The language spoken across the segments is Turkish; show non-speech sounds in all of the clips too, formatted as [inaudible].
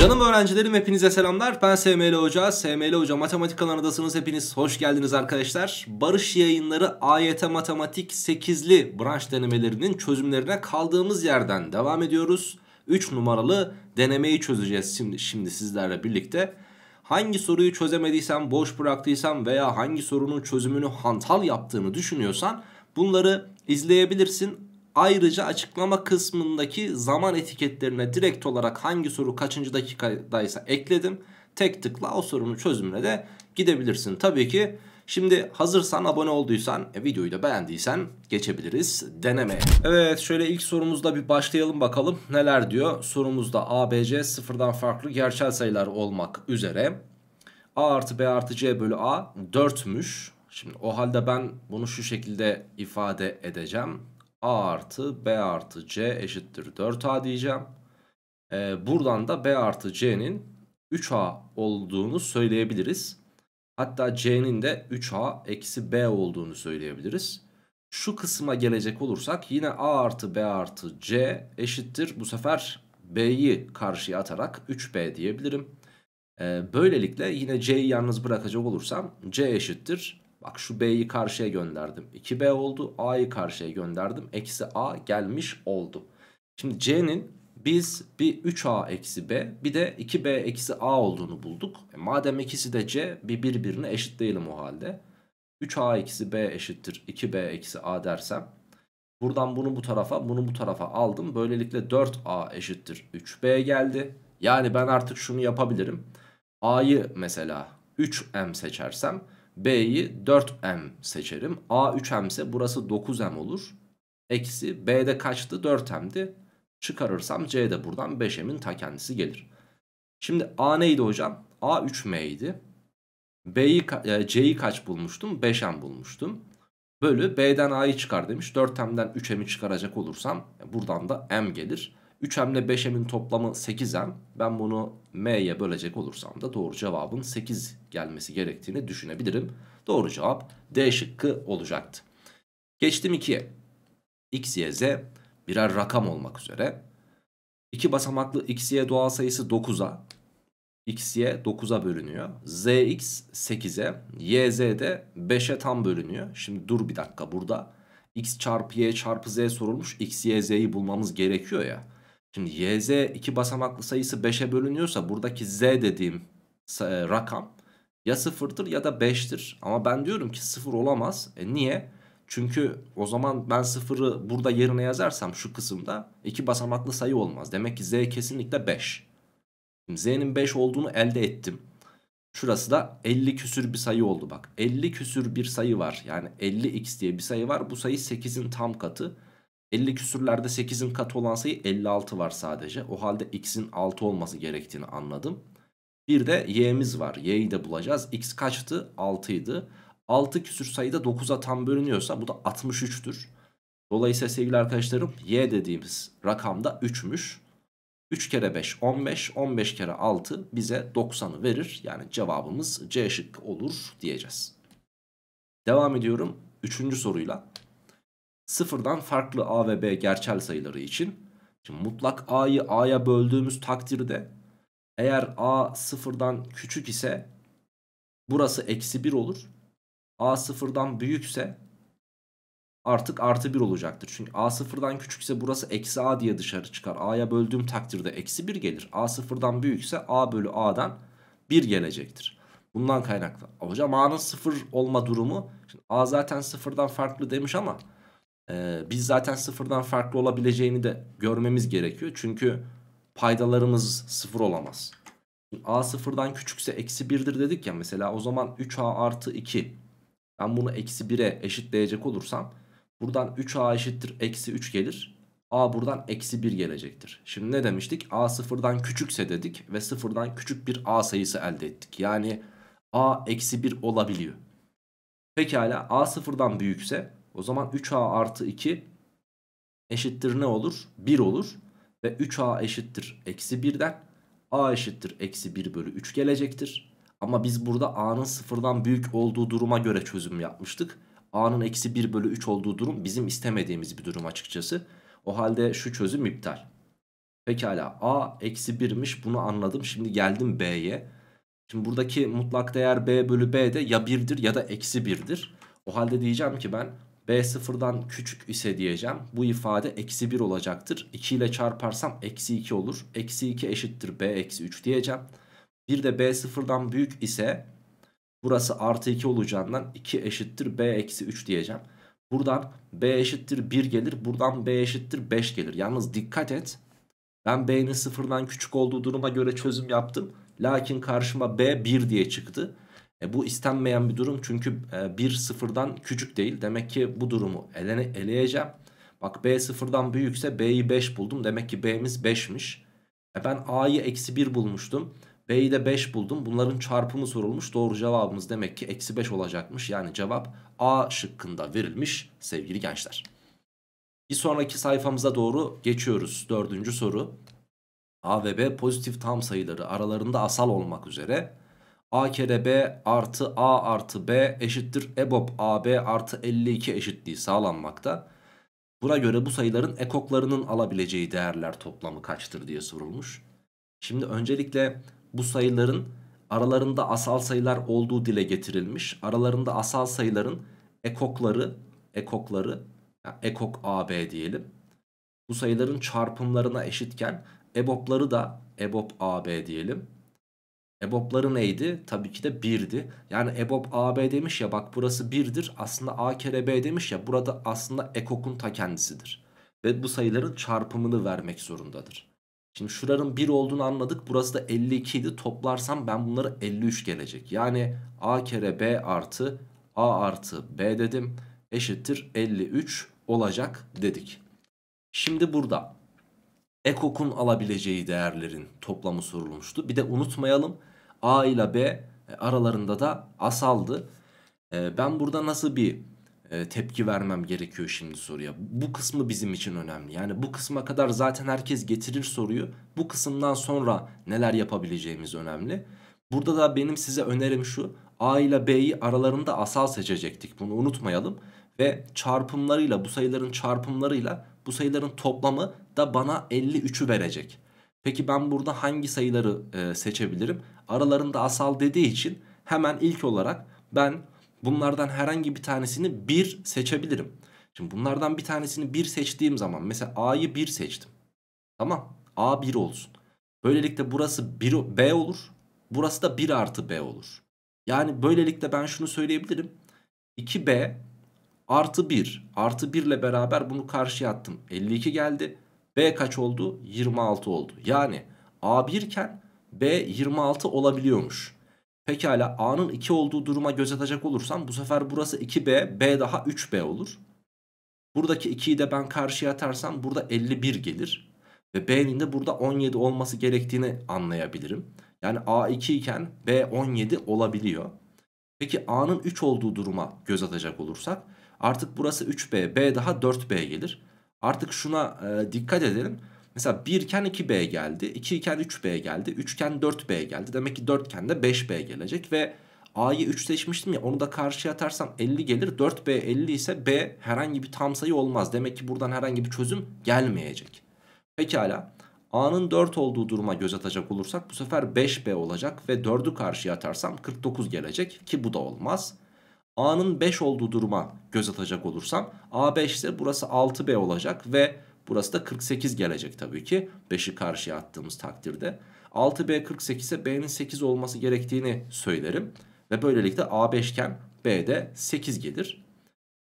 Canım öğrencilerim hepinize selamlar. Ben SML Hoca. SML Hoca Matematik kanalındasınız. Hepiniz hoş geldiniz arkadaşlar. Barış yayınları AYT Matematik 8'li branş denemelerinin çözümlerine kaldığımız yerden devam ediyoruz. 3 numaralı denemeyi çözeceğiz şimdi, şimdi sizlerle birlikte. Hangi soruyu çözemediysen, boş bıraktıysan veya hangi sorunun çözümünü hantal yaptığını düşünüyorsan bunları izleyebilirsin. Ayrıca açıklama kısmındaki zaman etiketlerine direkt olarak hangi soru kaçıncı dakikadaysa ekledim. Tek tıkla o sorunun çözümüne de gidebilirsin. Tabii ki Şimdi hazırsan abone olduysan e, videoyu da beğendiysen geçebiliriz denemeye. Evet şöyle ilk sorumuzda bir başlayalım bakalım neler diyor. Sorumuzda ABC sıfırdan farklı gerçel sayılar olmak üzere. A artı B artı C bölü A 4'müş. Şimdi o halde ben bunu şu şekilde ifade edeceğim. A artı B artı C eşittir 4A diyeceğim. Ee, buradan da B artı C'nin 3A olduğunu söyleyebiliriz. Hatta C'nin de 3A eksi B olduğunu söyleyebiliriz. Şu kısma gelecek olursak yine A artı B artı C eşittir. Bu sefer B'yi karşıya atarak 3B diyebilirim. Ee, böylelikle yine C'yi yalnız bırakacak olursam C eşittir Bak şu B'yi karşıya gönderdim. 2B oldu. A'yı karşıya gönderdim. Eksi A gelmiş oldu. Şimdi C'nin biz bir 3A eksi B bir de 2B eksi A olduğunu bulduk. E madem ikisi de C bir birbirine eşit değilim o halde. 3A eksi B eşittir 2B eksi A dersem. Buradan bunu bu tarafa bunu bu tarafa aldım. Böylelikle 4A eşittir 3B geldi. Yani ben artık şunu yapabilirim. A'yı mesela 3M seçersem B'yi 4M seçerim. A 3M ise burası 9M olur. Eksi B'de kaçtı? 4M'di. Çıkarırsam C'de buradan 5M'in ta kendisi gelir. Şimdi A neydi hocam? A 3M idi. B'yi e, C'yi kaç bulmuştum? 5M bulmuştum. Bölü B'den A'yı çıkar demiş. 4M'den 3M'i çıkaracak olursam e, buradan da M gelir. 3M'le 5M'in toplamı 8M. Ben bunu M'ye bölecek olursam da doğru cevabın 8 gelmesi gerektiğini düşünebilirim. Doğru cevap D şıkkı olacaktı. Geçtim 2'ye. X, Y, Z birer rakam olmak üzere. 2 basamaklı X, Y doğal sayısı 9'a. X, Y 9'a bölünüyor. Z, X 8'e. Y, Z de 5'e tam bölünüyor. Şimdi dur bir dakika burada. X çarpı Y çarpı Z sorulmuş. X, Y, Z'yi bulmamız gerekiyor ya. Şimdi YZ iki basamaklı sayısı 5'e bölünüyorsa buradaki Z dediğim e, rakam ya 0'dır ya da 5'tir. Ama ben diyorum ki 0 olamaz. E niye? Çünkü o zaman ben 0'ı burada yerine yazarsam şu kısımda iki basamaklı sayı olmaz. Demek ki Z kesinlikle 5. Z'nin 5 olduğunu elde ettim. Şurası da 50 küsür bir sayı oldu bak. 50 küsür bir sayı var. Yani 50x diye bir sayı var. Bu sayı 8'in tam katı. 50 küsürlerde 8'in katı olan sayı 56 var sadece. O halde x'in 6 olması gerektiğini anladım. Bir de y'miz var. Y'yi de bulacağız. x kaçtı? 6 idi. 6 küsür sayıda 9'a tam bölünüyorsa bu da 63'tür. Dolayısıyla sevgili arkadaşlarım y dediğimiz rakamda 3'müş. 3 kere 5 15, 15 kere 6 bize 90'ı verir. Yani cevabımız C şıkkı olur diyeceğiz. Devam ediyorum 3. soruyla sıfırdan farklı a ve b gerçel sayıları için. Şimdi mutlak a'yı a'ya böldüğümüz takdirde eğer a sıfırdan küçük ise burası eksi 1 olur. a sıfırdan büyükse artık artı 1 olacaktır. Çünkü a sıfırdan küçükse burası eksi a diye dışarı çıkar. a'ya böldüğüm takdirde eksi 1 gelir. a sıfırdan büyükse a bölü a'dan 1 gelecektir. Bundan kaynaklı. Hocam a'nın sıfır olma durumu. Şimdi a zaten sıfırdan farklı demiş ama e, biz zaten sıfırdan farklı olabileceğini de görmemiz gerekiyor. Çünkü paydalarımız sıfır olamaz. a sıfırdan küçükse eksi birdir dedik ya mesela o zaman 3a artı 2 ben bunu eksi 1'e eşitleyecek olursam buradan 3a eşittir eksi 3 gelir. a buradan eksi 1 gelecektir. Şimdi ne demiştik? a sıfırdan küçükse dedik ve sıfırdan küçük bir a sayısı elde ettik. Yani a eksi 1 olabiliyor. Pekala a sıfırdan büyükse o zaman 3a artı 2 eşittir ne olur? 1 olur. Ve 3a eşittir eksi 1'den a eşittir eksi 1 bölü 3 gelecektir. Ama biz burada a'nın sıfırdan büyük olduğu duruma göre çözüm yapmıştık. a'nın eksi 1 bölü 3 olduğu durum bizim istemediğimiz bir durum açıkçası. O halde şu çözüm iptal. Pekala a eksi 1'miş bunu anladım. Şimdi geldim b'ye. Şimdi buradaki mutlak değer b bölü b de ya 1'dir ya da eksi 1'dir. O halde diyeceğim ki ben B sıfırdan küçük ise diyeceğim. Bu ifade eksi 1 olacaktır. 2 ile çarparsam eksi 2 olur. Eksi 2 eşittir B eksi 3 diyeceğim. Bir de B sıfırdan büyük ise burası artı 2 olacağından 2 eşittir B eksi 3 diyeceğim. Buradan B eşittir 1 gelir. Buradan B eşittir 5 gelir. Yalnız dikkat et. Ben B'nin sıfırdan küçük olduğu duruma göre çözüm yaptım. Lakin karşıma B 1 diye çıktı. E, bu istenmeyen bir durum çünkü e, sıfırdan küçük değil. Demek ki bu durumu ele, eleyeceğim. Bak B sıfırdan büyükse B'yi 5 buldum. Demek ki B'miz 5'miş. E, ben A'yı eksi 1 bulmuştum. B'yi de 5 buldum. Bunların çarpımı sorulmuş. Doğru cevabımız demek ki eksi 5 olacakmış. Yani cevap A şıkkında verilmiş sevgili gençler. Bir sonraki sayfamıza doğru geçiyoruz. Dördüncü soru. A ve B pozitif tam sayıları aralarında asal olmak üzere a kere b artı a artı b eşittir ebob ab artı 52 eşitliği sağlanmakta. Buna göre bu sayıların ekoklarının alabileceği değerler toplamı kaçtır diye sorulmuş. Şimdi öncelikle bu sayıların aralarında asal sayılar olduğu dile getirilmiş. Aralarında asal sayıların ekokları, ekokları, yani ekok AB diyelim. Bu sayıların çarpımlarına eşitken ebopları da ebob AB diyelim. EBOB'ları neydi? Tabii ki de 1'di. Yani EBOB AB demiş ya bak burası 1'dir. Aslında A kere B demiş ya burada aslında ekokun ta kendisidir. Ve bu sayıların çarpımını vermek zorundadır. Şimdi şuranın 1 olduğunu anladık. Burası da 52 idi. Toplarsam ben bunları 53 gelecek. Yani A kere B artı A artı B dedim. Eşittir 53 olacak dedik. Şimdi burada ekokun alabileceği değerlerin toplamı sorulmuştu. Bir de unutmayalım A ile B e, aralarında da asaldı. E, ben burada nasıl bir e, tepki vermem gerekiyor şimdi soruya? Bu kısmı bizim için önemli. Yani bu kısma kadar zaten herkes getirir soruyu. Bu kısımdan sonra neler yapabileceğimiz önemli. Burada da benim size önerim şu. A ile B'yi aralarında asal seçecektik. Bunu unutmayalım. Ve çarpımlarıyla bu sayıların çarpımlarıyla bu sayıların toplamı da bana 53'ü verecek. Peki ben burada hangi sayıları e, seçebilirim? Aralarında asal dediği için hemen ilk olarak ben bunlardan herhangi bir tanesini 1 seçebilirim. Şimdi bunlardan bir tanesini 1 seçtiğim zaman mesela A'yı 1 seçtim. Tamam A 1 olsun. Böylelikle burası 1, B olur. Burası da 1 artı B olur. Yani böylelikle ben şunu söyleyebilirim. 2B artı 1 artı 1 ile beraber bunu karşıya attım. 52 geldi. B kaç oldu? 26 oldu. Yani A1 iken B 26 olabiliyormuş. Pekala A'nın 2 olduğu duruma göz atacak olursam bu sefer burası 2B, B daha 3B olur. Buradaki 2'yi de ben karşıya atarsam burada 51 gelir. Ve B'nin de burada 17 olması gerektiğini anlayabilirim. Yani A2 iken B 17 olabiliyor. Peki A'nın 3 olduğu duruma göz atacak olursak artık burası 3B, B daha 4B gelir. Artık şuna e, dikkat edelim. Mesela 1 iken 2B geldi. 2 iken 3B geldi. 3 iken 4B geldi. Demek ki 4 iken de 5B gelecek ve A'yı 3 seçmiştim ya onu da karşıya atarsam 50 gelir. 4B 50 ise B herhangi bir tam sayı olmaz. Demek ki buradan herhangi bir çözüm gelmeyecek. Pekala. A'nın 4 olduğu duruma göz atacak olursak bu sefer 5B olacak ve 4'ü karşıya atarsam 49 gelecek ki bu da olmaz. A'nın 5 olduğu duruma göz atacak olursam A5 ise burası 6B olacak ve burası da 48 gelecek tabii ki 5'i karşıya attığımız takdirde. 6B 48 ise B'nin 8 olması gerektiğini söylerim ve böylelikle A5 iken B'de 8 gelir.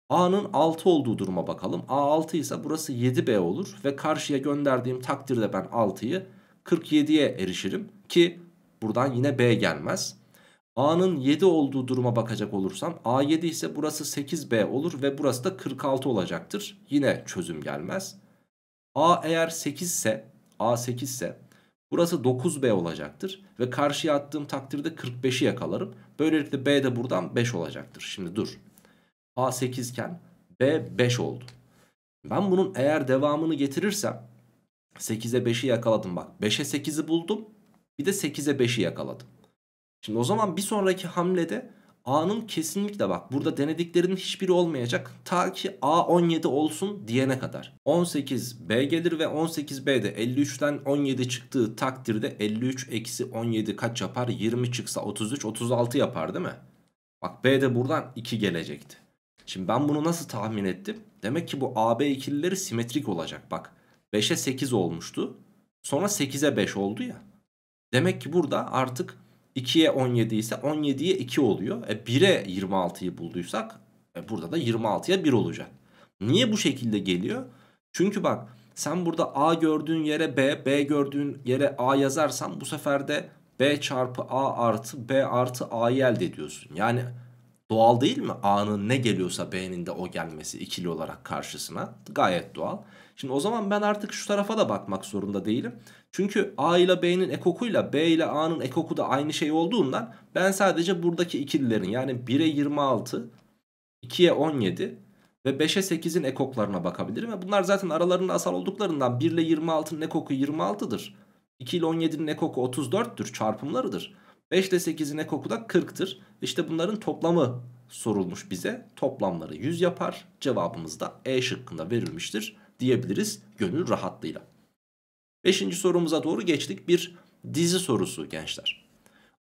A'nın 6 olduğu duruma bakalım. A 6 ise burası 7B olur ve karşıya gönderdiğim takdirde ben 6'yı 47'ye erişirim ki buradan yine B gelmez. A'nın 7 olduğu duruma bakacak olursam A7 ise burası 8B olur ve burası da 46 olacaktır. Yine çözüm gelmez. A eğer 8 ise A8 ise burası 9B olacaktır ve karşıya attığım takdirde 45'i yakalarım. Böylelikle B de buradan 5 olacaktır. Şimdi dur. A8 iken B 5 oldu. Ben bunun eğer devamını getirirsem 8'e 5'i yakaladım bak. 5'e 8'i buldum. Bir de 8'e 5'i yakaladım. Şimdi o zaman bir sonraki hamlede A'nın kesinlikle bak burada denediklerinin hiçbiri olmayacak. Ta ki A 17 olsun diyene kadar. 18 B gelir ve 18 B de 53'ten 17 çıktığı takdirde 53 eksi 17 kaç yapar? 20 çıksa 33 36 yapar değil mi? Bak B de buradan 2 gelecekti. Şimdi ben bunu nasıl tahmin ettim? Demek ki bu AB ikilileri simetrik olacak bak. 5'e 8 olmuştu. Sonra 8'e 5 oldu ya. Demek ki burada artık 2'ye 17 ise 17'ye 2 oluyor. E 1'e 26'yı bulduysak e burada da 26'ya 1 olacak. Niye bu şekilde geliyor? Çünkü bak sen burada A gördüğün yere B, B gördüğün yere A yazarsan bu sefer de B çarpı A artı B artı A'yı elde ediyorsun. Yani doğal değil mi? A'nın ne geliyorsa B'nin de o gelmesi ikili olarak karşısına gayet doğal. Şimdi o zaman ben artık şu tarafa da bakmak zorunda değilim. Çünkü A ile B'nin ekokuyla B ile A'nın ekoku da aynı şey olduğundan ben sadece buradaki ikililerin yani 1'e 26, 2'ye 17 ve 5'e 8'in ekoklarına bakabilirim. bunlar zaten aralarında asal olduklarından 1 ile 26'nın ekoku 26'dır. 2 ile 17'nin ekoku 34'tür çarpımlarıdır. 5 ile 8'in ekoku da 40'tır. İşte bunların toplamı sorulmuş bize. Toplamları 100 yapar. Cevabımız da E şıkkında verilmiştir diyebiliriz gönül rahatlığıyla. Beşinci sorumuza doğru geçtik. Bir dizi sorusu gençler.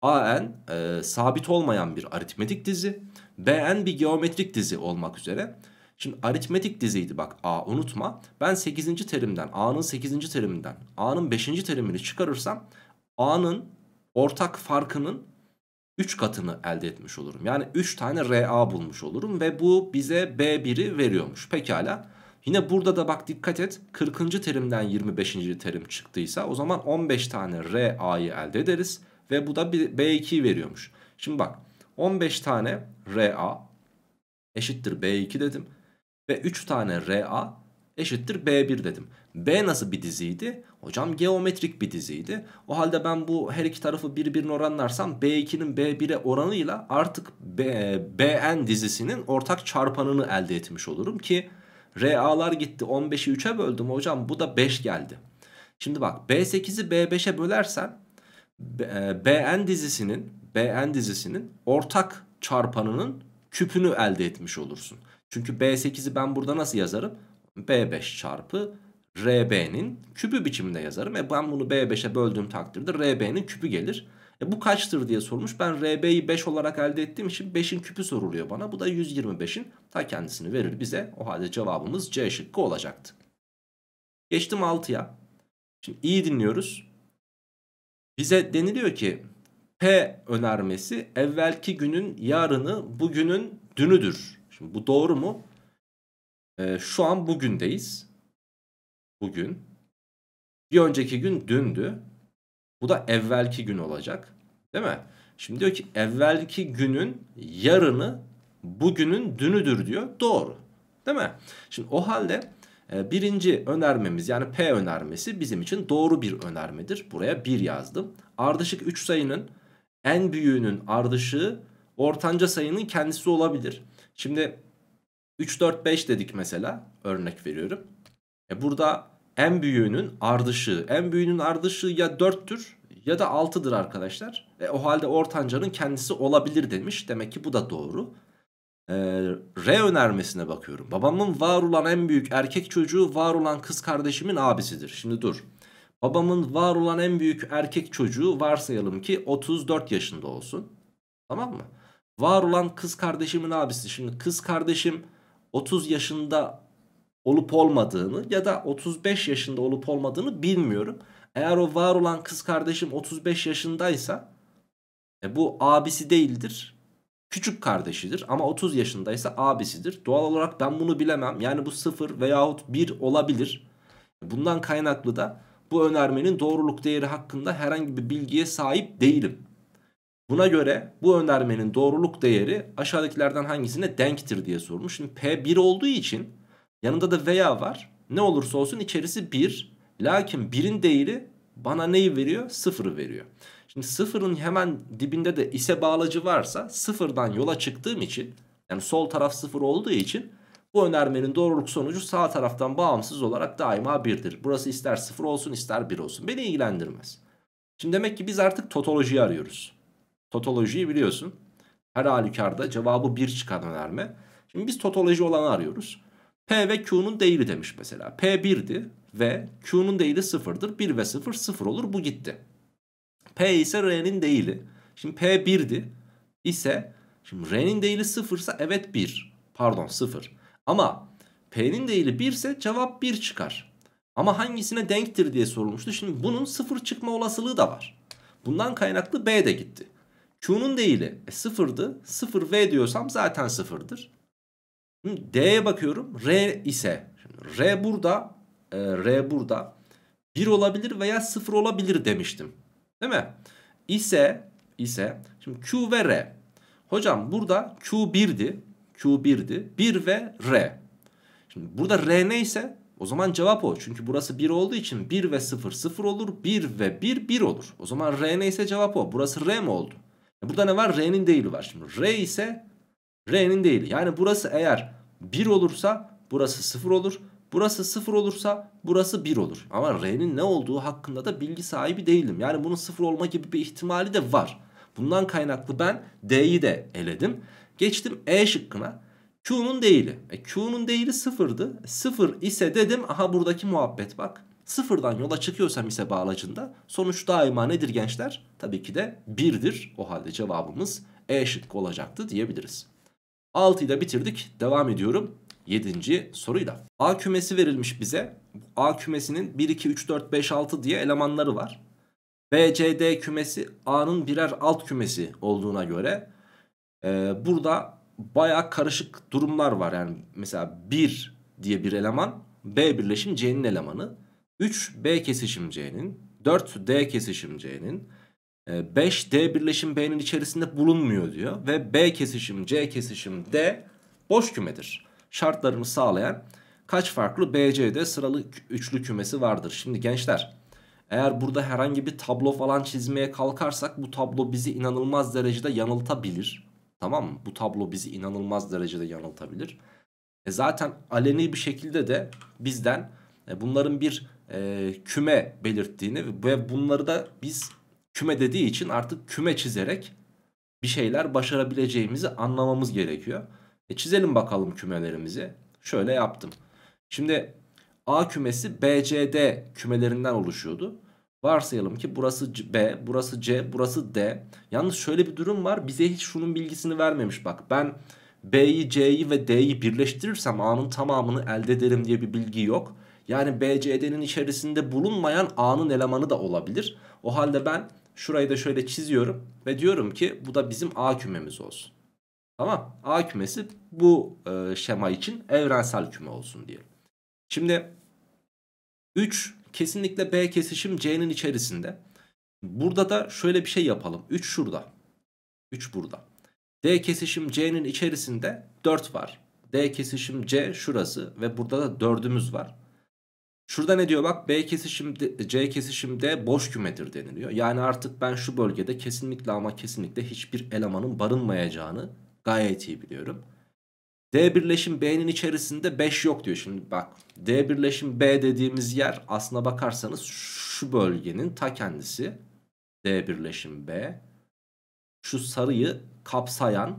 AN e, sabit olmayan bir aritmetik dizi. BN bir geometrik dizi olmak üzere. Şimdi aritmetik diziydi bak A unutma. Ben 8. terimden A'nın 8. teriminden A'nın 5. terimini çıkarırsam A'nın ortak farkının 3 katını elde etmiş olurum. Yani 3 tane RA bulmuş olurum ve bu bize B1'i veriyormuş. Pekala Yine burada da bak dikkat et 40. terimden 25. terim çıktıysa o zaman 15 tane R elde ederiz. Ve bu da b 2 veriyormuş. Şimdi bak 15 tane ra eşittir B2 dedim. Ve 3 tane ra eşittir B1 dedim. B nasıl bir diziydi? Hocam geometrik bir diziydi. O halde ben bu her iki tarafı birbirine oranlarsam B2'nin B1'e oranıyla artık B, BN dizisinin ortak çarpanını elde etmiş olurum ki... RA'lar gitti 15'i 3'e böldüm hocam bu da 5 geldi. Şimdi bak B8'i B5'e bölersen BN e, dizisinin BN dizisinin ortak çarpanının küpünü elde etmiş olursun. Çünkü B8'i ben burada nasıl yazarım? B5 çarpı RB'nin küpü biçiminde yazarım. E ben bunu B5'e böldüğüm takdirde RB'nin küpü gelir. E, bu kaçtır diye sormuş. Ben RB'yi 5 olarak elde ettiğim için 5'in küpü soruluyor bana. Bu da 125'in ta kendisini verir bize. O halde cevabımız C şıkkı olacaktı. Geçtim 6'ya. Şimdi iyi dinliyoruz. Bize deniliyor ki P önermesi evvelki günün yarını bugünün dünüdür. Şimdi bu doğru mu? Ee, şu an bugündeyiz. Bugün. Bir önceki gün dündü. Bu da evvelki gün olacak. Değil mi? Şimdi diyor ki evvelki günün yarını bugünün dünüdür diyor. Doğru. Değil mi? Şimdi o halde e, birinci önermemiz yani P önermesi bizim için doğru bir önermedir. Buraya 1 yazdım. Ardışık 3 sayının en büyüğünün ardışığı ortanca sayının kendisi olabilir. Şimdi 3, 4, 5 dedik mesela örnek veriyorum. E burada en büyüğünün ardışığı. En büyüğünün ardışığı ya 4'tür ya da 6'dır arkadaşlar. E, o halde ortancanın kendisi olabilir demiş. Demek ki bu da doğru. E, R önermesine bakıyorum. Babamın var olan en büyük erkek çocuğu var olan kız kardeşimin abisidir. Şimdi dur. Babamın var olan en büyük erkek çocuğu varsayalım ki 34 yaşında olsun. Tamam mı? Var olan kız kardeşimin abisi. Şimdi kız kardeşim 30 yaşında olup olmadığını ya da 35 yaşında olup olmadığını bilmiyorum. Eğer o var olan kız kardeşim 35 yaşındaysa e, bu abisi değildir. Küçük kardeşidir ama 30 yaşındaysa abisidir. Doğal olarak ben bunu bilemem. Yani bu 0 veyahut 1 olabilir. Bundan kaynaklı da bu önermenin doğruluk değeri hakkında herhangi bir bilgiye sahip değilim. Buna göre bu önermenin doğruluk değeri aşağıdakilerden hangisine denktir diye sormuş. Şimdi P1 olduğu için Yanında da veya var. Ne olursa olsun içerisi 1. Lakin 1'in değeri bana neyi veriyor? 0'ı veriyor. Şimdi 0'ın hemen dibinde de ise bağlacı varsa 0'dan yola çıktığım için yani sol taraf 0 olduğu için bu önermenin doğruluk sonucu sağ taraftan bağımsız olarak daima 1'dir. Burası ister 0 olsun ister 1 olsun. Beni ilgilendirmez. Şimdi demek ki biz artık totolojiyi arıyoruz. Totolojiyi biliyorsun. Her halükarda cevabı 1 çıkan önerme. Şimdi biz totoloji olanı arıyoruz. P ve Q'nun değeri demiş mesela. P 1'di ve Q'nun değeri 0'dır. 1 ve 0 0 olur bu gitti. P ise R'nin değili. Şimdi P 1'di ise şimdi R'nin değili 0 ise evet 1. Pardon 0. Ama P'nin değili 1 ise cevap 1 çıkar. Ama hangisine denktir diye sorulmuştu. Şimdi bunun 0 çıkma olasılığı da var. Bundan kaynaklı B de gitti. Q'nun değili e, 0'dı. 0 V diyorsam zaten 0'dır. D'ye bakıyorum. R ise. Şimdi R burada. E, R burada. 1 olabilir veya 0 olabilir demiştim. Değil mi? İse ise şimdi Q ve R. Hocam burada Q 1'di. Q 1'di. 1 ve R. Şimdi burada R neyse o zaman cevap o. Çünkü burası 1 olduğu için 1 ve 0 0 olur. 1 ve 1 1 olur. O zaman R neyse cevap o. Burası R mi oldu? Burada ne var? R'nin değili var. Şimdi R ise R'nin değili. Yani burası eğer 1 olursa burası 0 olur. Burası 0 olursa burası 1 olur. Ama R'nin ne olduğu hakkında da bilgi sahibi değilim. Yani bunun 0 olma gibi bir ihtimali de var. Bundan kaynaklı ben D'yi de eledim. Geçtim E şıkkına. Q'nun değili. E, Q'nun değili sıfırdı. E, sıfır ise dedim aha buradaki muhabbet bak. Sıfırdan yola çıkıyorsam ise bağlacında sonuç daima nedir gençler? Tabii ki de birdir. O halde cevabımız E şıkkı olacaktı diyebiliriz. 6'yı da bitirdik. Devam ediyorum 7. soruyla. A kümesi verilmiş bize. A kümesinin 1, 2, 3, 4, 5, 6 diye elemanları var. B, C, D kümesi A'nın birer alt kümesi olduğuna göre e, burada baya karışık durumlar var. Yani mesela 1 diye bir eleman B birleşim C'nin elemanı. 3 B kesişim C'nin, 4 D kesişim C'nin, 5 ee, D birleşim B'nin içerisinde bulunmuyor diyor. Ve B kesişim C kesişim D boş kümedir. Şartlarını sağlayan kaç farklı BC'de sıralı üçlü kümesi vardır. Şimdi gençler eğer burada herhangi bir tablo falan çizmeye kalkarsak bu tablo bizi inanılmaz derecede yanıltabilir. Tamam mı? Bu tablo bizi inanılmaz derecede yanıltabilir. E zaten aleni bir şekilde de bizden e, bunların bir e, küme belirttiğini ve bunları da biz küme dediği için artık küme çizerek bir şeyler başarabileceğimizi anlamamız gerekiyor. E çizelim bakalım kümelerimizi. Şöyle yaptım. Şimdi A kümesi BCD kümelerinden oluşuyordu. Varsayalım ki burası B, burası C, burası D. Yalnız şöyle bir durum var. Bize hiç şunun bilgisini vermemiş bak. Ben B'yi, C'yi ve D'yi birleştirirsem A'nın tamamını elde ederim diye bir bilgi yok. Yani BCD'nin içerisinde bulunmayan A'nın elemanı da olabilir. O halde ben Şurayı da şöyle çiziyorum ve diyorum ki bu da bizim A kümemiz olsun. Tamam A kümesi bu e, şema için evrensel küme olsun diyelim. Şimdi 3 kesinlikle B kesişim C'nin içerisinde. Burada da şöyle bir şey yapalım. 3 şurada. 3 burada. D kesişim C'nin içerisinde 4 var. D kesişim C şurası ve burada da 4'ümüz var. Şurada ne diyor bak B kesişimde C kesişimde boş kümedir deniliyor. Yani artık ben şu bölgede kesinlikle ama kesinlikle hiçbir elemanın barınmayacağını gayet iyi biliyorum. D birleşim B'nin içerisinde 5 yok diyor. Şimdi bak D birleşim B dediğimiz yer aslına bakarsanız şu bölgenin ta kendisi. D birleşim B. Şu sarıyı kapsayan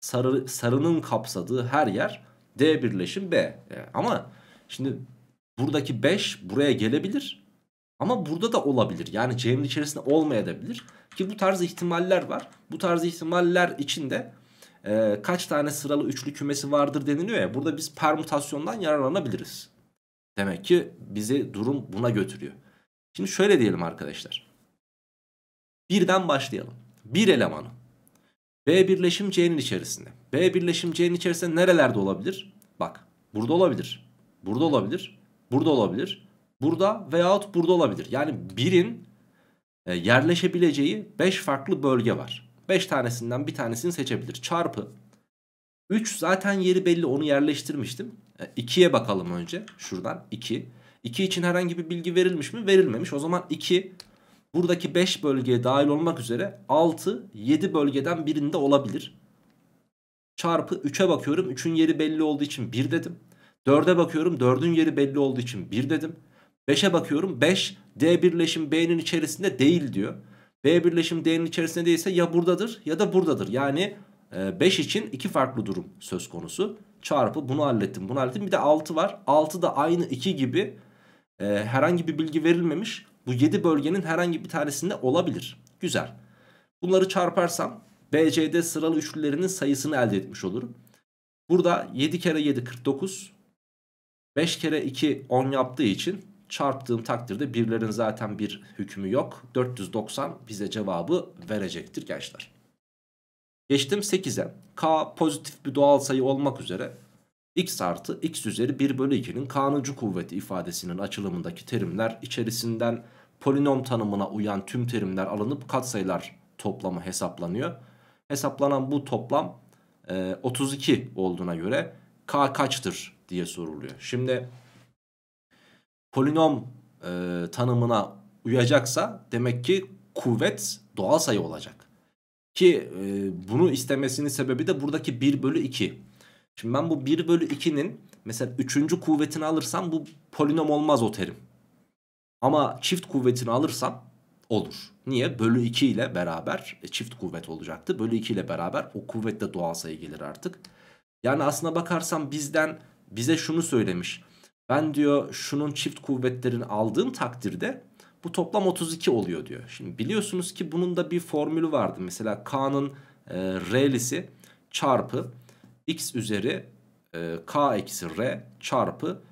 sarı, sarının kapsadığı her yer D birleşim B. E, ama şimdi Buradaki 5 buraya gelebilir. Ama burada da olabilir. Yani C'nin içerisinde olmayabilir. Ki bu tarz ihtimaller var. Bu tarz ihtimaller içinde e, kaç tane sıralı üçlü kümesi vardır deniliyor ya. Burada biz permütasyondan yararlanabiliriz. Demek ki bizi durum buna götürüyor. Şimdi şöyle diyelim arkadaşlar. Birden başlayalım. Bir elemanı. B birleşim C'nin içerisinde. B birleşim C'nin içerisinde nerelerde olabilir? Bak burada olabilir. Burada olabilir burada olabilir. Burada veyahut burada olabilir. Yani birin e, yerleşebileceği 5 farklı bölge var. 5 tanesinden bir tanesini seçebilir. Çarpı 3 zaten yeri belli onu yerleştirmiştim. 2'ye e, bakalım önce şuradan 2. 2 için herhangi bir bilgi verilmiş mi? Verilmemiş. O zaman 2 buradaki 5 bölgeye dahil olmak üzere 6 7 bölgeden birinde olabilir. Çarpı 3'e bakıyorum. 3'ün yeri belli olduğu için 1 dedim. 4'e bakıyorum 4'ün yeri belli olduğu için 1 dedim. 5'e bakıyorum 5 D birleşim B'nin içerisinde değil diyor. B birleşim D'nin içerisinde değilse ya buradadır ya da buradadır. Yani 5 e, için iki farklı durum söz konusu. Çarpı bunu hallettim bunu hallettim. Bir de 6 var. 6 da aynı 2 gibi e, herhangi bir bilgi verilmemiş. Bu 7 bölgenin herhangi bir tanesinde olabilir. Güzel. Bunları çarparsam BCD sıralı üçlülerinin sayısını elde etmiş olurum. Burada 7 kere 7 49. 5 kere 2 10 yaptığı için çarptığım takdirde birlerin zaten bir hükmü yok. 490 bize cevabı verecektir gençler. Geçtim 8'e. K pozitif bir doğal sayı olmak üzere x artı x üzeri 1 bölü 2'nin kanuncu kuvveti ifadesinin açılımındaki terimler içerisinden polinom tanımına uyan tüm terimler alınıp katsayılar toplamı hesaplanıyor. Hesaplanan bu toplam 32 e, olduğuna göre k kaçtır diye soruluyor. Şimdi polinom e, tanımına uyacaksa demek ki kuvvet doğal sayı olacak. Ki e, bunu istemesinin sebebi de buradaki 1 bölü 2. Şimdi ben bu 1 bölü 2'nin mesela 3. kuvvetini alırsam bu polinom olmaz o terim. Ama çift kuvvetini alırsam olur. Niye? Bölü 2 ile beraber e, çift kuvvet olacaktı. Bölü 2 ile beraber o kuvvet de doğal sayı gelir artık. Yani aslına bakarsam bizden bize şunu söylemiş. Ben diyor şunun çift kuvvetlerini aldığım takdirde bu toplam 32 oluyor diyor. Şimdi biliyorsunuz ki bunun da bir formülü vardı. Mesela K'nın e, R'lisi çarpı x üzeri e, K eksi R çarpı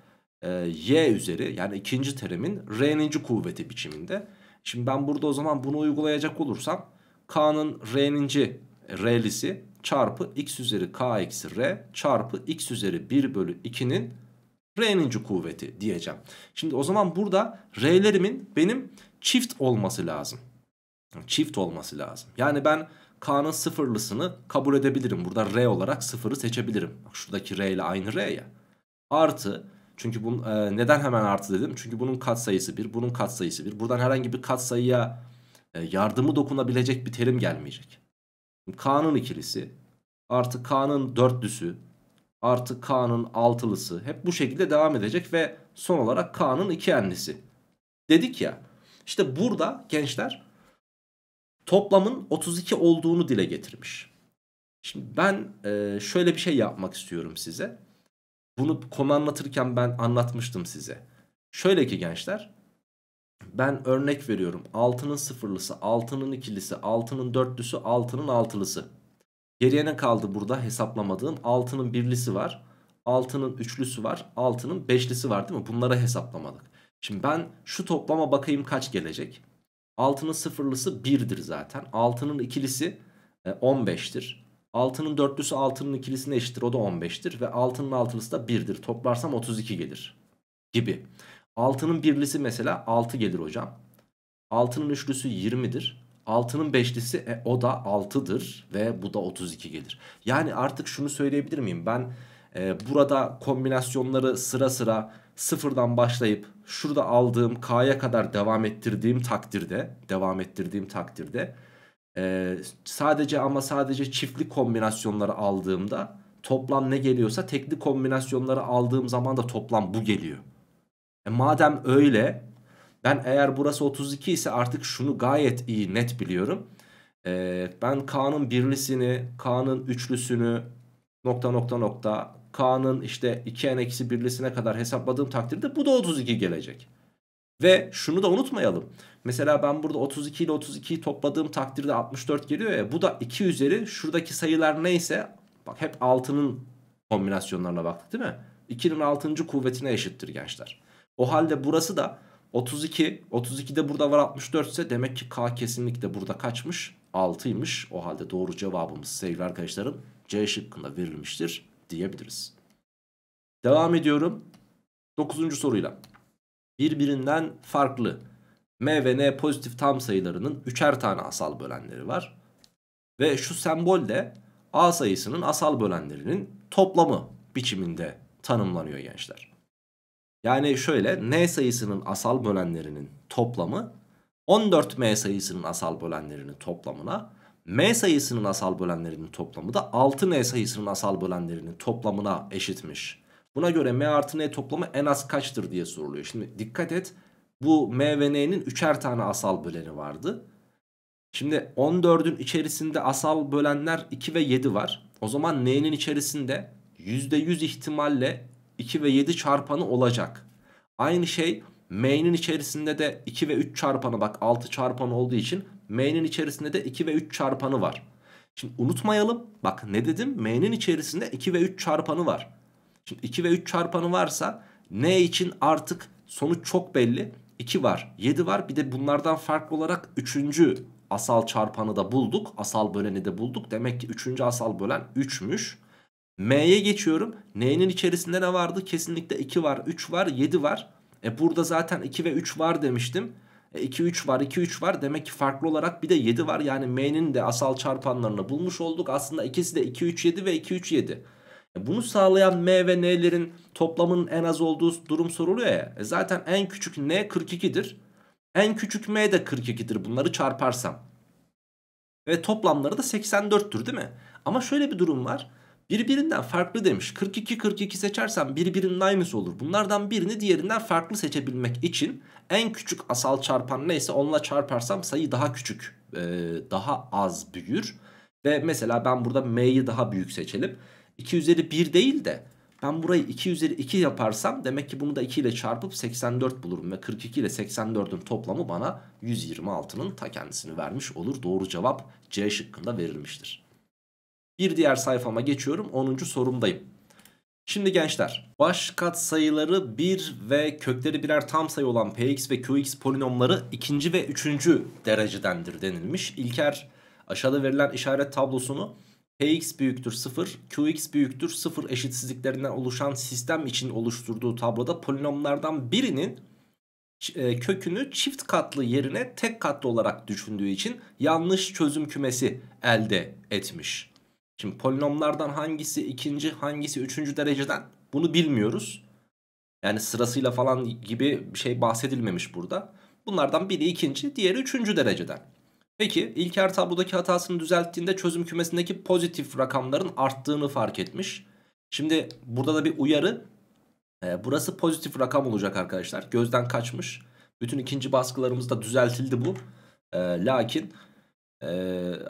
e, Y üzeri yani ikinci terimin R'ninci kuvveti biçiminde. Şimdi ben burada o zaman bunu uygulayacak olursam K'nın R'ninci R'lisi çarpı x üzeri k eksi r çarpı x üzeri 1 bölü 2'nin r'ninci kuvveti diyeceğim. Şimdi o zaman burada r'lerimin benim çift olması lazım. Çift olması lazım. Yani ben k'nın sıfırlısını kabul edebilirim. Burada r olarak sıfırı seçebilirim. şuradaki r ile aynı r ya. Artı çünkü bunun, e, neden hemen artı dedim? Çünkü bunun katsayısı 1, bunun katsayısı 1. Buradan herhangi bir katsayıya e, yardımı dokunabilecek bir terim gelmeyecek. K'nın ikilisi artı K'nın dörtlüsü artı K'nın altılısı hep bu şekilde devam edecek ve son olarak K'nın iki enlisi. Dedik ya işte burada gençler toplamın 32 olduğunu dile getirmiş. Şimdi ben e, şöyle bir şey yapmak istiyorum size. Bunu konu anlatırken ben anlatmıştım size. Şöyle ki gençler ben örnek veriyorum. 6'nın sıfırlısı, 6'nın ikilisi, 6'nın dörtlüsü, 6'nın altılısı. Geriye ne kaldı burada hesaplamadığım? 6'nın birlisi var. 6'nın üçlüsü var. 6'nın beşlisi var değil mi? Bunlara hesaplamadık. Şimdi ben şu toplama bakayım kaç gelecek. 6'nın sıfırlısı 1'dir zaten. 6'nın ikilisi 15'tir. E, 6'nın dörtlüsü 6'nın ikilisine eşittir. O da 15'tir. Ve 6'nın altılısı da 1'dir. Toplarsam 32 gelir. Gibi. 6'nın birlisi mesela 6 gelir hocam. 6'nın üçlüsü 20'dir. 6'nın beşlisi e, o da 6'dır ve bu da 32 gelir. Yani artık şunu söyleyebilir miyim? Ben e, burada kombinasyonları sıra sıra sıfırdan başlayıp şurada aldığım K'ya kadar devam ettirdiğim takdirde devam ettirdiğim takdirde e, sadece ama sadece çiftli kombinasyonları aldığımda toplam ne geliyorsa tekli kombinasyonları aldığım zaman da toplam bu geliyor. E madem öyle ben eğer burası 32 ise artık şunu gayet iyi net biliyorum. E, ben K'nın birlisini, K'nın üçlüsünü nokta nokta nokta K'nın işte 2n eksi birlisine kadar hesapladığım takdirde bu da 32 gelecek. Ve şunu da unutmayalım. Mesela ben burada 32 ile 32'yi topladığım takdirde 64 geliyor ya. Bu da 2 üzeri şuradaki sayılar neyse bak hep 6'nın kombinasyonlarına baktık değil mi? 2'nin 6. kuvvetine eşittir gençler. O halde burası da 32. 32 de burada var 64 ise demek ki K kesinlikle burada kaçmış? 6'ymış. O halde doğru cevabımız sevgili arkadaşlarım C şıkkında verilmiştir diyebiliriz. Devam ediyorum. 9. soruyla. Birbirinden farklı M ve N pozitif tam sayılarının üçer tane asal bölenleri var. Ve şu sembol A sayısının asal bölenlerinin toplamı biçiminde tanımlanıyor gençler. Yani şöyle n sayısının asal bölenlerinin toplamı 14m sayısının asal bölenlerinin toplamına m sayısının asal bölenlerinin toplamı da 6n sayısının asal bölenlerinin toplamına eşitmiş. Buna göre m artı n toplamı en az kaçtır diye soruluyor. Şimdi dikkat et bu m ve n'nin üçer tane asal böleni vardı. Şimdi 14'ün içerisinde asal bölenler 2 ve 7 var. O zaman n'nin içerisinde %100 ihtimalle 2 ve 7 çarpanı olacak. Aynı şey m'nin içerisinde de 2 ve 3 çarpanı bak 6 çarpanı olduğu için m'nin içerisinde de 2 ve 3 çarpanı var. Şimdi unutmayalım bak ne dedim M'nin içerisinde 2 ve 3 çarpanı var. Şimdi 2 ve 3 çarpanı varsa n için artık sonuç çok belli. 2 var 7 var bir de bunlardan farklı olarak 3. asal çarpanı da bulduk. Asal böleni de bulduk. Demek ki 3. asal bölen 3'müş. M'ye geçiyorum. N'nin içerisinde ne vardı? Kesinlikle 2 var, 3 var, 7 var. E burada zaten 2 ve 3 var demiştim. E 2, 3 var, 2, 3 var. Demek ki farklı olarak bir de 7 var. Yani M'nin de asal çarpanlarını bulmuş olduk. Aslında ikisi de 2, 3, 7 ve 2, 3, 7. E bunu sağlayan M ve N'lerin toplamının en az olduğu durum soruluyor ya. E zaten en küçük N 42'dir. En küçük M de 42'dir bunları çarparsam. Ve toplamları da 84'tür değil mi? Ama şöyle bir durum var birbirinden farklı demiş. 42 42 seçersem birbirinin aynısı olur. Bunlardan birini diğerinden farklı seçebilmek için en küçük asal çarpan neyse onunla çarparsam sayı daha küçük, ee, daha az büyür. Ve mesela ben burada m'yi daha büyük seçelim. 2 üzeri 1 değil de ben burayı 2 üzeri 2 yaparsam demek ki bunu da 2 ile çarpıp 84 bulurum. Ve 42 ile 84'ün toplamı bana 126'nın ta kendisini vermiş olur. Doğru cevap C şıkkında verilmiştir. Bir diğer sayfama geçiyorum 10. sorumdayım. Şimdi gençler baş sayıları 1 ve kökleri birer tam sayı olan px ve qx polinomları ikinci ve üçüncü derecedendir denilmiş. İlker aşağıda verilen işaret tablosunu px büyüktür 0, qx büyüktür 0 eşitsizliklerinden oluşan sistem için oluşturduğu tabloda polinomlardan birinin e, kökünü çift katlı yerine tek katlı olarak düşündüğü için yanlış çözüm kümesi elde etmiş. Şimdi polinomlardan hangisi ikinci hangisi üçüncü dereceden bunu bilmiyoruz. Yani sırasıyla falan gibi bir şey bahsedilmemiş burada. Bunlardan biri ikinci diğeri üçüncü dereceden. Peki İlker tablodaki hatasını düzelttiğinde çözüm kümesindeki pozitif rakamların arttığını fark etmiş. Şimdi burada da bir uyarı. E, burası pozitif rakam olacak arkadaşlar. Gözden kaçmış. Bütün ikinci baskılarımızda düzeltildi bu. E, lakin e,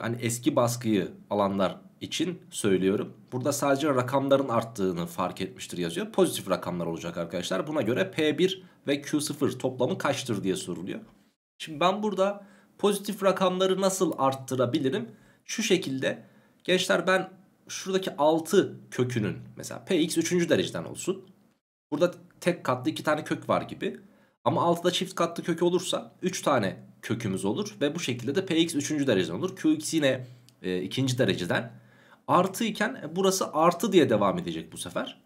hani eski baskıyı alanlar için söylüyorum. Burada sadece rakamların arttığını fark etmiştir yazıyor. Pozitif rakamlar olacak arkadaşlar. Buna göre P1 ve Q0 toplamı kaçtır diye soruluyor. Şimdi ben burada pozitif rakamları nasıl arttırabilirim? Şu şekilde gençler ben şuradaki 6 kökünün mesela Px 3. dereceden olsun. Burada tek katlı 2 tane kök var gibi. Ama 6'da çift katlı kök olursa 3 tane kökümüz olur. Ve bu şekilde de Px 3. dereceden olur. Qx yine e, ikinci dereceden artı iken e, burası artı diye devam edecek bu sefer.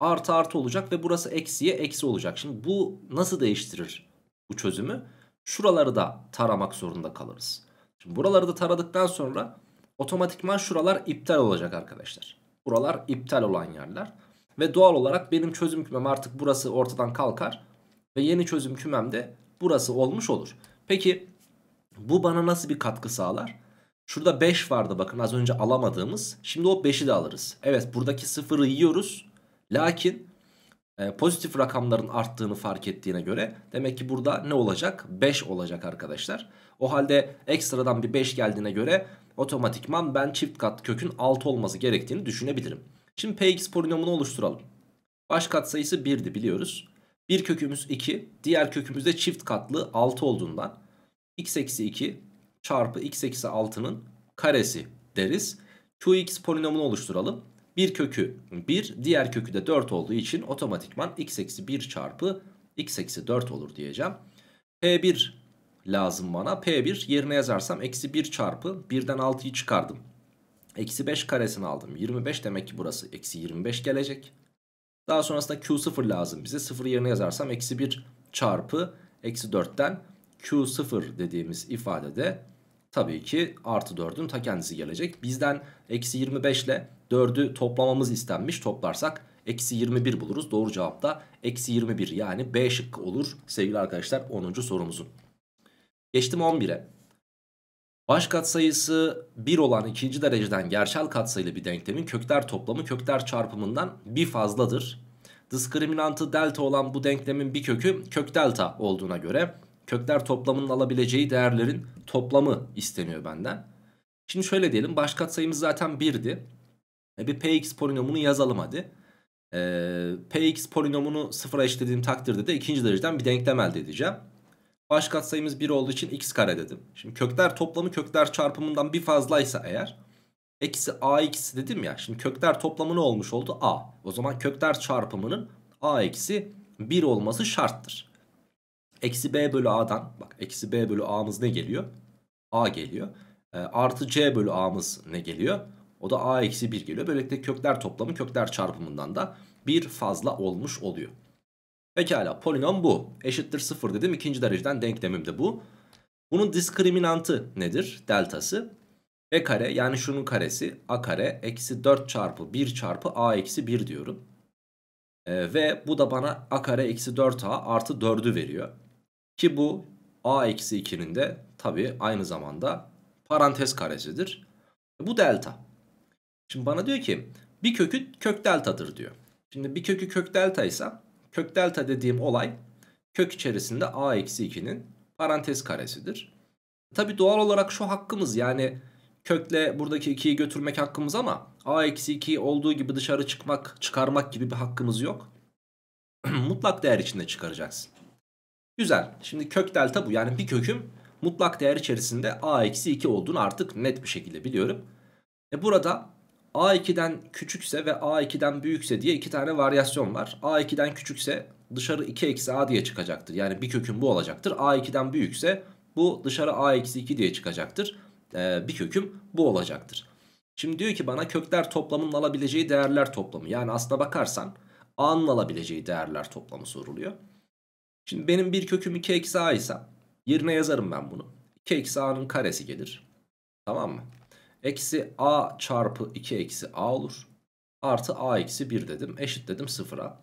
Artı artı olacak ve burası eksiye eksi olacak. Şimdi bu nasıl değiştirir bu çözümü? Şuraları da taramak zorunda kalırız. Şimdi buraları da taradıktan sonra otomatikman şuralar iptal olacak arkadaşlar. Buralar iptal olan yerler. Ve doğal olarak benim çözüm kümem artık burası ortadan kalkar. Ve yeni çözüm kümem de burası olmuş olur. Peki bu bana nasıl bir katkı sağlar? Şurada 5 vardı bakın az önce alamadığımız. Şimdi o 5'i de alırız. Evet buradaki 0'ı yiyoruz. Lakin e, pozitif rakamların arttığını fark ettiğine göre demek ki burada ne olacak? 5 olacak arkadaşlar. O halde ekstradan bir 5 geldiğine göre otomatikman ben çift kat kökün 6 olması gerektiğini düşünebilirim. Şimdi px polinomunu oluşturalım. Baş katsayısı 1'di biliyoruz. Bir kökümüz 2, diğer kökümüz de çift katlı 6 olduğundan x eksi 2 çarpı x eksi 6'nın karesi deriz. Qx polinomunu oluşturalım. Bir kökü 1 diğer kökü de 4 olduğu için otomatikman x eksi 1 çarpı x eksi 4 olur diyeceğim. P1 lazım bana. P1 yerine yazarsam eksi 1 çarpı 1'den 6'yı çıkardım. Eksi 5 karesini aldım. 25 demek ki burası eksi 25 gelecek. Daha sonrasında Q0 lazım bize. 0 yerine yazarsam eksi 1 çarpı eksi 4'ten Q0 dediğimiz ifadede tabii ki artı 4'ün ta kendisi gelecek. Bizden eksi 25 ile 4'ü toplamamız istenmiş. Toplarsak eksi 21 buluruz. Doğru cevap da eksi 21 yani B şıkkı olur sevgili arkadaşlar 10. sorumuzun. Geçtim 11'e. Baş katsayısı 1 olan ikinci dereceden gerçel katsayılı bir denklemin kökler toplamı kökler çarpımından bir fazladır. Diskriminantı delta olan bu denklemin bir kökü kök delta olduğuna göre kökler toplamının alabileceği değerlerin toplamı isteniyor benden. Şimdi şöyle diyelim baş katsayımız zaten 1'di. E bir px polinomunu yazalım hadi. E, px polinomunu sıfıra eşlediğim takdirde de ikinci dereceden bir denklem elde edeceğim. Baş katsayımız 1 olduğu için x kare dedim. Şimdi kökler toplamı kökler çarpımından bir fazlaysa eğer eksi a ax dedim ya. Şimdi kökler toplamı ne olmuş oldu? a. O zaman kökler çarpımının a eksi 1 olması şarttır. Eksi b bölü a'dan bak eksi b bölü a'mız ne geliyor? a geliyor. E, artı c bölü a'mız ne geliyor? O da a eksi 1 geliyor. Böylelikle kökler toplamı kökler çarpımından da bir fazla olmuş oluyor. Pekala polinom bu. Eşittir 0 dedim. ikinci dereceden denklemim de bu. Bunun diskriminantı nedir? Deltası. B e kare yani şunun karesi a kare eksi 4 çarpı 1 çarpı a eksi 1 diyorum. E, ve bu da bana a kare eksi 4a artı 4'ü veriyor. Ki bu a eksi 2'nin de tabi aynı zamanda parantez karesidir. Bu delta. Şimdi bana diyor ki bir kökü kök deltadır diyor. Şimdi bir kökü kök delta ise kök delta dediğim olay kök içerisinde a eksi 2'nin parantez karesidir. Tabi doğal olarak şu hakkımız yani kökle buradaki 2'yi götürmek hakkımız ama a eksi 2 olduğu gibi dışarı çıkmak çıkarmak gibi bir hakkımız yok. [clears throat] Mutlak değer içinde çıkaracaksın. Güzel. Şimdi kök delta bu. Yani bir köküm mutlak değer içerisinde a-2 olduğunu artık net bir şekilde biliyorum. E burada a2'den küçükse ve a2'den büyükse diye iki tane varyasyon var. a2'den küçükse dışarı 2 eksi a diye çıkacaktır. Yani bir köküm bu olacaktır. a2'den büyükse bu dışarı a eksi 2 diye çıkacaktır. Ee, bir köküm bu olacaktır. Şimdi diyor ki bana kökler toplamının alabileceği değerler toplamı. Yani aslına bakarsan a'nın alabileceği değerler toplamı soruluyor. Şimdi benim bir köküm 2 eksi a ise yerine yazarım ben bunu. 2 eksi a'nın karesi gelir. Tamam mı? Eksi a çarpı 2 eksi a olur. Artı a eksi 1 dedim. Eşit dedim 0'a.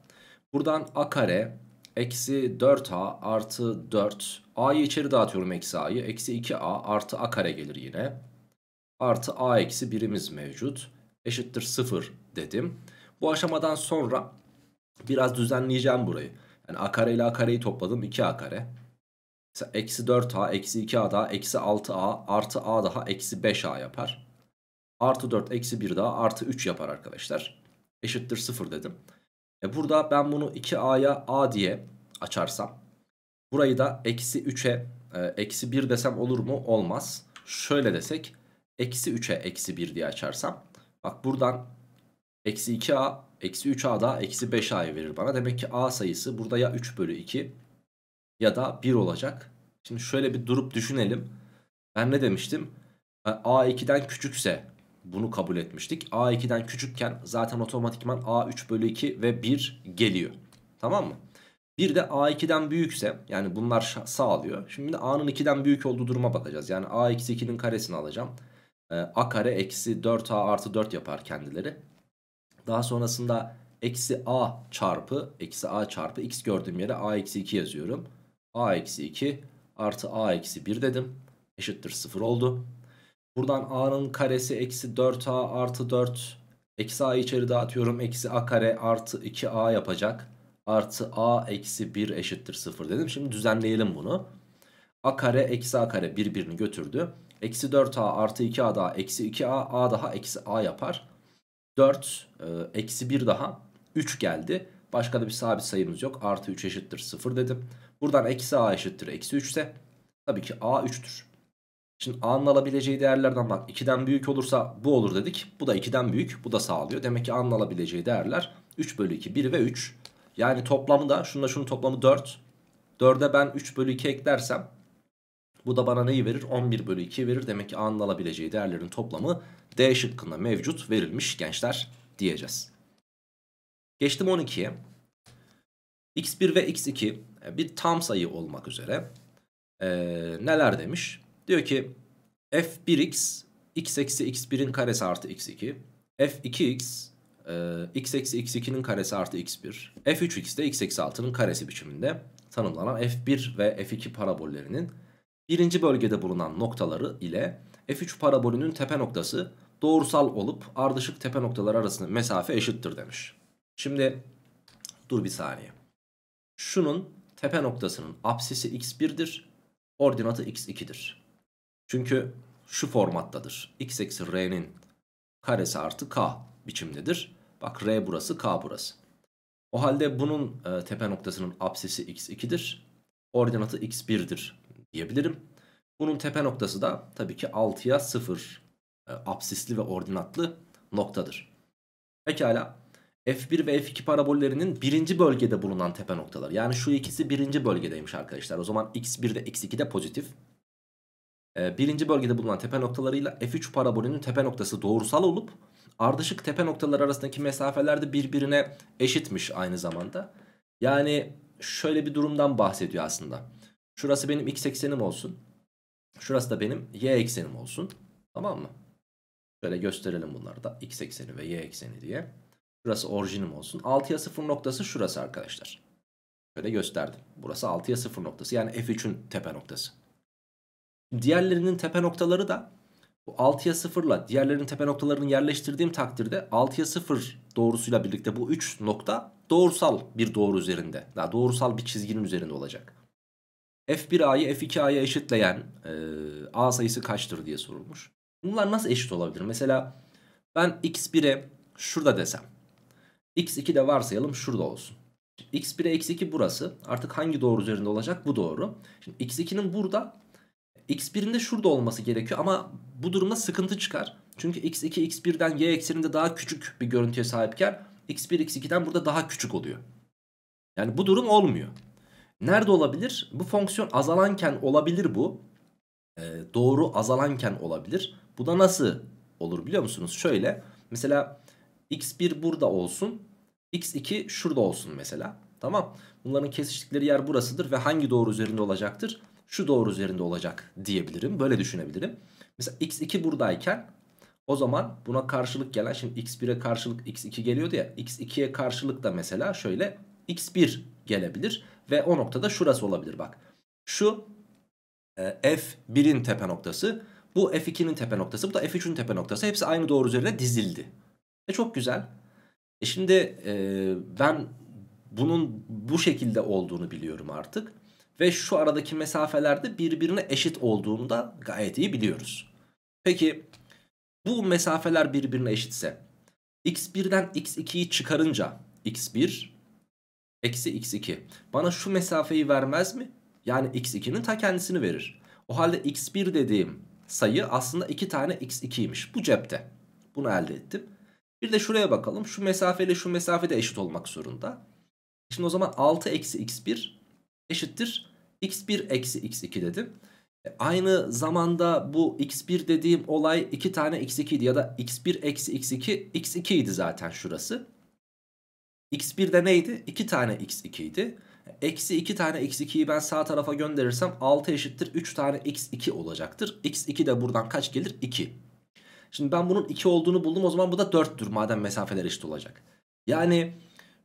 Buradan a kare eksi 4a artı 4. a'yı içeri dağıtıyorum eksi a'yı. Eksi 2a artı a kare gelir yine. Artı a eksi 1'imiz mevcut. Eşittir 0 dedim. Bu aşamadan sonra biraz düzenleyeceğim burayı. Yani a kare ile a kareyi topladım 2a kare. Mesela eksi 4a eksi 2a daha eksi 6a artı a daha eksi 5a yapar. Artı 4 eksi 1 daha artı 3 yapar arkadaşlar. Eşittir 0 dedim. E burada ben bunu 2a'ya a diye açarsam. Burayı da eksi 3'e e, eksi 1 desem olur mu? Olmaz. Şöyle desek eksi 3'e eksi 1 diye açarsam. Bak buradan eksi 2a Eksi 3a da eksi 5a'yı verir bana. Demek ki a sayısı burada ya 3 bölü 2 ya da 1 olacak. Şimdi şöyle bir durup düşünelim. Ben ne demiştim? a 2'den küçükse bunu kabul etmiştik. a 2'den küçükken zaten otomatikman a 3 bölü 2 ve 1 geliyor. Tamam mı? Bir de A2'den büyükse yani bunlar sağlıyor. Şimdi A'nın 2'den büyük olduğu duruma bakacağız. Yani A-2'nin karesini alacağım. Ee, a kare eksi 4A artı 4 yapar kendileri. Daha sonrasında eksi a çarpı eksi a çarpı x gördüğüm yere a eksi 2 yazıyorum. a eksi 2 artı a eksi 1 dedim. Eşittir 0 oldu. Buradan a'nın karesi eksi 4a artı 4 eksi a içeri dağıtıyorum. Eksi a kare artı 2a yapacak. Artı a eksi 1 eşittir 0 dedim. Şimdi düzenleyelim bunu. a kare eksi a kare birbirini götürdü. Eksi 4a artı 2a daha eksi 2a a daha eksi a yapar. 4 e, eksi 1 daha 3 geldi. Başka da bir sabit sayımız yok. Artı 3 eşittir 0 dedim. Buradan eksi a eşittir eksi 3 ise tabii ki a 3'tür. Şimdi a'nın alabileceği değerlerden bak 2'den büyük olursa bu olur dedik. Bu da 2'den büyük bu da sağlıyor. Demek ki a'nın alabileceği değerler 3 bölü 2 1 ve 3. Yani toplamı da şununla şunun toplamı 4. 4'e ben 3 bölü 2 eklersem bu da bana neyi verir? 11 bölü 2 verir. Demek ki A'nın alabileceği değerlerin toplamı D şıkkında mevcut verilmiş gençler diyeceğiz. Geçtim 12'ye. X1 ve X2 e, bir tam sayı olmak üzere ee, neler demiş? Diyor ki F1X x eksi x1'in karesi artı x2 f2x e, x eksi x2'nin karesi artı x1 f3x de x eksi 6'nın karesi biçiminde tanımlanan f1 ve f2 parabollerinin birinci bölgede bulunan noktaları ile f3 parabolünün tepe noktası doğrusal olup ardışık tepe noktaları arasında mesafe eşittir demiş. Şimdi dur bir saniye. Şunun tepe noktasının apsisi x1'dir. Ordinatı x2'dir. Çünkü şu formattadır. x eksi r'nin karesi artı k biçimdedir. Bak r burası k burası. O halde bunun e, tepe noktasının apsisi x2'dir. Ordinatı x1'dir diyebilirim. Bunun tepe noktası da tabii ki 6'ya 0 e, absisli ve ordinatlı noktadır. Pekala F1 ve F2 parabollerinin birinci bölgede bulunan tepe noktaları. Yani şu ikisi birinci bölgedeymiş arkadaşlar. O zaman x1 de x2 de pozitif. E, birinci bölgede bulunan tepe noktalarıyla F3 parabolünün tepe noktası doğrusal olup ardışık tepe noktaları arasındaki mesafeler de birbirine eşitmiş aynı zamanda. Yani şöyle bir durumdan bahsediyor aslında. Şurası benim x eksenim olsun. Şurası da benim y eksenim olsun. Tamam mı? Şöyle gösterelim bunları da. X ekseni ve y ekseni diye. Şurası orijinim olsun. 6'ya 0 noktası şurası arkadaşlar. Şöyle gösterdim. Burası 6'ya 0 noktası. Yani F3'ün tepe noktası. Diğerlerinin tepe noktaları da bu 6'ya 0 ile diğerlerinin tepe noktalarını yerleştirdiğim takdirde 6'ya 0 doğrusuyla birlikte bu 3 nokta doğrusal bir doğru üzerinde. Daha doğrusal bir çizginin üzerinde olacak. F1A'yı F2A'ya eşitleyen e, A sayısı kaçtır diye sorulmuş. Bunlar nasıl eşit olabilir? Mesela ben X1'e şurada desem. X2 de varsayalım şurada olsun. X1'e X2 burası. Artık hangi doğru üzerinde olacak? Bu doğru. Şimdi X2'nin burada X1'in de şurada olması gerekiyor ama bu durumda sıkıntı çıkar. Çünkü X2 X1'den Y ekseninde daha küçük bir görüntüye sahipken X1 X2'den burada daha küçük oluyor. Yani bu durum olmuyor. Nerede olabilir? Bu fonksiyon azalanken olabilir bu. E, doğru azalanken olabilir. Bu da nasıl olur biliyor musunuz? Şöyle mesela x1 burada olsun. x2 şurada olsun mesela. Tamam. Bunların kesiştikleri yer burasıdır ve hangi doğru üzerinde olacaktır? Şu doğru üzerinde olacak diyebilirim. Böyle düşünebilirim. Mesela x2 buradayken o zaman buna karşılık gelen şimdi x1'e karşılık x2 geliyordu ya. x2'ye karşılık da mesela şöyle x1 gelebilir. Ve o noktada şurası olabilir bak. Şu e, f1'in tepe noktası. Bu f2'nin tepe noktası. Bu da f3'ün tepe noktası. Hepsi aynı doğru üzerine dizildi. E çok güzel. E şimdi e, ben bunun bu şekilde olduğunu biliyorum artık. Ve şu aradaki mesafelerde birbirine eşit olduğunu da gayet iyi biliyoruz. Peki bu mesafeler birbirine eşitse x1'den x2'yi çıkarınca x1 Eksi x2. Bana şu mesafeyi vermez mi? Yani x2'nin ta kendisini verir. O halde x1 dediğim sayı aslında 2 tane x2'ymiş. Bu cepte. Bunu elde ettim. Bir de şuraya bakalım. Şu mesafeyle şu mesafe de eşit olmak zorunda. Şimdi o zaman 6 eksi x1 eşittir. x1 eksi x2 dedim. E, aynı zamanda bu x1 dediğim olay 2 tane x2 idi ya da x1 eksi x2 x2 idi zaten şurası. X1 de neydi? 2 tane X2 idi. Eksi 2 tane X2'yi ben sağ tarafa gönderirsem 6 eşittir 3 tane X2 olacaktır. X2 de buradan kaç gelir? 2. Şimdi ben bunun 2 olduğunu buldum. O zaman bu da 4'tür madem mesafeler eşit olacak. Yani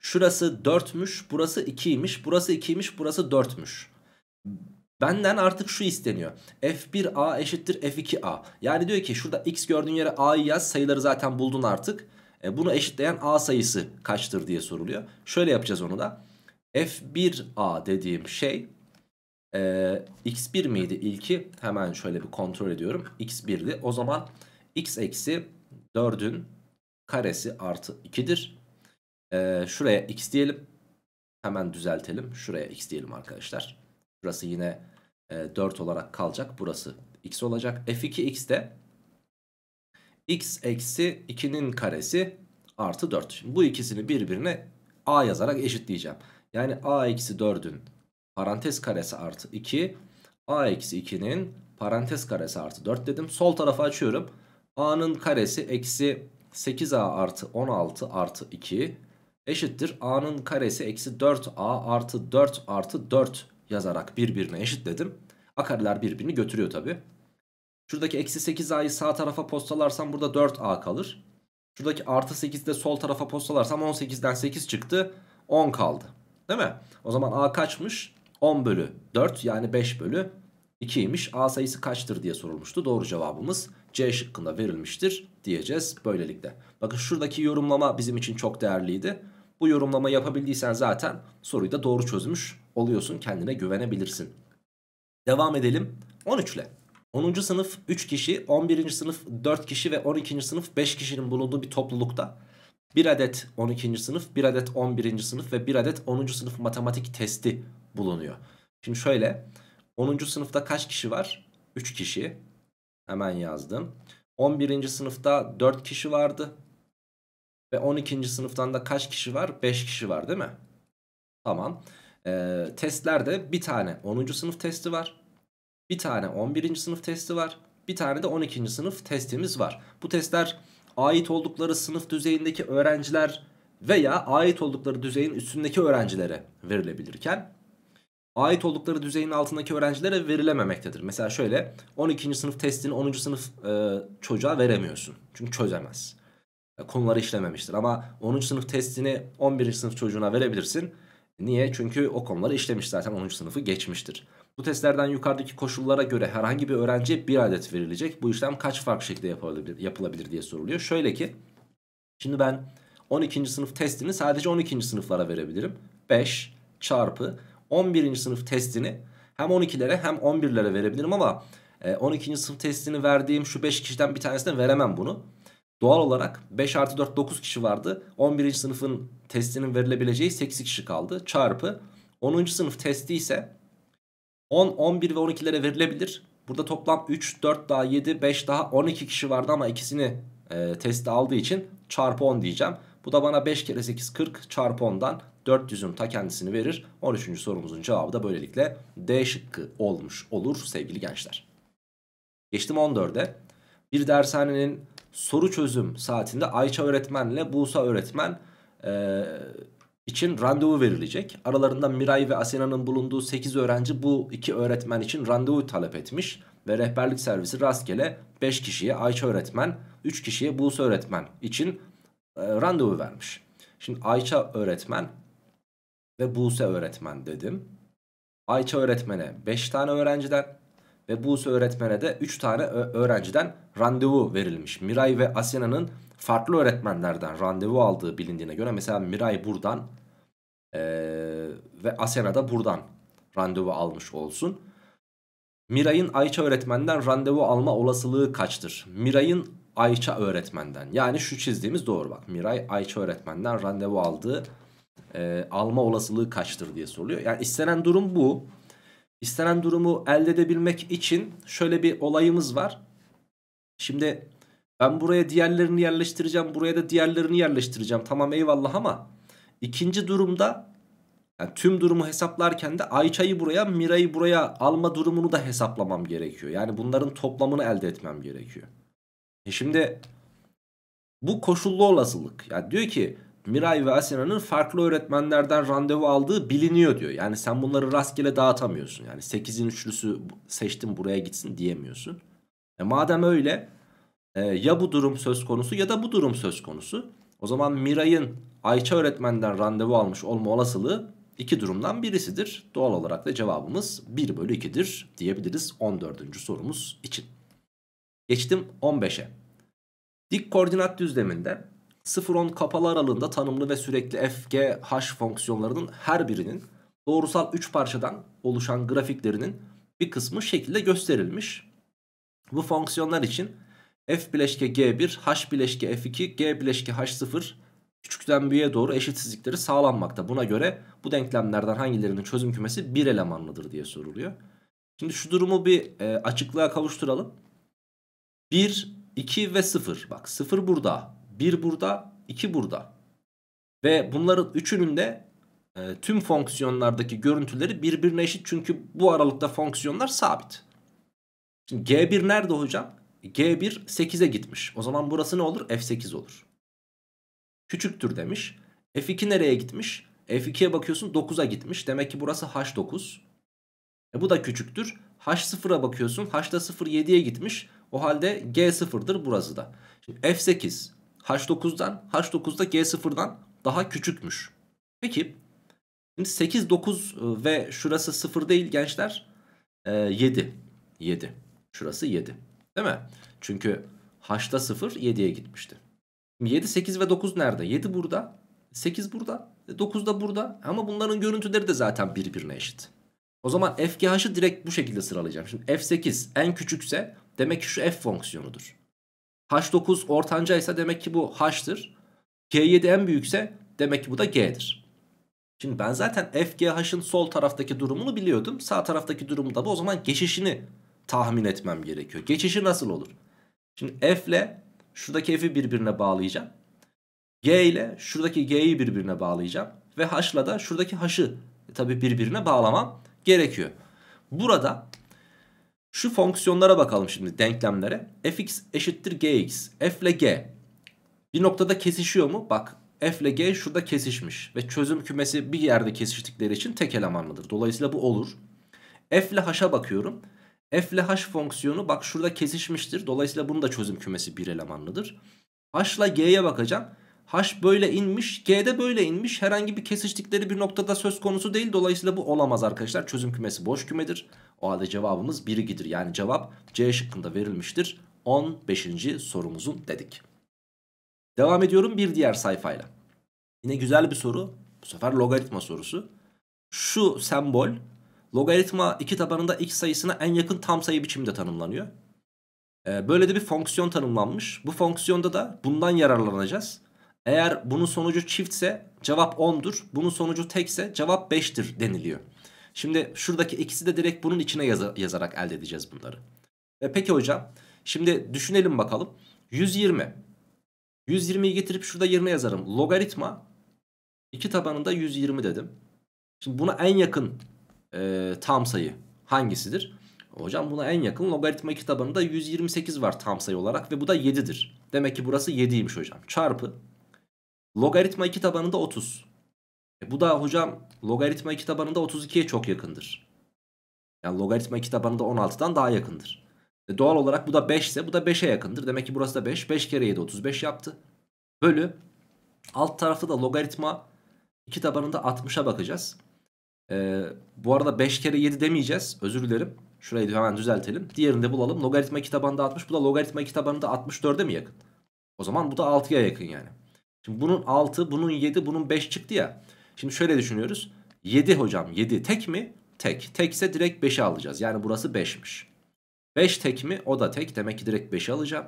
şurası 4'müş, burası 2'ymiş, burası 2'ymiş, burası 4'müş. Benden artık şu isteniyor. F1A eşittir F2A. Yani diyor ki şurada X gördüğün yere A'yı yaz. Sayıları zaten buldun artık. E, bunu eşitleyen a sayısı kaçtır diye soruluyor. Şöyle yapacağız onu da. F1a dediğim şey e, x1 miydi ilki? Hemen şöyle bir kontrol ediyorum. x1'di. O zaman x eksi 4'ün karesi artı 2'dir. E, şuraya x diyelim. Hemen düzeltelim. Şuraya x diyelim arkadaşlar. Burası yine e, 4 olarak kalacak. Burası x olacak. F2x de x eksi 2'nin karesi artı 4. Şimdi bu ikisini birbirine a yazarak eşitleyeceğim. Yani a eksi 4'ün parantez karesi artı 2 a eksi 2'nin parantez karesi artı 4 dedim. Sol tarafı açıyorum. a'nın karesi eksi 8a artı 16 artı 2 eşittir. a'nın karesi eksi 4a artı 4 artı 4 yazarak birbirine eşitledim. A kareler birbirini götürüyor tabi. Şuradaki eksi 8a'yı sağ tarafa postalarsam burada 4a kalır. Şuradaki artı 8 de sol tarafa postalarsam 18'den 8 çıktı. 10 kaldı. Değil mi? O zaman a kaçmış? 10 bölü 4 yani 5 bölü 2'ymiş. A sayısı kaçtır diye sorulmuştu. Doğru cevabımız C şıkkında verilmiştir diyeceğiz böylelikle. Bakın şuradaki yorumlama bizim için çok değerliydi. Bu yorumlama yapabildiysen zaten soruyu da doğru çözmüş oluyorsun. Kendine güvenebilirsin. Devam edelim 13 ile. 10. sınıf 3 kişi, 11. sınıf 4 kişi ve 12. sınıf 5 kişinin bulunduğu bir toplulukta bir adet 12. sınıf, bir adet 11. sınıf ve bir adet 10. sınıf matematik testi bulunuyor. Şimdi şöyle 10. sınıfta kaç kişi var? 3 kişi. Hemen yazdım. 11. sınıfta 4 kişi vardı. Ve 12. sınıftan da kaç kişi var? 5 kişi var değil mi? Tamam. Ee, testlerde bir tane 10. sınıf testi var. Bir tane 11. sınıf testi var. Bir tane de 12. sınıf testimiz var. Bu testler ait oldukları sınıf düzeyindeki öğrenciler veya ait oldukları düzeyin üstündeki öğrencilere verilebilirken ait oldukları düzeyin altındaki öğrencilere verilememektedir. Mesela şöyle 12. sınıf testini 10. sınıf e, çocuğa veremiyorsun. Çünkü çözemez. E, konuları işlememiştir ama 10. sınıf testini 11. sınıf çocuğuna verebilirsin. Niye? Çünkü o konuları işlemiş zaten 10. sınıfı geçmiştir. Bu testlerden yukarıdaki koşullara göre herhangi bir öğrenciye bir adet verilecek. Bu işlem kaç farklı şekilde yapılabilir, yapılabilir diye soruluyor. Şöyle ki şimdi ben 12. sınıf testini sadece 12. sınıflara verebilirim. 5 çarpı 11. sınıf testini hem 12'lere hem 11'lere verebilirim ama 12. E, sınıf testini verdiğim şu 5 kişiden bir tanesine veremem bunu. Doğal olarak 5 artı 4 9 kişi vardı. 11. sınıfın testinin verilebileceği 8 kişi kaldı. Çarpı 10. sınıf testi ise 10, 11 ve 12'lere verilebilir. Burada toplam 3, 4 daha 7, 5 daha 12 kişi vardı ama ikisini e, testi aldığı için çarpı 10 diyeceğim. Bu da bana 5 kere 8 40 çarpı 10'dan 400'ün ta kendisini verir. 13. sorumuzun cevabı da böylelikle D şıkkı olmuş olur sevgili gençler. Geçtim 14'e. Bir dershanenin soru çözüm saatinde Ayça öğretmenle Buğsa öğretmen e, için randevu verilecek. Aralarında Miray ve Asena'nın bulunduğu 8 öğrenci bu iki öğretmen için randevu talep etmiş ve rehberlik servisi rastgele 5 kişiye Ayça öğretmen, 3 kişiye Buse öğretmen için e, randevu vermiş. Şimdi Ayça öğretmen ve Buse öğretmen dedim. Ayça öğretmene 5 tane öğrenciden, ve bu öğretmene de 3 tane öğrenciden randevu verilmiş. Miray ve Asena'nın farklı öğretmenlerden randevu aldığı bilindiğine göre mesela Miray buradan ee, ve Asena da buradan randevu almış olsun. Miray'ın Ayça öğretmenden randevu alma olasılığı kaçtır? Miray'ın Ayça öğretmenden yani şu çizdiğimiz doğru bak Miray Ayça öğretmenden randevu aldığı e, alma olasılığı kaçtır diye soruluyor. Yani istenen durum bu. İstenen durumu elde edebilmek için şöyle bir olayımız var. Şimdi ben buraya diğerlerini yerleştireceğim. Buraya da diğerlerini yerleştireceğim. Tamam eyvallah ama ikinci durumda yani tüm durumu hesaplarken de Ayça'yı buraya, Mira'yı buraya alma durumunu da hesaplamam gerekiyor. Yani bunların toplamını elde etmem gerekiyor. E şimdi bu koşullu olasılık. Yani diyor ki Miray ve Asena'nın farklı öğretmenlerden randevu aldığı biliniyor diyor. Yani sen bunları rastgele dağıtamıyorsun. Yani 8'in üçlüsü seçtim buraya gitsin diyemiyorsun. E madem öyle e, ya bu durum söz konusu ya da bu durum söz konusu. O zaman Miray'ın Ayça öğretmenden randevu almış olma olasılığı iki durumdan birisidir. Doğal olarak da cevabımız 1 bölü 2'dir diyebiliriz 14. sorumuz için. Geçtim 15'e. Dik koordinat düzleminde 0-10 kapalı aralığında tanımlı ve sürekli f, g, h fonksiyonlarının her birinin doğrusal 3 parçadan oluşan grafiklerinin bir kısmı şekilde gösterilmiş. Bu fonksiyonlar için f bileşke g1, h bileşke f2, g bileşke h0 küçükten büyüğe doğru eşitsizlikleri sağlanmakta. Buna göre bu denklemlerden hangilerinin çözüm kümesi bir elemanlıdır diye soruluyor. Şimdi şu durumu bir e, açıklığa kavuşturalım. 1, 2 ve 0. Bak 0 burada. 1 burada, 2 burada. Ve bunların üçünün de e, tüm fonksiyonlardaki görüntüleri birbirine eşit. Çünkü bu aralıkta fonksiyonlar sabit. Şimdi G1 nerede hocam? G1 8'e gitmiş. O zaman burası ne olur? F8 olur. Küçüktür demiş. F2 nereye gitmiş? F2'ye bakıyorsun 9'a gitmiş. Demek ki burası H9. E bu da küçüktür. H0'a bakıyorsun. H da 0 7'ye gitmiş. O halde G0'dır burası da. Şimdi F8 H9'dan H9'da G0'dan daha küçükmüş. Peki şimdi 8 9 e, ve şurası 0 değil gençler. E, 7. 7. Şurası 7. Değil mi? Çünkü H'da 0 7'ye gitmişti. 7 8 ve 9 nerede? 7 burada. 8 burada. 9 e, da burada. Ama bunların görüntüleri de zaten birbirine eşit. O zaman FGH'ı direkt bu şekilde sıralayacağım. Şimdi F8 en küçükse demek ki şu F fonksiyonudur. H9 ortancaysa demek ki bu H'tır. G7 en büyükse demek ki bu da G'dir. Şimdi ben zaten FGH'ın sol taraftaki durumunu biliyordum. Sağ taraftaki durumu da bu. O zaman geçişini tahmin etmem gerekiyor. Geçişi nasıl olur? Şimdi F ile şuradaki F'i birbirine bağlayacağım. G ile şuradaki G'yi birbirine bağlayacağım. Ve H ile de şuradaki H'ı tabii birbirine bağlamam gerekiyor. Burada şu fonksiyonlara bakalım şimdi denklemlere. fx eşittir gx. f ile g. Bir noktada kesişiyor mu? Bak f ile g şurada kesişmiş. Ve çözüm kümesi bir yerde kesiştikleri için tek elemanlıdır. Dolayısıyla bu olur. f ile h'a bakıyorum. f ile h fonksiyonu bak şurada kesişmiştir. Dolayısıyla bunun da çözüm kümesi bir elemanlıdır. h ile g'ye bakacağım. H böyle inmiş, G de böyle inmiş. Herhangi bir kesiştikleri bir noktada söz konusu değil. Dolayısıyla bu olamaz arkadaşlar. Çözüm kümesi boş kümedir. O halde cevabımız 1-2'dir. Yani cevap C şıkkında verilmiştir. 15. sorumuzun dedik. Devam ediyorum bir diğer sayfayla. Yine güzel bir soru. Bu sefer logaritma sorusu. Şu sembol logaritma iki tabanında x sayısına en yakın tam sayı biçiminde tanımlanıyor. Ee, böyle de bir fonksiyon tanımlanmış. Bu fonksiyonda da bundan yararlanacağız. Eğer bunun sonucu çiftse cevap 10'dur. Bunun sonucu tekse cevap 5'tir deniliyor. Şimdi şuradaki ikisi de direkt bunun içine yaza yazarak elde edeceğiz bunları. E peki hocam şimdi düşünelim bakalım. 120. 120'yi getirip şurada yerine yazarım. Logaritma iki tabanında 120 dedim. Şimdi buna en yakın e, tam sayı hangisidir? Hocam buna en yakın logaritma 2 tabanında 128 var tam sayı olarak ve bu da 7'dir. Demek ki burası 7'ymiş hocam. Çarpı Logaritma 2 tabanında 30. E bu da hocam logaritma 2 tabanında 32'ye çok yakındır. Yani logaritma 2 tabanında 16'dan daha yakındır. E doğal olarak bu da 5 ise bu da 5'e yakındır. Demek ki burası da 5. 5 kere 7 35 yaptı. Bölü alt tarafta da logaritma 2 tabanında 60'a bakacağız. Ee, bu arada 5 kere 7 demeyeceğiz. Özür dilerim. Şurayı hemen düzeltelim. Diğerini de bulalım. Logaritma 2 tabanında 60. Bu da logaritma 2 tabanında 64'e mi yakın? O zaman bu da 6'ya yakın yani. Şimdi bunun 6, bunun 7, bunun 5 çıktı ya. Şimdi şöyle düşünüyoruz. 7 hocam 7 tek mi? Tek. Tekse direkt 5'i alacağız. Yani burası 5'miş. 5 tek mi? O da tek. Demek ki direkt 5'i alacağım.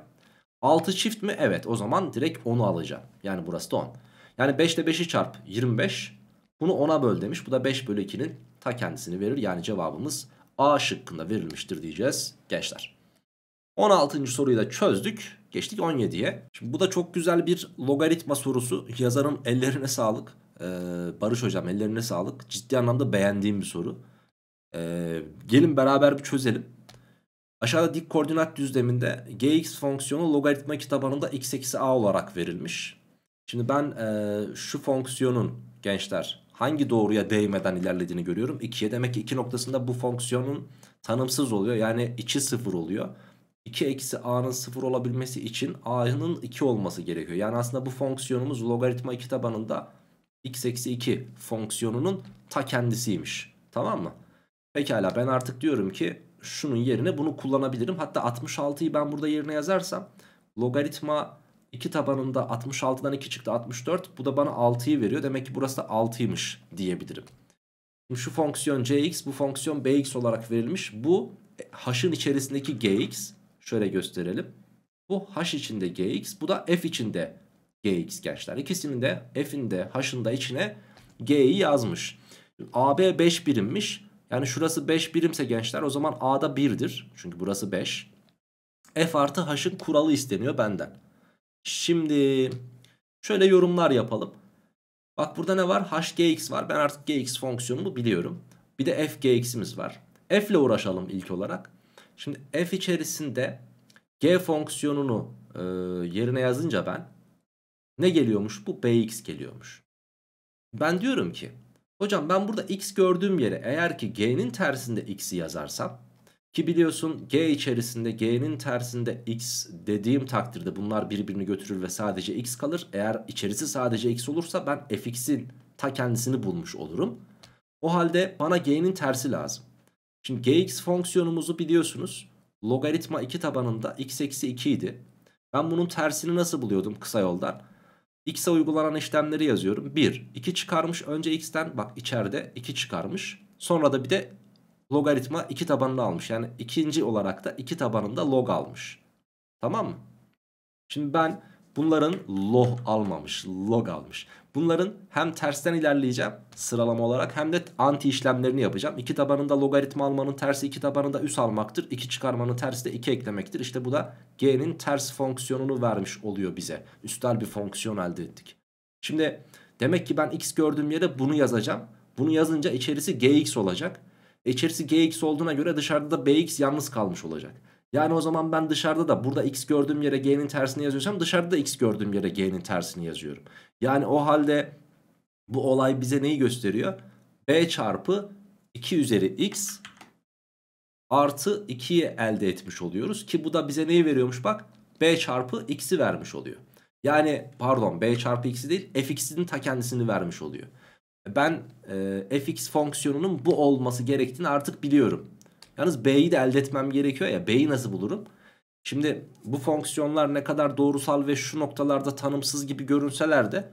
6 çift mi? Evet. O zaman direkt 10'u alacağım. Yani burası da 10. Yani 5 ile 5'i çarp 25. Bunu 10'a böl demiş. Bu da 5 bölü 2'nin ta kendisini verir. Yani cevabımız A şıkkında verilmiştir diyeceğiz gençler. 16. soruyu da çözdük. Geçtik 17'ye. Şimdi bu da çok güzel bir logaritma sorusu. Yazarın ellerine sağlık. Ee, Barış hocam ellerine sağlık. Ciddi anlamda beğendiğim bir soru. Ee, gelin beraber bir çözelim. Aşağıda dik koordinat düzleminde gx fonksiyonu logaritma tabanında x eksi a olarak verilmiş. Şimdi ben e, şu fonksiyonun gençler hangi doğruya değmeden ilerlediğini görüyorum. 2'ye demek ki 2 noktasında bu fonksiyonun tanımsız oluyor. Yani içi sıfır oluyor. 2 eksi a'nın 0 olabilmesi için a'nın 2 olması gerekiyor. Yani aslında bu fonksiyonumuz logaritma 2 tabanında x eksi 2 fonksiyonunun ta kendisiymiş. Tamam mı? Pekala ben artık diyorum ki şunun yerine bunu kullanabilirim. Hatta 66'yı ben burada yerine yazarsam logaritma 2 tabanında 66'dan 2 çıktı 64. Bu da bana 6'yı veriyor. Demek ki burası da 6'ymış diyebilirim. Şimdi şu fonksiyon cx bu fonksiyon bx olarak verilmiş. Bu h'ın içerisindeki gx. Şöyle gösterelim. Bu h içinde gx bu da f içinde gx gençler. İkisinin de f'in de h'ın da içine g'yi yazmış. Şimdi AB 5 birimmiş. Yani şurası 5 birimse gençler o zaman A'da 1'dir. Çünkü burası 5. F artı H'ın kuralı isteniyor benden. Şimdi şöyle yorumlar yapalım. Bak burada ne var? HGX var. Ben artık GX fonksiyonunu biliyorum. Bir de f FGX'imiz var. F ile uğraşalım ilk olarak. Şimdi f içerisinde g fonksiyonunu e, yerine yazınca ben ne geliyormuş? Bu bx geliyormuş. Ben diyorum ki hocam ben burada x gördüğüm yere eğer ki g'nin tersinde x'i yazarsam ki biliyorsun g içerisinde g'nin tersinde x dediğim takdirde bunlar birbirini götürür ve sadece x kalır. Eğer içerisi sadece x olursa ben fx'in ta kendisini bulmuş olurum. O halde bana g'nin tersi lazım. Şimdi gx fonksiyonumuzu biliyorsunuz. Logaritma 2 tabanında x eksi 2 idi. Ben bunun tersini nasıl buluyordum kısa yoldan? X'e uygulanan işlemleri yazıyorum. 1, 2 çıkarmış. Önce x'ten bak içeride 2 çıkarmış. Sonra da bir de logaritma 2 tabanını almış. Yani ikinci olarak da 2 tabanında log almış. Tamam mı? Şimdi ben Bunların log almamış. Log almış. Bunların hem tersten ilerleyeceğim sıralama olarak hem de anti işlemlerini yapacağım. İki tabanında logaritma almanın tersi iki tabanında üs almaktır. 2 çıkarmanın tersi de iki eklemektir. İşte bu da g'nin ters fonksiyonunu vermiş oluyor bize. Üstel bir fonksiyon elde ettik. Şimdi demek ki ben x gördüğüm yere bunu yazacağım. Bunu yazınca içerisi gx olacak. İçerisi gx olduğuna göre dışarıda da bx yalnız kalmış olacak. Yani o zaman ben dışarıda da burada x gördüğüm yere g'nin tersini yazıyorsam dışarıda da x gördüğüm yere g'nin tersini yazıyorum. Yani o halde bu olay bize neyi gösteriyor? b çarpı 2 üzeri x artı 2'yi elde etmiş oluyoruz. Ki bu da bize neyi veriyormuş bak? b çarpı x'i vermiş oluyor. Yani pardon b çarpı x'i değil fx'in ta kendisini vermiş oluyor. Ben e, fx fonksiyonunun bu olması gerektiğini artık biliyorum. Yalnız B'yi de elde etmem gerekiyor ya. B'yi nasıl bulurum? Şimdi bu fonksiyonlar ne kadar doğrusal ve şu noktalarda tanımsız gibi görünseler de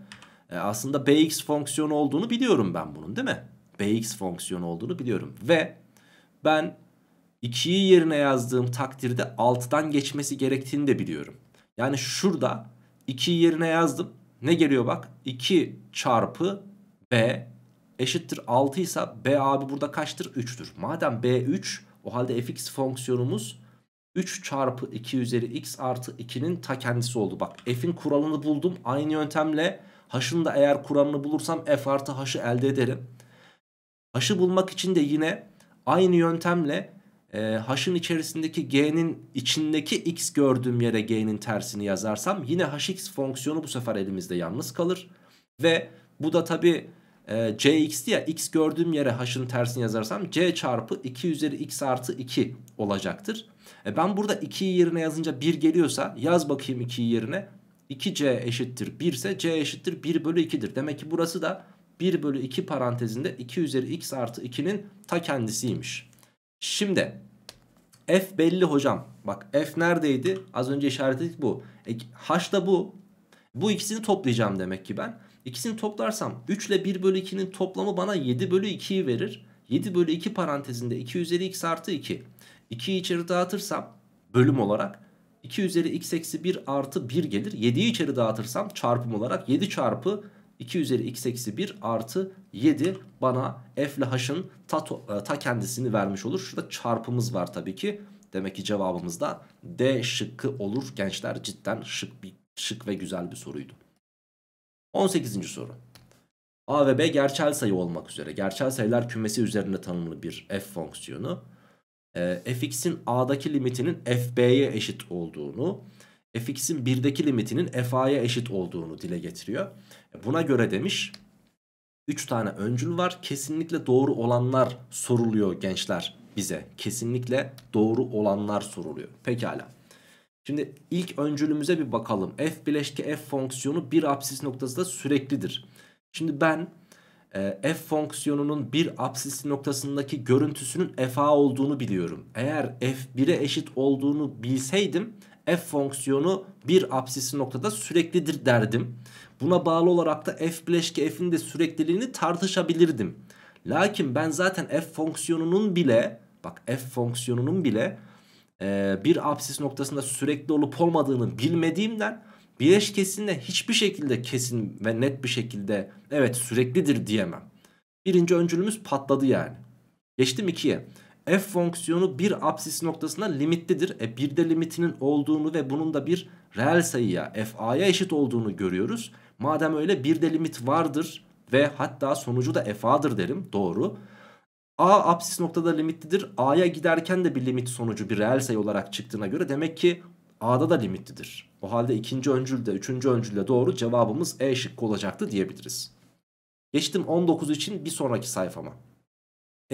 e, aslında bx fonksiyonu olduğunu biliyorum ben bunun değil mi? bx fonksiyonu olduğunu biliyorum. Ve ben 2'yi yerine yazdığım takdirde 6'dan geçmesi gerektiğini de biliyorum. Yani şurada 2'yi yerine yazdım. Ne geliyor bak? 2 çarpı b eşittir 6 ise b abi burada kaçtır? 3'tür. Madem b 3 o halde fx fonksiyonumuz 3 çarpı 2 üzeri x artı 2'nin ta kendisi oldu. Bak f'in kuralını buldum. Aynı yöntemle h'ın da eğer kuralını bulursam f artı h'ı elde ederim. H'ı bulmak için de yine aynı yöntemle e, h'ın içerisindeki g'nin içindeki x gördüğüm yere g'nin tersini yazarsam yine hx fonksiyonu bu sefer elimizde yalnız kalır. Ve bu da tabi e, ee, cx'ti ya x gördüğüm yere h'ın tersini yazarsam c çarpı 2 üzeri x artı 2 olacaktır. E, ben burada 2'yi yerine yazınca 1 geliyorsa yaz bakayım 2'yi yerine. 2c eşittir 1 ise c eşittir 1 bölü 2'dir. Demek ki burası da 1 bölü 2 parantezinde 2 üzeri x artı 2'nin ta kendisiymiş. Şimdi f belli hocam. Bak f neredeydi? Az önce işaretledik bu. E, h da bu. Bu ikisini toplayacağım demek ki ben. İkisini toplarsam 3 ile 1 bölü 2'nin toplamı bana 7 bölü 2'yi verir. 7 bölü 2 parantezinde 2 üzeri x artı 2. 2'yi içeri dağıtırsam bölüm olarak 2 üzeri x eksi 1 artı 1 gelir. 7'yi içeri dağıtırsam çarpım olarak 7 çarpı 2 üzeri x eksi 1 artı 7 bana f ile h'ın ta, e, ta kendisini vermiş olur. Şurada çarpımız var tabii ki. Demek ki cevabımız da D şıkkı olur gençler cidden şık bir şık ve güzel bir soruydu. 18. soru. A ve B gerçel sayı olmak üzere. Gerçel sayılar kümesi üzerinde tanımlı bir f fonksiyonu. E, fx'in a'daki limitinin fb'ye eşit olduğunu, fx'in 1'deki limitinin fa'ya eşit olduğunu dile getiriyor. E, buna göre demiş 3 tane öncül var. Kesinlikle doğru olanlar soruluyor gençler bize. Kesinlikle doğru olanlar soruluyor. Pekala. Şimdi ilk öncülümüze bir bakalım. F bileşke f fonksiyonu bir apsis noktasında süreklidir. Şimdi ben e, f fonksiyonunun bir apsis noktasındaki görüntüsünün fa olduğunu biliyorum. Eğer f 1'e eşit olduğunu bilseydim f fonksiyonu bir apsis noktada süreklidir derdim. Buna bağlı olarak da f bileşke f'in de sürekliliğini tartışabilirdim. Lakin ben zaten f fonksiyonunun bile bak f fonksiyonunun bile e, bir apsis noktasında sürekli olup olmadığını bilmediğimden bileş kesinle hiçbir şekilde kesin ve net bir şekilde evet süreklidir diyemem. Birinci öncülümüz patladı yani. Geçtim ikiye. F fonksiyonu bir apsis noktasında limitlidir. E bir de limitinin olduğunu ve bunun da bir reel sayıya FA'ya eşit olduğunu görüyoruz. Madem öyle bir de limit vardır ve hatta sonucu da FA'dır derim. Doğru. Doğru. A apsis noktada limitlidir. A'ya giderken de bir limit sonucu bir reel sayı olarak çıktığına göre demek ki A'da da limitlidir. O halde ikinci öncülde üçüncü öncülde doğru cevabımız E şıkkı olacaktı diyebiliriz. Geçtim 19 için bir sonraki sayfama.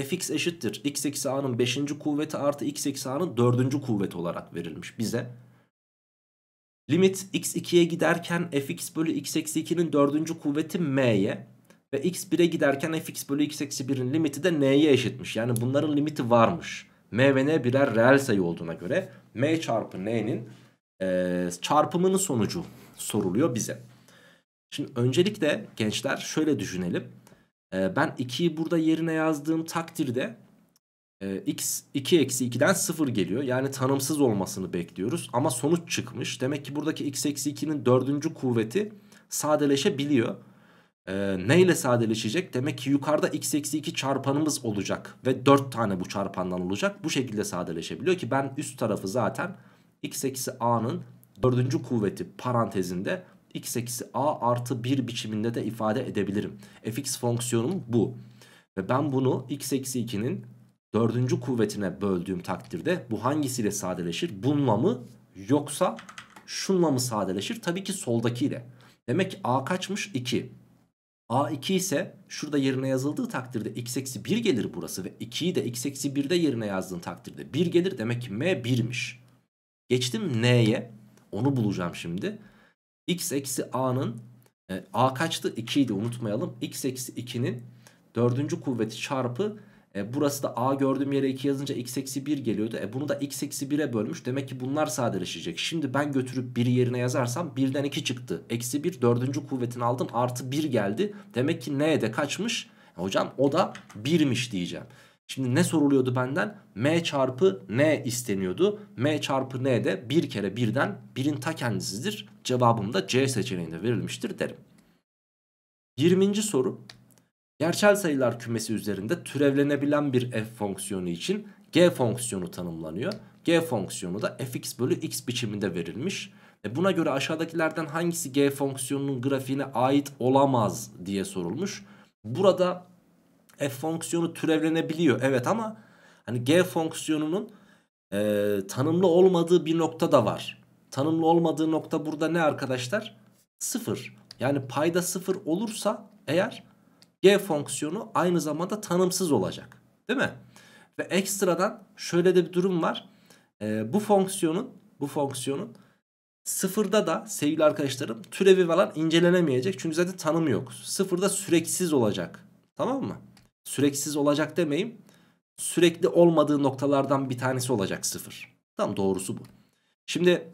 fx eşittir x eksi a'nın 5. kuvveti artı x eksi a'nın 4. kuvveti olarak verilmiş bize. Limit x2'ye giderken fx bölü x eksi 2'nin 4. kuvveti m'ye ve x 1'e giderken fx bölü x eksi 1'in limiti de n'ye eşitmiş. Yani bunların limiti varmış. m ve n birer reel sayı olduğuna göre m çarpı n'nin e, çarpımının sonucu soruluyor bize. Şimdi öncelikle gençler şöyle düşünelim. E, ben 2'yi burada yerine yazdığım takdirde e, x 2 eksi 2'den 0 geliyor. Yani tanımsız olmasını bekliyoruz ama sonuç çıkmış. Demek ki buradaki x eksi 2'nin dördüncü kuvveti sadeleşebiliyor. E, ee, ne sadeleşecek? Demek ki yukarıda x eksi 2 çarpanımız olacak. Ve 4 tane bu çarpandan olacak. Bu şekilde sadeleşebiliyor ki ben üst tarafı zaten x eksi a'nın dördüncü kuvveti parantezinde x eksi a artı 1 biçiminde de ifade edebilirim. fx fonksiyonum bu. Ve ben bunu x eksi 2'nin dördüncü kuvvetine böldüğüm takdirde bu hangisiyle sadeleşir? Bununla mı yoksa şunla mı sadeleşir? Tabii ki soldakiyle. Demek ki a kaçmış? 2. A2 ise şurada yerine yazıldığı takdirde x eksi 1 gelir burası ve 2'yi de x eksi 1'de yerine yazdığın takdirde 1 gelir. Demek ki m 1'miş. Geçtim n'ye. Onu bulacağım şimdi. x eksi a'nın e, a kaçtı? 2 unutmayalım. x eksi 2'nin dördüncü kuvveti çarpı e, burası da a gördüğüm yere 2 yazınca x eksi 1 geliyordu. E, bunu da x eksi 1'e bölmüş. Demek ki bunlar sadeleşecek. Şimdi ben götürüp 1'i yerine yazarsam 1'den 2 çıktı. Eksi 1 4. kuvvetini aldım artı 1 geldi. Demek ki n de kaçmış? E, hocam o da 1'miş diyeceğim. Şimdi ne soruluyordu benden? M çarpı N isteniyordu. M çarpı N de bir kere birden birin ta kendisidir. Cevabım da C seçeneğinde verilmiştir derim. 20. soru Gerçel sayılar kümesi üzerinde türevlenebilen bir f fonksiyonu için g fonksiyonu tanımlanıyor. G fonksiyonu da fx bölü x biçiminde verilmiş. E buna göre aşağıdakilerden hangisi g fonksiyonunun grafiğine ait olamaz diye sorulmuş. Burada f fonksiyonu türevlenebiliyor evet ama hani g fonksiyonunun e, tanımlı olmadığı bir nokta da var. Tanımlı olmadığı nokta burada ne arkadaşlar? Sıfır. Yani payda sıfır olursa eğer g fonksiyonu aynı zamanda tanımsız olacak. Değil mi? Ve ekstradan şöyle de bir durum var. Ee, bu fonksiyonun bu fonksiyonun sıfırda da sevgili arkadaşlarım türevi falan incelenemeyecek. Çünkü zaten tanım yok. Sıfırda süreksiz olacak. Tamam mı? Süreksiz olacak demeyim. Sürekli olmadığı noktalardan bir tanesi olacak sıfır. Tam doğrusu bu. Şimdi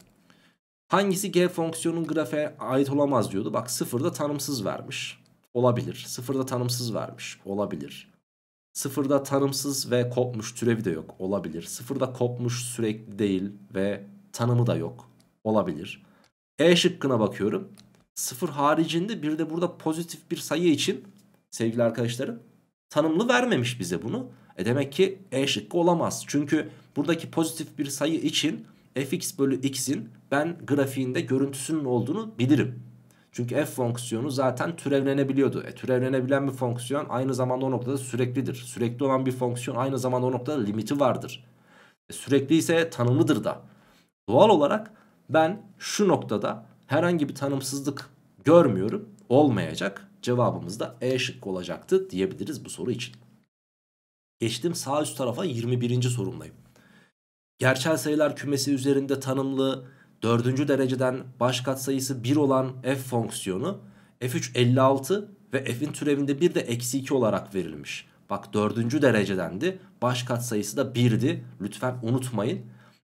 hangisi g fonksiyonun grafiğe ait olamaz diyordu. Bak sıfırda tanımsız vermiş. Olabilir. Sıfırda tanımsız vermiş. Olabilir. Sıfırda tanımsız ve kopmuş türevi de yok. Olabilir. Sıfırda kopmuş sürekli değil ve tanımı da yok. Olabilir. E şıkkına bakıyorum. Sıfır haricinde bir de burada pozitif bir sayı için sevgili arkadaşlarım tanımlı vermemiş bize bunu. E demek ki E şıkkı olamaz. Çünkü buradaki pozitif bir sayı için fx bölü x'in ben grafiğinde görüntüsünün olduğunu bilirim. Çünkü f fonksiyonu zaten türevlenebiliyordu. E, türevlenebilen bir fonksiyon aynı zamanda o noktada süreklidir. Sürekli olan bir fonksiyon aynı zamanda o noktada limiti vardır. E, sürekli ise tanımlıdır da. Doğal olarak ben şu noktada herhangi bir tanımsızlık görmüyorum. Olmayacak. Cevabımız da E şıkkı olacaktı diyebiliriz bu soru için. Geçtim sağ üst tarafa 21. sorumdayım. Gerçel sayılar kümesi üzerinde tanımlı dördüncü dereceden baş katsayısı 1 olan f fonksiyonu f3 56 ve f'in türevinde bir de eksi 2 olarak verilmiş. Bak dördüncü derecedendi baş katsayısı da 1'di lütfen unutmayın.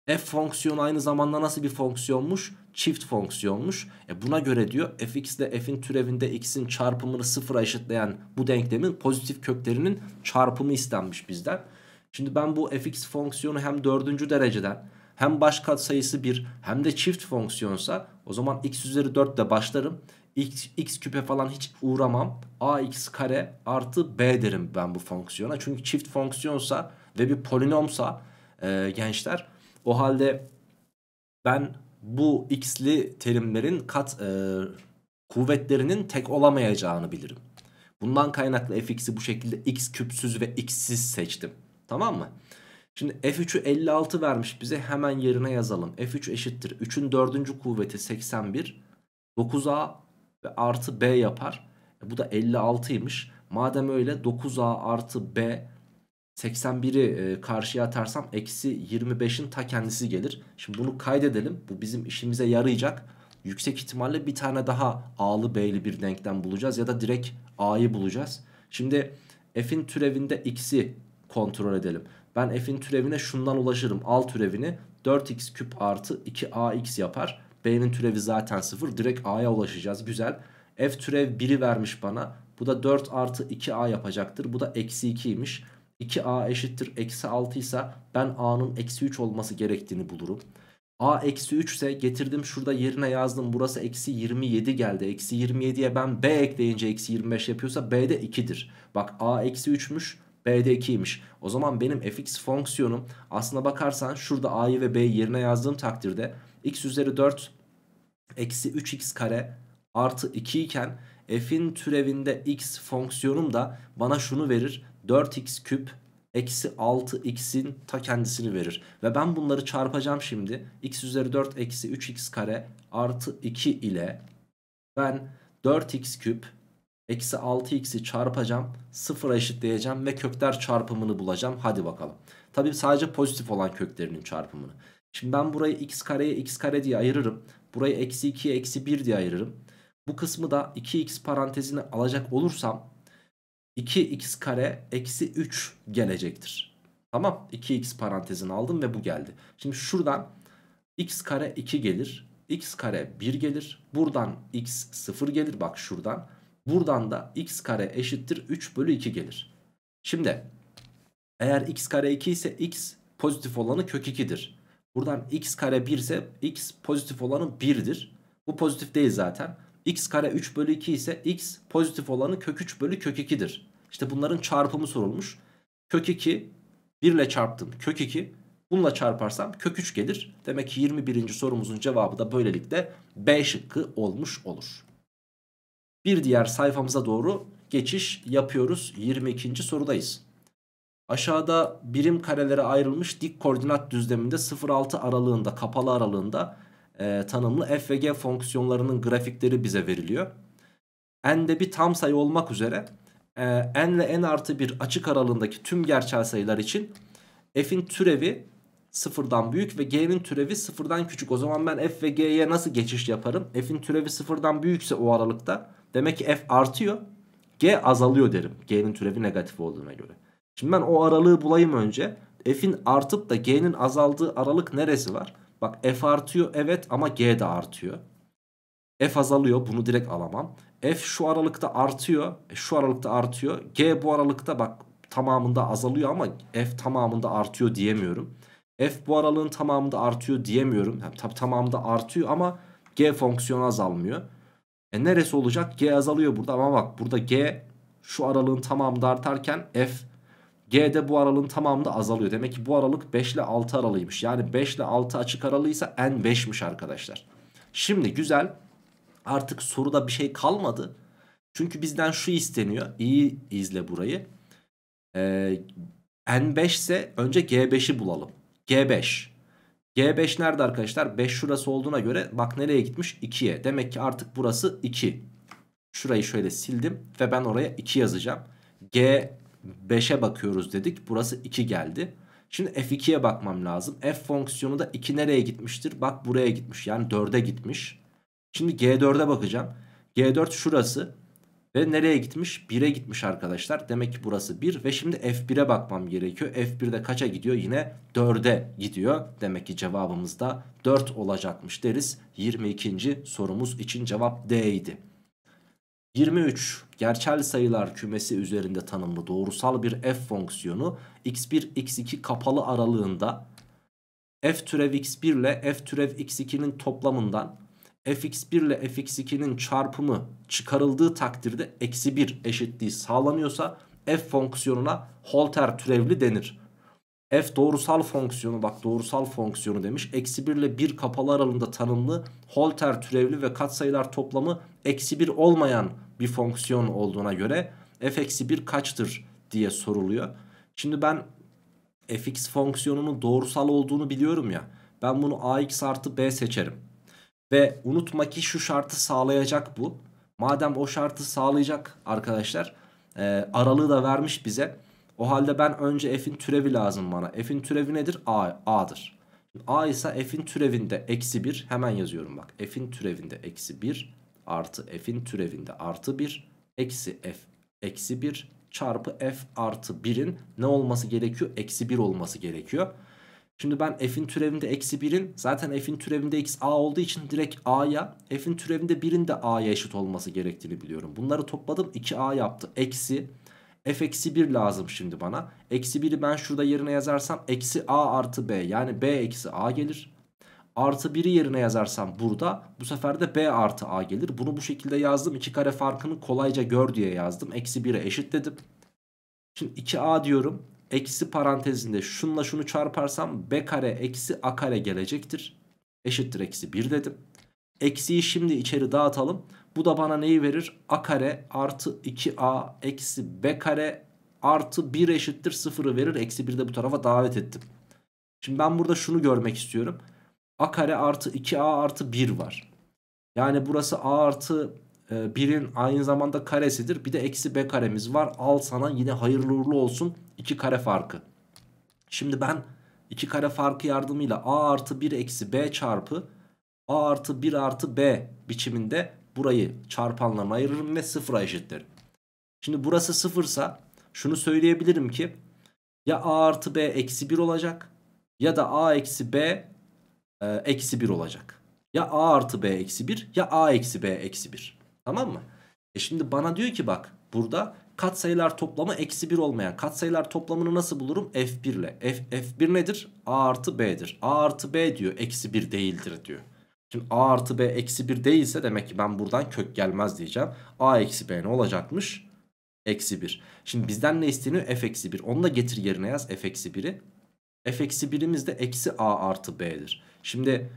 F fonksiyonu aynı zamanda nasıl bir fonksiyonmuş? Çift fonksiyonmuş. E buna göre diyor fx ile f'in türevinde x'in çarpımını sıfıra eşitleyen bu denklemin pozitif köklerinin çarpımı istenmiş bizden. Şimdi ben bu fx fonksiyonu hem dördüncü dereceden hem baş katsayısı 1 hem de çift fonksiyonsa o zaman x üzeri 4 de başlarım. X, x küpe falan hiç uğramam. ax kare artı b derim ben bu fonksiyona. Çünkü çift fonksiyonsa ve bir polinomsa e, gençler o halde ben bu x'li terimlerin kat e, kuvvetlerinin tek olamayacağını bilirim. Bundan kaynaklı fx'i bu şekilde x küpsüz ve x'siz seçtim. Tamam mı? Şimdi F3'ü 56 vermiş bize hemen yerine yazalım. F3 eşittir. 3'ün 4. kuvveti 81. 9A ve artı B yapar. E bu da 56'ymış. Madem öyle 9A artı B 81'i e, karşıya atarsam eksi 25'in ta kendisi gelir. Şimdi bunu kaydedelim. Bu bizim işimize yarayacak. Yüksek ihtimalle bir tane daha A'lı B'li bir denklem bulacağız. Ya da direkt A'yı bulacağız. Şimdi F'in türevinde X'i kontrol edelim ben f'in türevine şundan ulaşırım. Al türevini 4x küp artı 2ax yapar. B'nin türevi zaten 0. Direkt a'ya ulaşacağız. Güzel. F türev 1'i vermiş bana. Bu da 4 artı 2a yapacaktır. Bu da eksi 2'ymiş. 2a eşittir eksi 6 ise ben a'nın eksi 3 olması gerektiğini bulurum. a eksi 3 ise getirdim şurada yerine yazdım. Burası eksi 27 geldi. Eksi 27'ye ben b ekleyince eksi 25 yapıyorsa b de 2'dir. Bak a eksi 3'müş B'de 2'ymiş. O zaman benim fx fonksiyonum aslına bakarsan şurada a'yı ve b'yi yerine yazdığım takdirde x üzeri 4 eksi 3x kare artı 2 iken f'in türevinde x fonksiyonum da bana şunu verir 4x küp eksi 6x'in ta kendisini verir. Ve ben bunları çarpacağım şimdi. x üzeri 4 eksi 3x kare artı 2 ile ben 4x küp Eksi 6x'i çarpacağım. Sıfıra eşitleyeceğim ve kökler çarpımını bulacağım. Hadi bakalım. Tabi sadece pozitif olan köklerinin çarpımını. Şimdi ben burayı x kareye x kare diye ayırırım. Burayı eksi 2'ye eksi 1 diye ayırırım. Bu kısmı da 2x parantezini alacak olursam 2x kare eksi 3 gelecektir. Tamam 2x parantezini aldım ve bu geldi. Şimdi şuradan x kare 2 gelir. x kare 1 gelir. Buradan x 0 gelir bak şuradan. Buradan da x kare eşittir 3 bölü 2 gelir. Şimdi eğer x kare 2 ise x pozitif olanı kök 2'dir. Buradan x kare 1 ise x pozitif olanı 1'dir. Bu pozitif değil zaten. x kare 3 bölü 2 ise x pozitif olanı kök 3 bölü kök 2'dir. İşte bunların çarpımı sorulmuş. Kök 2 1 ile çarptım kök 2 bununla çarparsam kök 3 gelir. Demek ki 21. sorumuzun cevabı da böylelikle B şıkkı olmuş olur bir diğer sayfamıza doğru geçiş yapıyoruz. 22. sorudayız. Aşağıda birim karelere ayrılmış dik koordinat düzleminde 0-6 aralığında kapalı aralığında e, tanımlı f ve g fonksiyonlarının grafikleri bize veriliyor. N de bir tam sayı olmak üzere e, n ile n artı 1 açık aralığındaki tüm gerçel sayılar için f'in türevi sıfırdan büyük ve g'nin türevi sıfırdan küçük. O zaman ben f ve g'ye nasıl geçiş yaparım? f'in türevi sıfırdan büyükse o aralıkta Demek ki f artıyor. G azalıyor derim. G'nin türevi negatif olduğuna göre. Şimdi ben o aralığı bulayım önce. F'in artıp da G'nin azaldığı aralık neresi var? Bak F artıyor evet ama G de artıyor. F azalıyor bunu direkt alamam. F şu aralıkta artıyor. E, şu aralıkta artıyor. G bu aralıkta bak tamamında azalıyor ama F tamamında artıyor diyemiyorum. F bu aralığın tamamında artıyor diyemiyorum. Yani, tabii tamamında artıyor ama G fonksiyonu azalmıyor. E neresi olacak? G azalıyor burada ama bak burada G şu aralığın tamamında artarken F G de bu aralığın tamamında azalıyor. Demek ki bu aralık 5 ile 6 aralığıymış. Yani 5 ile 6 açık aralıysa N 5'miş arkadaşlar. Şimdi güzel artık soruda bir şey kalmadı. Çünkü bizden şu isteniyor. İyi izle burayı. Ee, N5 ise önce G5'i bulalım. G5 G5 nerede arkadaşlar? 5 şurası olduğuna göre bak nereye gitmiş? 2'ye. Demek ki artık burası 2. Şurayı şöyle sildim ve ben oraya 2 yazacağım. G5'e bakıyoruz dedik. Burası 2 geldi. Şimdi F2'ye bakmam lazım. F fonksiyonu da 2 nereye gitmiştir? Bak buraya gitmiş. Yani 4'e gitmiş. Şimdi G4'e bakacağım. G4 şurası. Ve nereye gitmiş? 1'e gitmiş arkadaşlar. Demek ki burası 1 ve şimdi F1'e bakmam gerekiyor. F1'de kaça gidiyor? Yine 4'e gidiyor. Demek ki cevabımız da 4 olacakmış deriz. 22. sorumuz için cevap D idi. 23. Gerçel sayılar kümesi üzerinde tanımlı doğrusal bir f fonksiyonu x1 x2 kapalı aralığında f türev x1 ile f türev x2'nin toplamından fx1 ile fx2'nin çarpımı çıkarıldığı takdirde eksi 1 eşitliği sağlanıyorsa f fonksiyonuna Holter türevli denir. F doğrusal fonksiyonu bak doğrusal fonksiyonu demiş. Eksi 1 ile 1 kapalı aralığında tanımlı Holter türevli ve katsayılar toplamı eksi 1 olmayan bir fonksiyon olduğuna göre f eksi 1 kaçtır diye soruluyor. Şimdi ben fx fonksiyonunun doğrusal olduğunu biliyorum ya ben bunu ax artı b seçerim. Ve unutma ki şu şartı sağlayacak bu. Madem o şartı sağlayacak arkadaşlar e, aralığı da vermiş bize. O halde ben önce f'in türevi lazım bana. F'in türevi nedir? A, A'dır. A ise f'in türevinde eksi 1 hemen yazıyorum bak. F'in türevinde eksi 1 artı f'in türevinde artı 1 eksi f eksi 1 çarpı f artı 1'in ne olması gerekiyor? Eksi 1 olması gerekiyor. Şimdi ben f'in türevinde eksi 1'in zaten f'in türevinde x a olduğu için direkt a'ya f'in türevinde 1'in de a'ya eşit olması gerektiğini biliyorum. Bunları topladım 2a yaptı. Eksi f eksi 1 lazım şimdi bana. Eksi 1'i ben şurada yerine yazarsam eksi a artı b yani b eksi a gelir. Artı 1'i yerine yazarsam burada bu sefer de b artı a gelir. Bunu bu şekilde yazdım. 2 kare farkını kolayca gör diye yazdım. Eksi 1'e eşit dedim. Şimdi 2a diyorum eksi parantezinde şunla şunu çarparsam b kare eksi a kare gelecektir. Eşittir eksi 1 dedim. Eksiyi şimdi içeri dağıtalım. Bu da bana neyi verir? a kare artı 2a eksi b kare artı 1 eşittir 0'ı verir. Eksi 1 de bu tarafa davet ettim. Şimdi ben burada şunu görmek istiyorum. a kare artı 2a artı 1 var. Yani burası a artı 1'in ee, aynı zamanda karesidir. Bir de eksi b karemiz var. Al sana yine hayırlı uğurlu olsun 2 kare farkı. Şimdi ben 2 kare farkı yardımıyla a artı 1 eksi b çarpı a artı 1 artı b biçiminde burayı çarpanlarına ayırırım ve sıfıra eşitlerim. Şimdi burası sıfırsa şunu söyleyebilirim ki ya a artı b eksi 1 olacak ya da a eksi b e, eksi 1 olacak. Ya a artı b eksi 1 ya a eksi b eksi 1. Tamam mı? E şimdi bana diyor ki bak burada katsayılar toplamı eksi 1 olmayan katsayılar toplamını nasıl bulurum? F1 ile. F, F1 nedir? A artı B'dir. A artı B diyor eksi 1 değildir diyor. Şimdi A artı B eksi 1 değilse demek ki ben buradan kök gelmez diyeceğim. A eksi B ne olacakmış? Eksi 1. Şimdi bizden ne isteniyor? F eksi 1. Onu da getir yerine yaz F eksi 1'i. F eksi 1'imiz de eksi A artı B'dir. Şimdi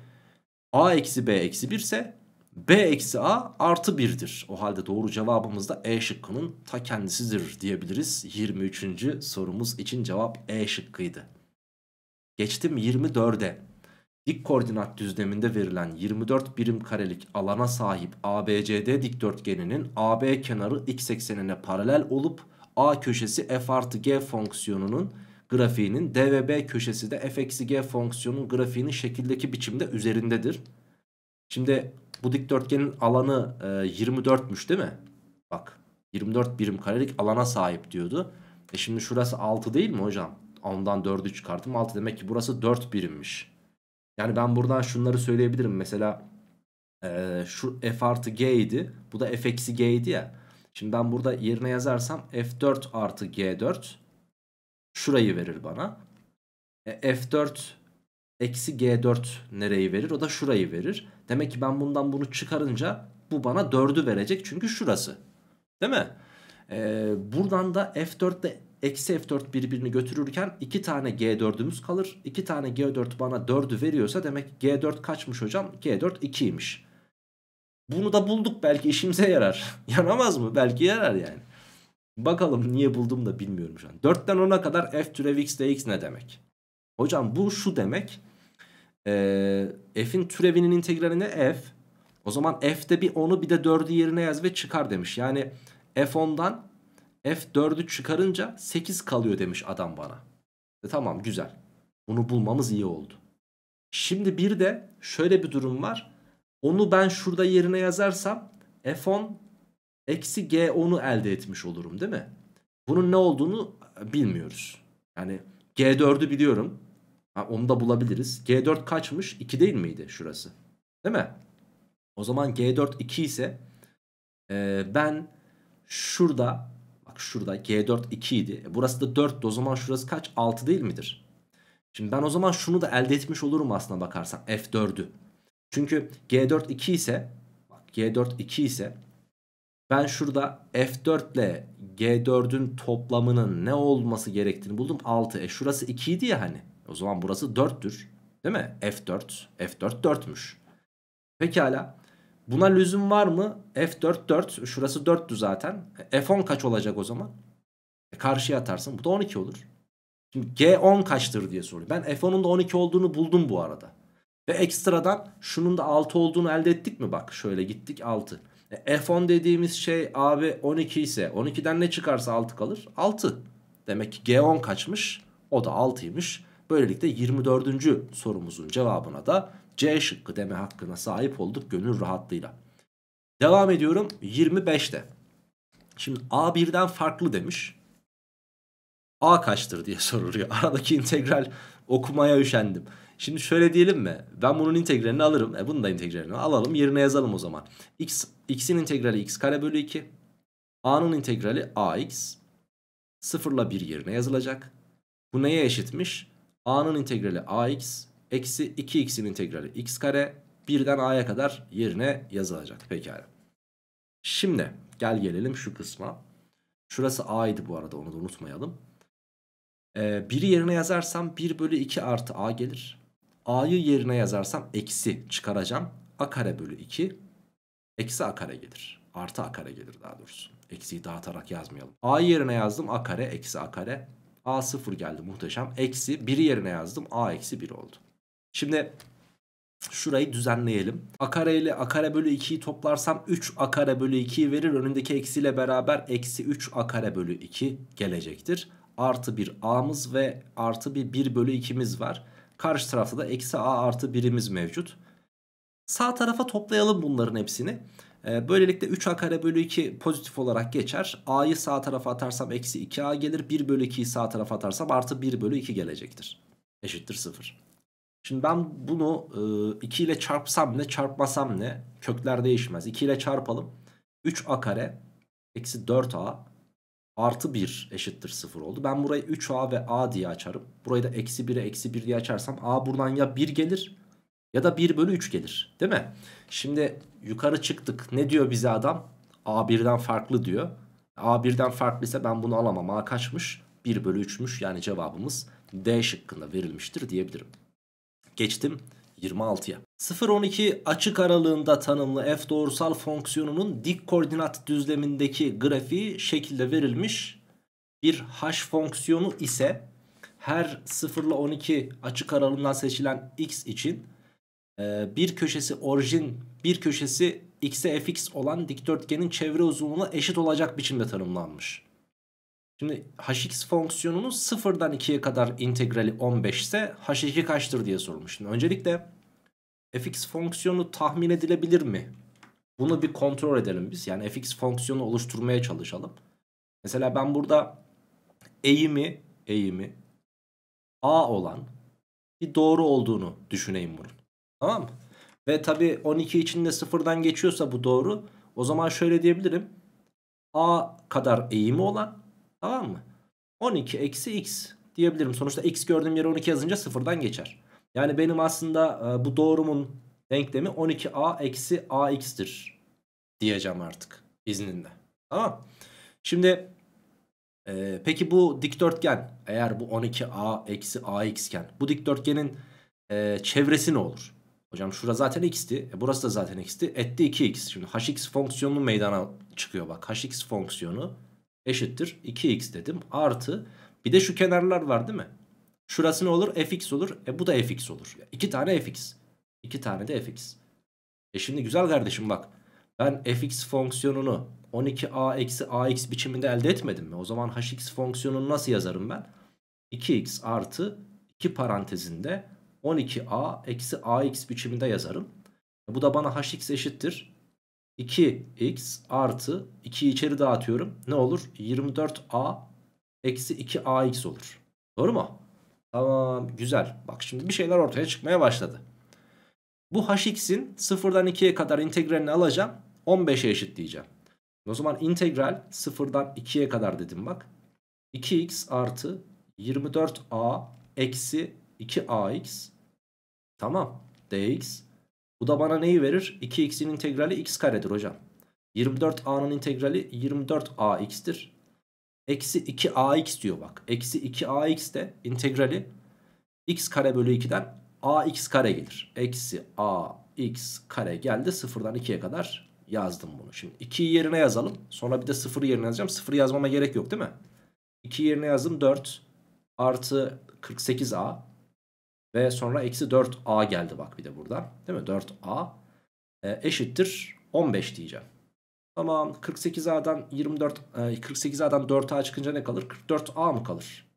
A eksi B eksi 1 ise B eksi A artı 1'dir. O halde doğru cevabımız da E şıkkının ta kendisidir diyebiliriz. 23. sorumuz için cevap E şıkkıydı. Geçtim 24'e. Dik koordinat düzleminde verilen 24 birim karelik alana sahip ABCD dikdörtgeninin AB kenarı x eksenine paralel olup A köşesi f artı g fonksiyonunun grafiğinin D ve B köşesi de f eksi g fonksiyonun grafiğinin şekildeki biçimde üzerindedir. Şimdi bu dikdörtgenin alanı e, 24'müş değil mi? Bak 24 birim karelik alana sahip diyordu. E şimdi şurası 6 değil mi hocam? Ondan 4'ü çıkarttım 6 demek ki burası 4 birimmiş. Yani ben buradan şunları söyleyebilirim. Mesela e, şu f artı g idi. Bu da f eksi g idi ya. Şimdi ben burada yerine yazarsam f4 artı g4 şurayı verir bana. E, f4 eksi G4 nereyi verir? O da şurayı verir. Demek ki ben bundan bunu çıkarınca bu bana 4'ü verecek çünkü şurası. Değil mi? Ee, buradan da F4 ile eksi F4 birbirini götürürken 2 tane G4'ümüz kalır. 2 tane G4 bana 4'ü veriyorsa demek G4 kaçmış hocam? G4 2'ymiş. Bunu da bulduk belki işimize yarar. [laughs] Yanamaz mı? Belki yarar yani. Bakalım niye buldum da bilmiyorum şu an. 4'ten 10'a kadar f türev x dx ne demek? Hocam bu şu demek. E, f'in türevinin integralini f. O zaman f'de bir 10'u bir de 4'ü yerine yaz ve çıkar demiş. Yani f 10'dan f 4'ü çıkarınca 8 kalıyor demiş adam bana. E, tamam güzel. Bunu bulmamız iyi oldu. Şimdi bir de şöyle bir durum var. Onu ben şurada yerine yazarsam f10 eksi g10'u elde etmiş olurum değil mi? Bunun ne olduğunu bilmiyoruz. Yani g4'ü biliyorum. Ha, onu da bulabiliriz. G4 kaçmış? 2 değil miydi şurası? Değil mi? O zaman G4 2 ise e, ben şurada bak şurada G4 2 idi. E, burası da 4'tü. O zaman şurası kaç? 6 değil midir? Şimdi ben o zaman şunu da elde etmiş olurum aslına bakarsan F4'ü. Çünkü G4 2 ise bak G4 2 ise ben şurada F4 ile G4'ün toplamının ne olması gerektiğini buldum. 6. E şurası 2 idi ya hani. O zaman burası 4'tür. Değil mi? F4. F4 4'müş. Pekala. Buna lüzum var mı? F4 4. Şurası 4'tü zaten. E, F10 kaç olacak o zaman? E karşıya atarsın. Bu da 12 olur. Şimdi G10 kaçtır diye soruyor. Ben F10'un da 12 olduğunu buldum bu arada. Ve ekstradan şunun da 6 olduğunu elde ettik mi? Bak şöyle gittik 6. E, F10 dediğimiz şey abi 12 ise 12'den ne çıkarsa 6 kalır? 6. Demek ki G10 kaçmış? O da 6'ymış. Böylelikle 24. sorumuzun cevabına da C şıkkı deme hakkına sahip olduk gönül rahatlığıyla. Devam ediyorum 25'te. Şimdi A1'den farklı demiş. A kaçtır diye [laughs] soruluyor. Aradaki integral okumaya üşendim. Şimdi şöyle diyelim mi? Ben bunun integralini alırım. E bunun da integralini alalım. Yerine yazalım o zaman. X, x'in integrali x kare bölü 2. A'nın integrali ax. 0 ile 1 yerine yazılacak. Bu neye eşitmiş? A'nın integrali AX eksi 2x'in integrali x kare birden a'ya kadar yerine yazılacak. Pekala. Şimdi gel gelelim şu kısma. Şurası a idi bu arada onu da unutmayalım. Ee, biri yerine yazarsam 1 bölü 2 artı a gelir. A'yı yerine yazarsam eksi çıkaracağım. A kare bölü 2 eksi a kare gelir. Artı a kare gelir daha doğrusu. Eksiyi dağıtarak yazmayalım. A'yı yerine yazdım a kare eksi a kare. A 0 geldi muhteşem. Eksi 1'i yerine yazdım. A eksi 1 oldu. Şimdi şurayı düzenleyelim. A kare ile A kare bölü 2'yi toplarsam 3 A kare bölü 2'yi verir. Önündeki eksiyle beraber eksi 3 A kare bölü 2 gelecektir. Artı 1 A'mız ve artı bir 1 bölü 2'miz var. Karşı tarafta da eksi A artı 1'imiz mevcut. Sağ tarafa toplayalım bunların hepsini. Ee, böylelikle 3a kare bölü 2 pozitif olarak geçer. a'yı sağ tarafa atarsam eksi 2a gelir. 1 bölü 2'yi sağ tarafa atarsam artı 1 bölü 2 gelecektir. Eşittir 0. Şimdi ben bunu 2 e, ile çarpsam ne çarpmasam ne kökler değişmez. 2 ile çarpalım. 3a kare eksi 4a artı 1 eşittir 0 oldu. Ben burayı 3a ve a diye açarım. Burayı da eksi 1'e eksi 1 diye açarsam a buradan ya 1 gelir ya da 1 bölü 3 gelir değil mi? Şimdi yukarı çıktık ne diyor bize adam? A1'den farklı diyor. A1'den farklıysa ben bunu alamam. A kaçmış? 1 bölü 3'müş yani cevabımız D şıkkında verilmiştir diyebilirim. Geçtim 26'ya. 0-12 açık aralığında tanımlı f doğrusal fonksiyonunun dik koordinat düzlemindeki grafiği şekilde verilmiş. Bir h fonksiyonu ise her 0 ile 12 açık aralığından seçilen x için ee, bir köşesi orijin bir köşesi x'e fx olan dikdörtgenin çevre uzunluğuna eşit olacak biçimde tanımlanmış. Şimdi hx fonksiyonunun sıfırdan 2'ye kadar integrali 15 ise h2 kaçtır diye sormuş. Şimdi öncelikle fx fonksiyonu tahmin edilebilir mi? Bunu bir kontrol edelim biz. Yani fx fonksiyonu oluşturmaya çalışalım. Mesela ben burada eğimi eğimi a olan bir doğru olduğunu düşüneyim bunun. Tamam mı? Ve tabi 12 içinde sıfırdan geçiyorsa bu doğru. O zaman şöyle diyebilirim. A kadar eğimi olan tamam mı? 12 eksi x diyebilirim. Sonuçta x gördüğüm yere 12 yazınca sıfırdan geçer. Yani benim aslında e, bu doğrumun denklemi 12a eksi axdir diyeceğim artık izninle. Tamam. Şimdi e, peki bu dikdörtgen eğer bu 12a eksi ax iken bu dikdörtgenin e, çevresi ne olur? Hocam şura zaten x'ti. E burası da zaten x'ti. Etti 2x. Şimdi hx fonksiyonunun meydana çıkıyor bak. hx fonksiyonu eşittir 2x dedim. Artı bir de şu kenarlar var değil mi? Şurası ne olur? fx olur. E bu da fx olur. Yani iki tane fx. İki tane de fx. E şimdi güzel kardeşim bak. Ben fx fonksiyonunu 12a eksi ax biçiminde elde etmedim mi? O zaman hx fonksiyonunu nasıl yazarım ben? 2x artı 2 parantezinde 12a eksi ax biçiminde yazarım. Bu da bana hx eşittir. 2x artı 2 içeri dağıtıyorum. Ne olur? 24a eksi 2ax olur. Doğru mu? Tamam güzel. Bak şimdi bir şeyler ortaya çıkmaya başladı. Bu hx'in 0'dan 2'ye kadar integralini alacağım. 15'e eşit diyeceğim. O zaman integral 0'dan 2'ye kadar dedim bak. 2x artı 24a eksi 2ax Tamam. dx. Bu da bana neyi verir? 2x'in integrali x karedir hocam. 24a'nın integrali 24ax'tir. Eksi 2ax diyor bak. Eksi 2ax de integrali x kare bölü 2'den ax kare gelir. Eksi ax kare geldi. Sıfırdan 2'ye kadar yazdım bunu. Şimdi 2'yi yerine yazalım. Sonra bir de 0'ı yerine yazacağım. 0'ı yazmama gerek yok değil mi? 2 yerine yazdım 4 artı 48a ve sonra eksi 4a geldi bak bir de burada, Değil mi? 4a e, eşittir 15 diyeceğim. Tamam 48a'dan 24 e, 48a'dan 4a çıkınca ne kalır? 44a mı kalır?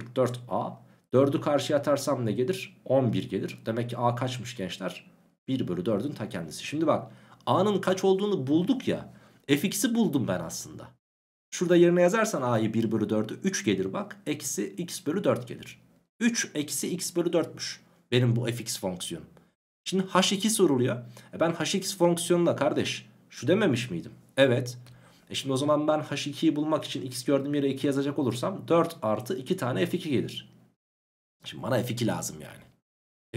44a 4'ü karşıya atarsam ne gelir? 11 gelir. Demek ki a kaçmış gençler? 1 bölü 4'ün ta kendisi. Şimdi bak a'nın kaç olduğunu bulduk ya. fx'i buldum ben aslında. Şurada yerine yazarsan a'yı 1 bölü 4'ü 3 gelir bak. Eksi x bölü 4 gelir. 3 eksi x bölü 4'müş. Benim bu fx fonksiyonum. Şimdi h2 soruluyor. E ben hx fonksiyonuna kardeş şu dememiş miydim? Evet. E şimdi o zaman ben h2'yi bulmak için x gördüğüm yere 2 yazacak olursam 4 artı 2 tane f2 gelir. Şimdi bana f2 lazım yani.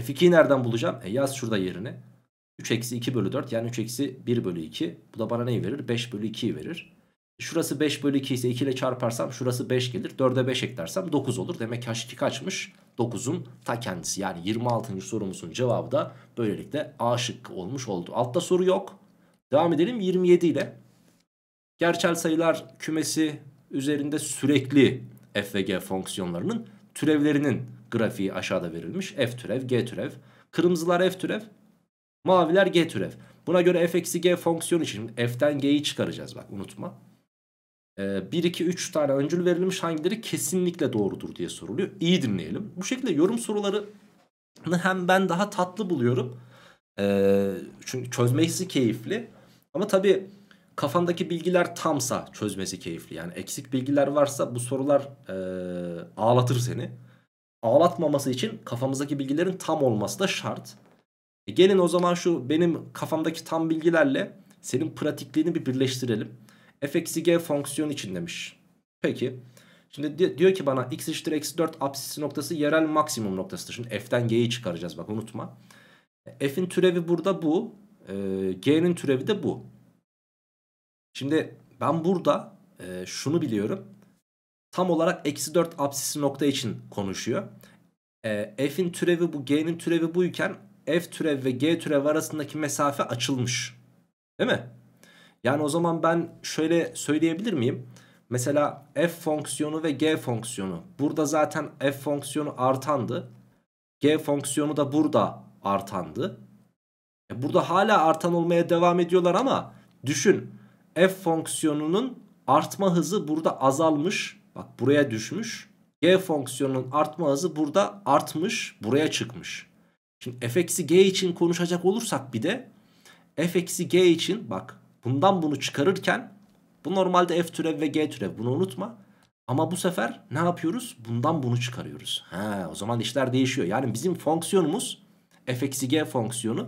f2'yi nereden bulacağım? E yaz şurada yerine. 3 eksi 2 bölü 4 yani 3 eksi 1 bölü 2. Bu da bana neyi verir? 5 bölü 2'yi verir. Şurası 5 bölü 2 ise 2 ile çarparsam şurası 5 gelir. 4'e 5 eklersem 9 olur. Demek H2 kaçmış? 9'un ta kendisi. Yani 26. sorumuzun cevabı da böylelikle A şıkkı olmuş oldu. Altta soru yok. Devam edelim 27 ile. Gerçel sayılar kümesi üzerinde sürekli f ve g fonksiyonlarının türevlerinin grafiği aşağıda verilmiş. f türev, g türev. Kırmızılar f türev, maviler g türev. Buna göre f-g fonksiyon için f'ten g'yi çıkaracağız bak unutma. 1, 2, 3 tane öncül verilmiş hangileri kesinlikle doğrudur diye soruluyor. İyi dinleyelim. Bu şekilde yorum sorularını hem ben daha tatlı buluyorum. Ee, çünkü çözmesi keyifli. Ama tabii kafandaki bilgiler tamsa çözmesi keyifli. Yani eksik bilgiler varsa bu sorular e, ağlatır seni. Ağlatmaması için kafamızdaki bilgilerin tam olması da şart. E, gelin o zaman şu benim kafamdaki tam bilgilerle senin pratikliğini bir birleştirelim f g fonksiyon için demiş. Peki. Şimdi diyor ki bana x eşittir eksi 4 apsisi noktası yerel maksimum noktasıdır. Şimdi f'den g'yi çıkaracağız bak unutma. E, f'in türevi burada bu. E, G'nin türevi de bu. Şimdi ben burada e, şunu biliyorum. Tam olarak eksi 4 apsisi nokta için konuşuyor. E, F'in türevi bu, G'nin türevi buyken F türevi ve G türevi arasındaki mesafe açılmış. Değil mi? Yani o zaman ben şöyle söyleyebilir miyim? Mesela f fonksiyonu ve g fonksiyonu. Burada zaten f fonksiyonu artandı. G fonksiyonu da burada artandı. E, burada hala artan olmaya devam ediyorlar ama düşün f fonksiyonunun artma hızı burada azalmış. Bak buraya düşmüş. G fonksiyonunun artma hızı burada artmış. Buraya çıkmış. Şimdi f-g için konuşacak olursak bir de f-g için bak Bundan bunu çıkarırken bu normalde f türev ve g türev bunu unutma. Ama bu sefer ne yapıyoruz? Bundan bunu çıkarıyoruz. He, o zaman işler değişiyor. Yani bizim fonksiyonumuz f eksi g fonksiyonu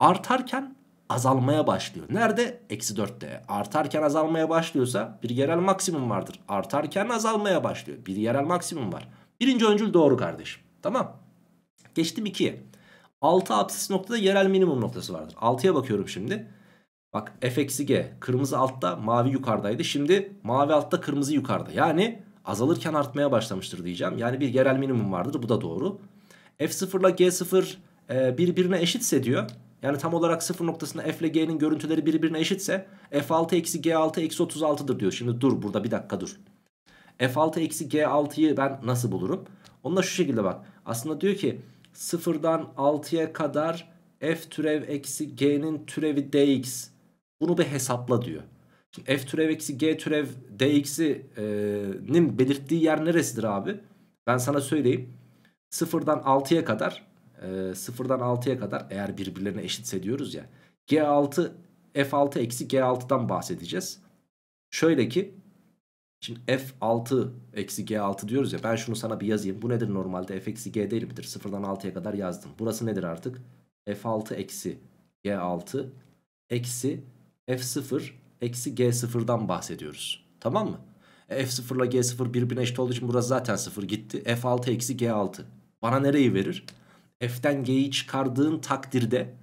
artarken azalmaya başlıyor. Nerede? Eksi 4'te. Artarken azalmaya başlıyorsa bir yerel maksimum vardır. Artarken azalmaya başlıyor. Bir yerel maksimum var. Birinci öncül doğru kardeşim. Tamam. Geçtim 2'ye. 6 apsis noktada yerel minimum noktası vardır. 6'ya bakıyorum şimdi. Bak f eksi g kırmızı altta mavi yukarıdaydı. Şimdi mavi altta kırmızı yukarıda. Yani azalırken artmaya başlamıştır diyeceğim. Yani bir yerel minimum vardır bu da doğru. F0 ile G0 e, birbirine eşitse diyor. Yani tam olarak sıfır noktasında f ile g'nin görüntüleri birbirine eşitse f6 eksi g6 eksi 36'dır diyor. Şimdi dur burada bir dakika dur. f6 eksi g6'yı ben nasıl bulurum? Onunla şu şekilde bak. Aslında diyor ki sıfırdan 6'ya kadar f türev eksi g'nin türevi dx bunu bir hesapla diyor. Şimdi f türev eksi g türev dx'inin e, belirttiği yer neresidir abi? Ben sana söyleyeyim. 0'dan 6'ya kadar e, sıfırdan 6'ya kadar eğer birbirlerine eşitse diyoruz ya. G6 F6 eksi G6'dan bahsedeceğiz. Şöyle ki şimdi F6 eksi G6 diyoruz ya ben şunu sana bir yazayım. Bu nedir normalde F eksi G değil midir? 0'dan 6'ya kadar yazdım. Burası nedir artık? F6 eksi G6 eksi f0 eksi g0'dan bahsediyoruz. Tamam mı? E, f0 ile g0 birbirine eşit olduğu için burası zaten 0 gitti. f6 eksi g6. Bana nereyi verir? f'den g'yi çıkardığın takdirde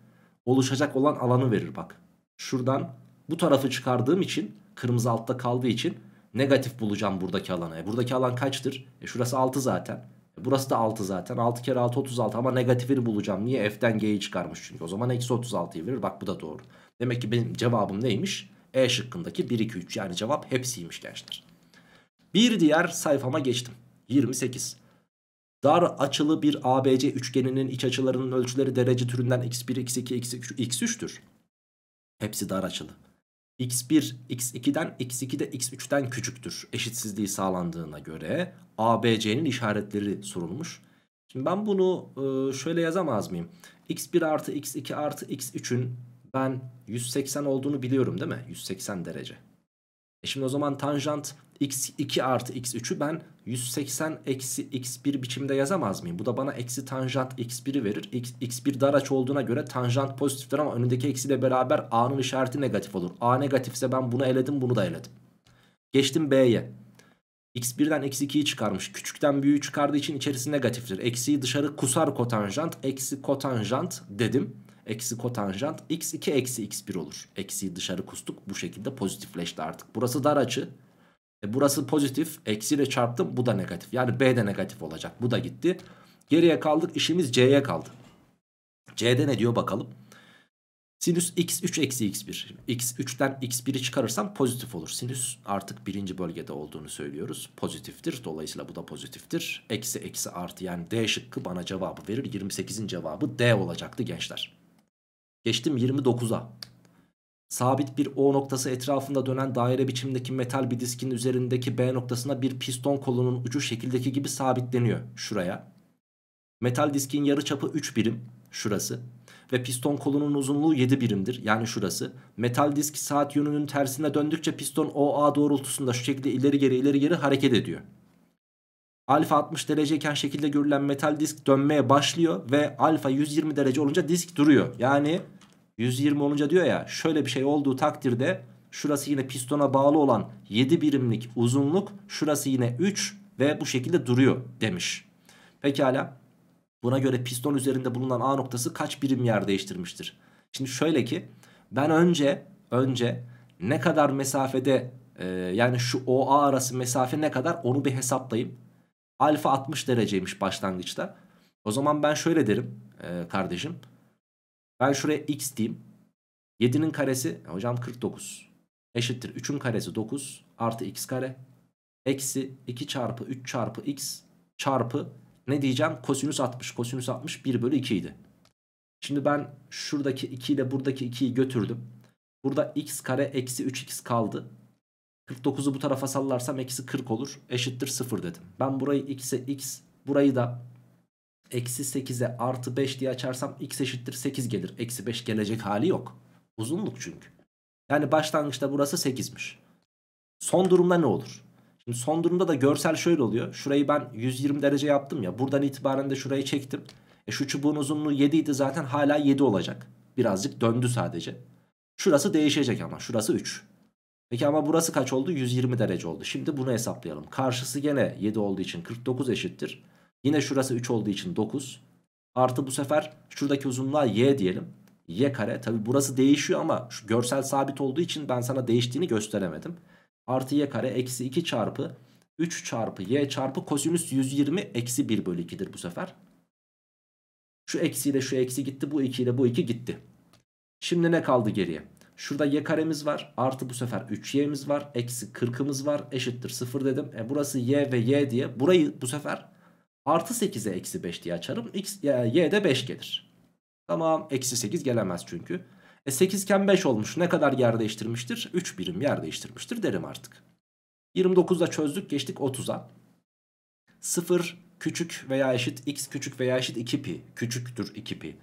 oluşacak olan alanı verir bak. Şuradan bu tarafı çıkardığım için kırmızı altta kaldığı için negatif bulacağım buradaki alanı. E buradaki alan kaçtır? E şurası 6 zaten. E burası da 6 zaten. 6 kere 6 36 ama negatifini bulacağım. Niye? F'den G'yi çıkarmış çünkü. O zaman eksi 36'yı verir. Bak bu da doğru. Demek ki benim cevabım neymiş? E şıkkındaki 1, 2, 3 yani cevap hepsiymiş gençler. Bir diğer sayfama geçtim. 28. Dar açılı bir ABC üçgeninin iç açılarının ölçüleri derece türünden x1, x2, x3, x3'tür. Hepsi dar açılı. x1, x2'den, x 2de x3'ten küçüktür. Eşitsizliği sağlandığına göre ABC'nin işaretleri sorulmuş. Şimdi ben bunu ıı, şöyle yazamaz mıyım? x1 artı x2 artı x3'ün ben 180 olduğunu biliyorum değil mi? 180 derece. E şimdi o zaman tanjant x2 artı x3'ü ben 180 eksi x1 biçimde yazamaz mıyım? Bu da bana eksi tanjant x1'i verir. X, x1 dar aç olduğuna göre tanjant pozitiftir ama önündeki eksiyle beraber a'nın işareti negatif olur. a negatifse ben bunu eledim bunu da eledim. Geçtim b'ye. x1'den x2'yi çıkarmış. Küçükten büyüğü çıkardığı için içerisi negatiftir. Eksiyi dışarı kusar kotanjant. Eksi kotanjant dedim. Eksi kotanjant x2 eksi x1 olur. Eksiyi dışarı kustuk. Bu şekilde pozitifleşti artık. Burası dar açı. E burası pozitif. Eksiyle çarptım. Bu da negatif. Yani b de negatif olacak. Bu da gitti. Geriye kaldık. işimiz c'ye kaldı. c'de ne diyor bakalım. Sinüs x3 eksi x1. x3'ten x1'i çıkarırsam pozitif olur. Sinüs artık birinci bölgede olduğunu söylüyoruz. Pozitiftir. Dolayısıyla bu da pozitiftir. Eksi eksi artı yani D şıkkı bana cevabı verir. 28'in cevabı D olacaktı gençler. Geçtim 29'a. Sabit bir O noktası etrafında dönen daire biçimindeki metal bir diskin üzerindeki B noktasına bir piston kolunun ucu şekildeki gibi sabitleniyor şuraya. Metal diskin yarı çapı 3 birim şurası ve piston kolunun uzunluğu 7 birimdir yani şurası. Metal disk saat yönünün tersine döndükçe piston OA doğrultusunda şu şekilde ileri geri ileri geri hareket ediyor. Alfa 60 dereceyken şekilde görülen metal disk dönmeye başlıyor ve alfa 120 derece olunca disk duruyor. Yani 120 olunca diyor ya şöyle bir şey olduğu takdirde şurası yine pistona bağlı olan 7 birimlik uzunluk şurası yine 3 ve bu şekilde duruyor demiş. Pekala buna göre piston üzerinde bulunan A noktası kaç birim yer değiştirmiştir? Şimdi şöyle ki ben önce önce ne kadar mesafede e, yani şu OA arası mesafe ne kadar onu bir hesaplayayım. Alfa 60 dereceymiş başlangıçta. O zaman ben şöyle derim e, kardeşim. Ben şuraya x diyeyim. 7'nin karesi e, hocam 49. Eşittir 3'ün karesi 9 artı x kare. Eksi 2 çarpı 3 çarpı x çarpı ne diyeceğim? Kosinüs 60. Kosinüs 60 1 bölü 2 idi. Şimdi ben şuradaki 2 ile buradaki 2'yi götürdüm. Burada x kare eksi 3x kaldı. 49'u bu tarafa sallarsam eksi 40 olur. Eşittir 0 dedim. Ben burayı x'e x burayı da eksi 8'e artı 5 diye açarsam x eşittir 8 gelir. Eksi 5 gelecek hali yok. Uzunluk çünkü. Yani başlangıçta burası 8'miş. Son durumda ne olur? Şimdi son durumda da görsel şöyle oluyor. Şurayı ben 120 derece yaptım ya. Buradan itibaren de şurayı çektim. E şu çubuğun uzunluğu 7 idi zaten hala 7 olacak. Birazcık döndü sadece. Şurası değişecek ama. Şurası 3. Peki ama burası kaç oldu? 120 derece oldu. Şimdi bunu hesaplayalım. Karşısı gene 7 olduğu için 49 eşittir. Yine şurası 3 olduğu için 9. Artı bu sefer şuradaki uzunluğa y diyelim. y kare. Tabi burası değişiyor ama şu görsel sabit olduğu için ben sana değiştiğini gösteremedim. Artı y kare eksi 2 çarpı 3 çarpı y çarpı kosinüs 120 eksi 1 bölü 2'dir bu sefer. Şu eksiyle şu eksi gitti. Bu 2 ile bu 2 gitti. Şimdi ne kaldı geriye? Şurada y karemiz var. Artı bu sefer 3y'miz var. Eksi 40'ımız var. Eşittir 0 dedim. E burası y ve y diye. Burayı bu sefer artı 8'e eksi 5 diye açarım. X, y de 5 gelir. Tamam. Eksi 8 gelemez çünkü. E 8 iken 5 olmuş. Ne kadar yer değiştirmiştir? 3 birim yer değiştirmiştir derim artık. 29'da çözdük. Geçtik 30'a. 0 küçük veya eşit x küçük veya eşit 2 pi. Küçüktür 2 pi.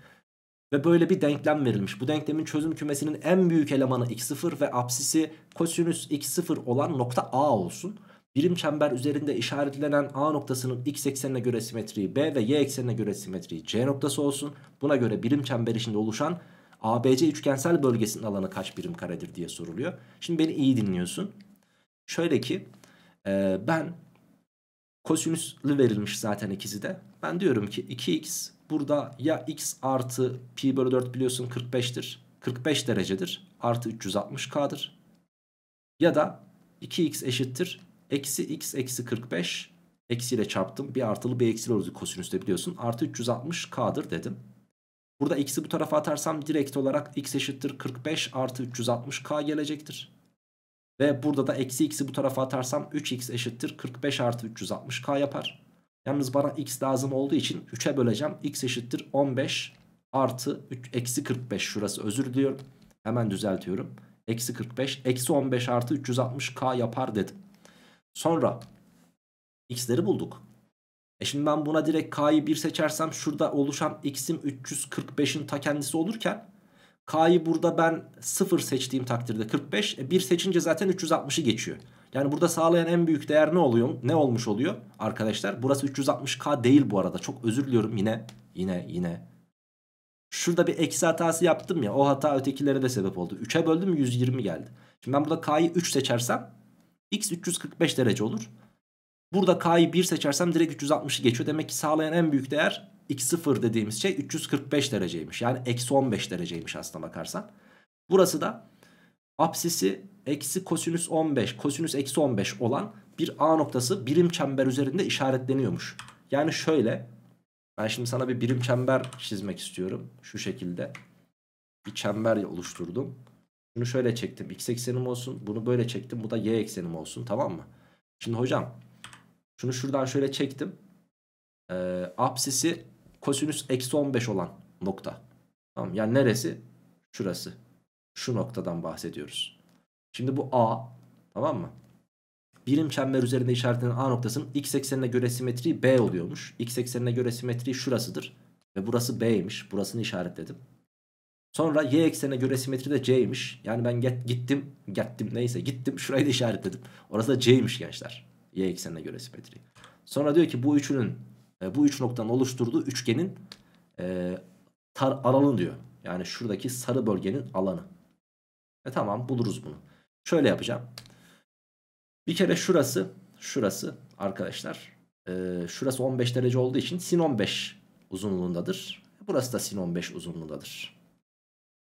Ve böyle bir denklem verilmiş. Bu denklemin çözüm kümesinin en büyük elemanı x0 ve apsisi kosinüs x0 olan nokta A olsun. Birim çember üzerinde işaretlenen A noktasının x eksenine göre simetriği B ve y eksenine göre simetriği C noktası olsun. Buna göre birim çember içinde oluşan ABC üçgensel bölgesinin alanı kaç birim karedir diye soruluyor. Şimdi beni iyi dinliyorsun. Şöyle ki e, ben kosinüslü verilmiş zaten ikisi de. Ben diyorum ki 2x Burada ya x artı pi bölü 4 biliyorsun 45'tir. 45 derecedir. Artı 360k'dır. Ya da 2x eşittir. Eksi x eksi 45. Eksiyle çarptım. Bir artılı bir eksili oldu kosinüste biliyorsun. Artı 360k'dır dedim. Burada x'i bu tarafa atarsam direkt olarak x eşittir 45 artı 360k gelecektir. Ve burada da eksi x'i bu tarafa atarsam 3x eşittir 45 artı 360k yapar. Yalnız bana x lazım olduğu için 3'e böleceğim. x eşittir 15 artı 3, eksi 45 şurası özür diliyorum. Hemen düzeltiyorum. Eksi 45 eksi 15 artı 360k yapar dedim. Sonra x'leri bulduk. E şimdi ben buna direkt k'yı 1 seçersem şurada oluşan x'im 345'in ta kendisi olurken k'yı burada ben 0 seçtiğim takdirde 45 e 1 seçince zaten 360'ı geçiyor. Yani burada sağlayan en büyük değer ne oluyor? Ne olmuş oluyor arkadaşlar? Burası 360K değil bu arada. Çok özür diliyorum yine. Yine yine. Şurada bir eksi hatası yaptım ya. O hata ötekilere de sebep oldu. 3'e böldüm 120 geldi. Şimdi ben burada K'yı 3 seçersem X 345 derece olur. Burada K'yı 1 seçersem direkt 360'ı geçiyor. Demek ki sağlayan en büyük değer X0 dediğimiz şey 345 dereceymiş. Yani eksi 15 dereceymiş aslına bakarsan. Burası da apsisi eksi kosinüs 15 kosinüs eksi 15 olan bir A noktası birim çember üzerinde işaretleniyormuş. Yani şöyle ben şimdi sana bir birim çember çizmek istiyorum. Şu şekilde bir çember oluşturdum. Bunu şöyle çektim x eksenim olsun bunu böyle çektim bu da y eksenim olsun tamam mı? Şimdi hocam şunu şuradan şöyle çektim. Ee, apsisi kosinüs eksi 15 olan nokta. Tamam yani neresi? Şurası. Şu noktadan bahsediyoruz. Şimdi bu A tamam mı? Birim çember üzerinde işaretlenen A noktasının x eksenine göre simetriği B oluyormuş. X eksenine göre simetriği şurasıdır. Ve burası B'ymiş. Burasını işaretledim. Sonra y eksenine göre simetri de c'ymiş. Yani ben get, gittim, gittim neyse gittim şurayı da işaretledim. Orası da c'ymiş gençler. Y eksenine göre simetri. Sonra diyor ki bu üçünün e, bu üç noktanın oluşturduğu üçgenin e, tar alanı diyor. Yani şuradaki sarı bölgenin alanı. E tamam buluruz bunu. Şöyle yapacağım. Bir kere şurası, şurası arkadaşlar. E, şurası 15 derece olduğu için sin 15 uzunluğundadır. Burası da sin 15 uzunluğundadır.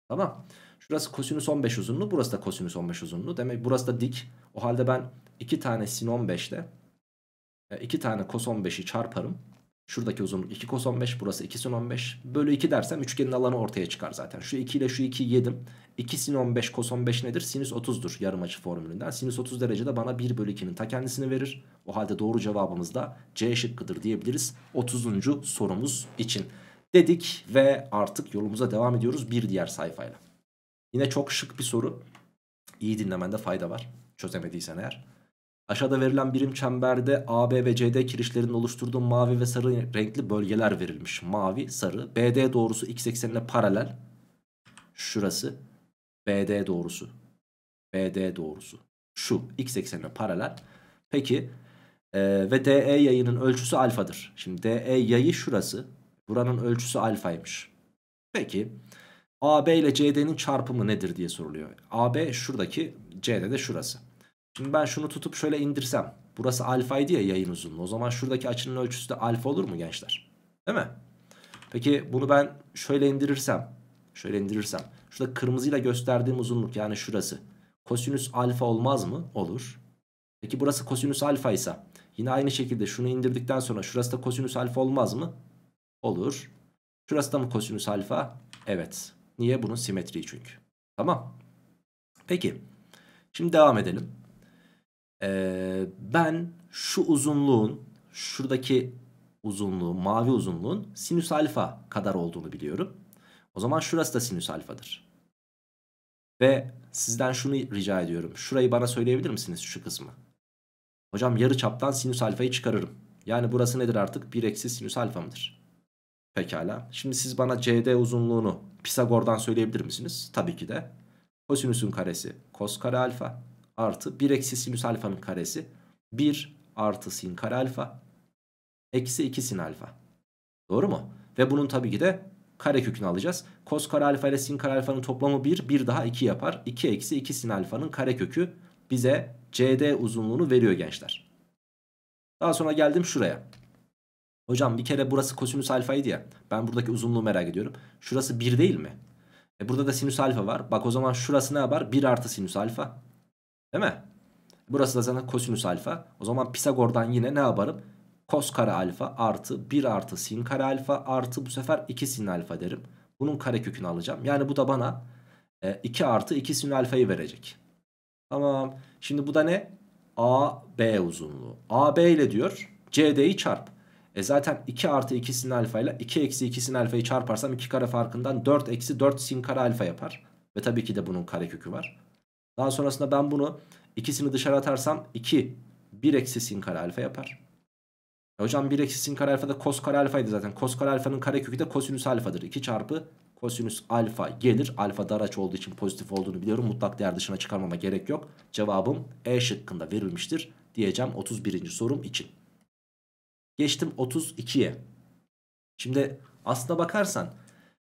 Tamam. Şurası kosinüs 15 uzunluğu, burası da kosinüs 15 uzunluğu. Demek burası da dik. O halde ben iki tane sin 15 ile e, iki tane kos 15'i çarparım. Şuradaki uzunluk 2 cos 15 burası 2 sin 15 bölü 2 dersem üçgenin alanı ortaya çıkar zaten. Şu 2 ile şu 2'yi yedim. 2 sin 15 cos 15 nedir? Sinüs 30'dur yarım açı formülünden. Sinüs 30 derece de bana 1 bölü 2'nin ta kendisini verir. O halde doğru cevabımız da C şıkkıdır diyebiliriz 30. sorumuz için. Dedik ve artık yolumuza devam ediyoruz bir diğer sayfayla. Yine çok şık bir soru. İyi dinlemende fayda var çözemediysen eğer. Aşağıda verilen birim çemberde AB ve CD kirişlerinin oluşturduğu mavi ve sarı renkli bölgeler verilmiş. Mavi, sarı. BD doğrusu x eksenine paralel. Şurası. BD doğrusu. BD doğrusu. Şu x eksenine paralel. Peki e, ve DE yayının ölçüsü alfadır. Şimdi DE yayı şurası. Buranın ölçüsü alfaymış. Peki AB ile CD'nin çarpımı nedir diye soruluyor. AB şuradaki CD de şurası. Şimdi ben şunu tutup şöyle indirsem. Burası alfaydı ya yayın uzunluğu. O zaman şuradaki açının ölçüsü de alfa olur mu gençler? Değil mi? Peki bunu ben şöyle indirirsem. Şöyle indirirsem. Şurada kırmızıyla gösterdiğim uzunluk yani şurası. Kosinüs alfa olmaz mı? Olur. Peki burası kosinüs alfa ise yine aynı şekilde şunu indirdikten sonra şurası da kosinüs alfa olmaz mı? Olur. Şurası da mı kosinüs alfa? Evet. Niye? Bunun simetriği çünkü. Tamam. Peki. Şimdi devam edelim. Ee, ben şu uzunluğun şuradaki uzunluğu mavi uzunluğun sinüs alfa kadar olduğunu biliyorum. O zaman şurası da sinüs alfadır. Ve sizden şunu rica ediyorum. Şurayı bana söyleyebilir misiniz şu kısmı? Hocam yarı çaptan sinüs alfayı çıkarırım. Yani burası nedir artık? 1 eksi sinüs alfa mıdır? Pekala. Şimdi siz bana CD uzunluğunu Pisagor'dan söyleyebilir misiniz? Tabii ki de. Kosinüsün karesi kos kare alfa artı 1 eksi sinüs alfanın karesi 1 artı sin kare alfa eksi 2 sin alfa. Doğru mu? Ve bunun tabii ki de kare kökünü alacağız. Kos kare alfa ile sin kare alfanın toplamı 1. 1 daha 2 yapar. 2 eksi 2 sin alfanın kare kökü bize CD uzunluğunu veriyor gençler. Daha sonra geldim şuraya. Hocam bir kere burası kosinüs alfaydı ya. Ben buradaki uzunluğu merak ediyorum. Şurası 1 değil mi? E burada da sinüs alfa var. Bak o zaman şurası ne var? 1 artı sinüs alfa. Değil mi? Burası da zaten kosinüs alfa. O zaman Pisagor'dan yine ne yaparım? Kos kare alfa artı 1 artı sin kare alfa artı bu sefer 2 sin alfa derim. Bunun kare kökünü alacağım. Yani bu da bana 2 e, artı 2 sin alfayı verecek. Tamam. Şimdi bu da ne? AB uzunluğu. AB ile diyor. C, çarp. E zaten 2 artı 2 sin alfa ile 2 eksi 2 sin alfayı çarparsam 2 kare farkından 4 eksi 4 sin kare alfa yapar. Ve tabii ki de bunun kare kökü var. Daha sonrasında ben bunu ikisini dışarı atarsam 2 1 eksi sin kare alfa yapar. E hocam 1 eksi sin kare alfa da kos kare alfaydı zaten. Kos kare alfanın kare kökü de kosinüs alfadır. 2 çarpı kosinüs alfa gelir. Alfa dar daraç olduğu için pozitif olduğunu biliyorum. Mutlak değer dışına çıkarmama gerek yok. Cevabım E şıkkında verilmiştir diyeceğim 31. sorum için. Geçtim 32'ye. Şimdi aslına bakarsan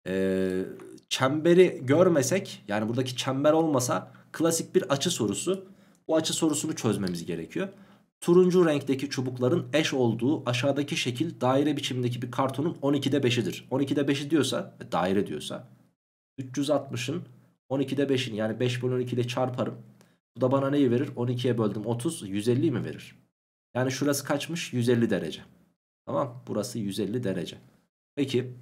e, çemberi görmesek yani buradaki çember olmasa klasik bir açı sorusu. Bu açı sorusunu çözmemiz gerekiyor. Turuncu renkteki çubukların eş olduğu aşağıdaki şekil daire biçimindeki bir kartonun 12'de 5'idir. 12'de 5'i diyorsa, e, daire diyorsa 360'ın 12'de 5'ini yani 5 bölü 12 ile çarparım. Bu da bana neyi verir? 12'ye böldüm 30, 150 mi verir? Yani şurası kaçmış? 150 derece. Tamam, burası 150 derece. Peki,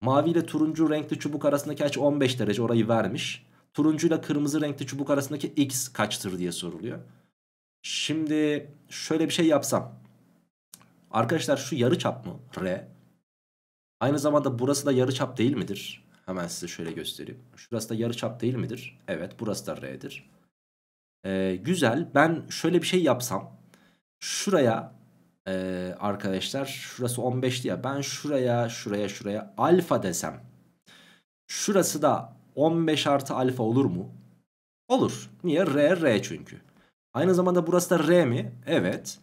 mavi ile turuncu renkli çubuk arasındaki açı 15 derece orayı vermiş turuncuyla kırmızı renkli çubuk arasındaki x kaçtır diye soruluyor. Şimdi şöyle bir şey yapsam. Arkadaşlar şu yarı çap mı? R. Aynı zamanda burası da yarı çap değil midir? Hemen size şöyle göstereyim. Şurası da yarı çap değil midir? Evet burası da R'dir. Ee, güzel. Ben şöyle bir şey yapsam. Şuraya e, arkadaşlar şurası 15 diye ben şuraya şuraya şuraya alfa desem. Şurası da 15 artı alfa olur mu? Olur. Niye? R, R çünkü. Aynı zamanda burası da R mi? Evet.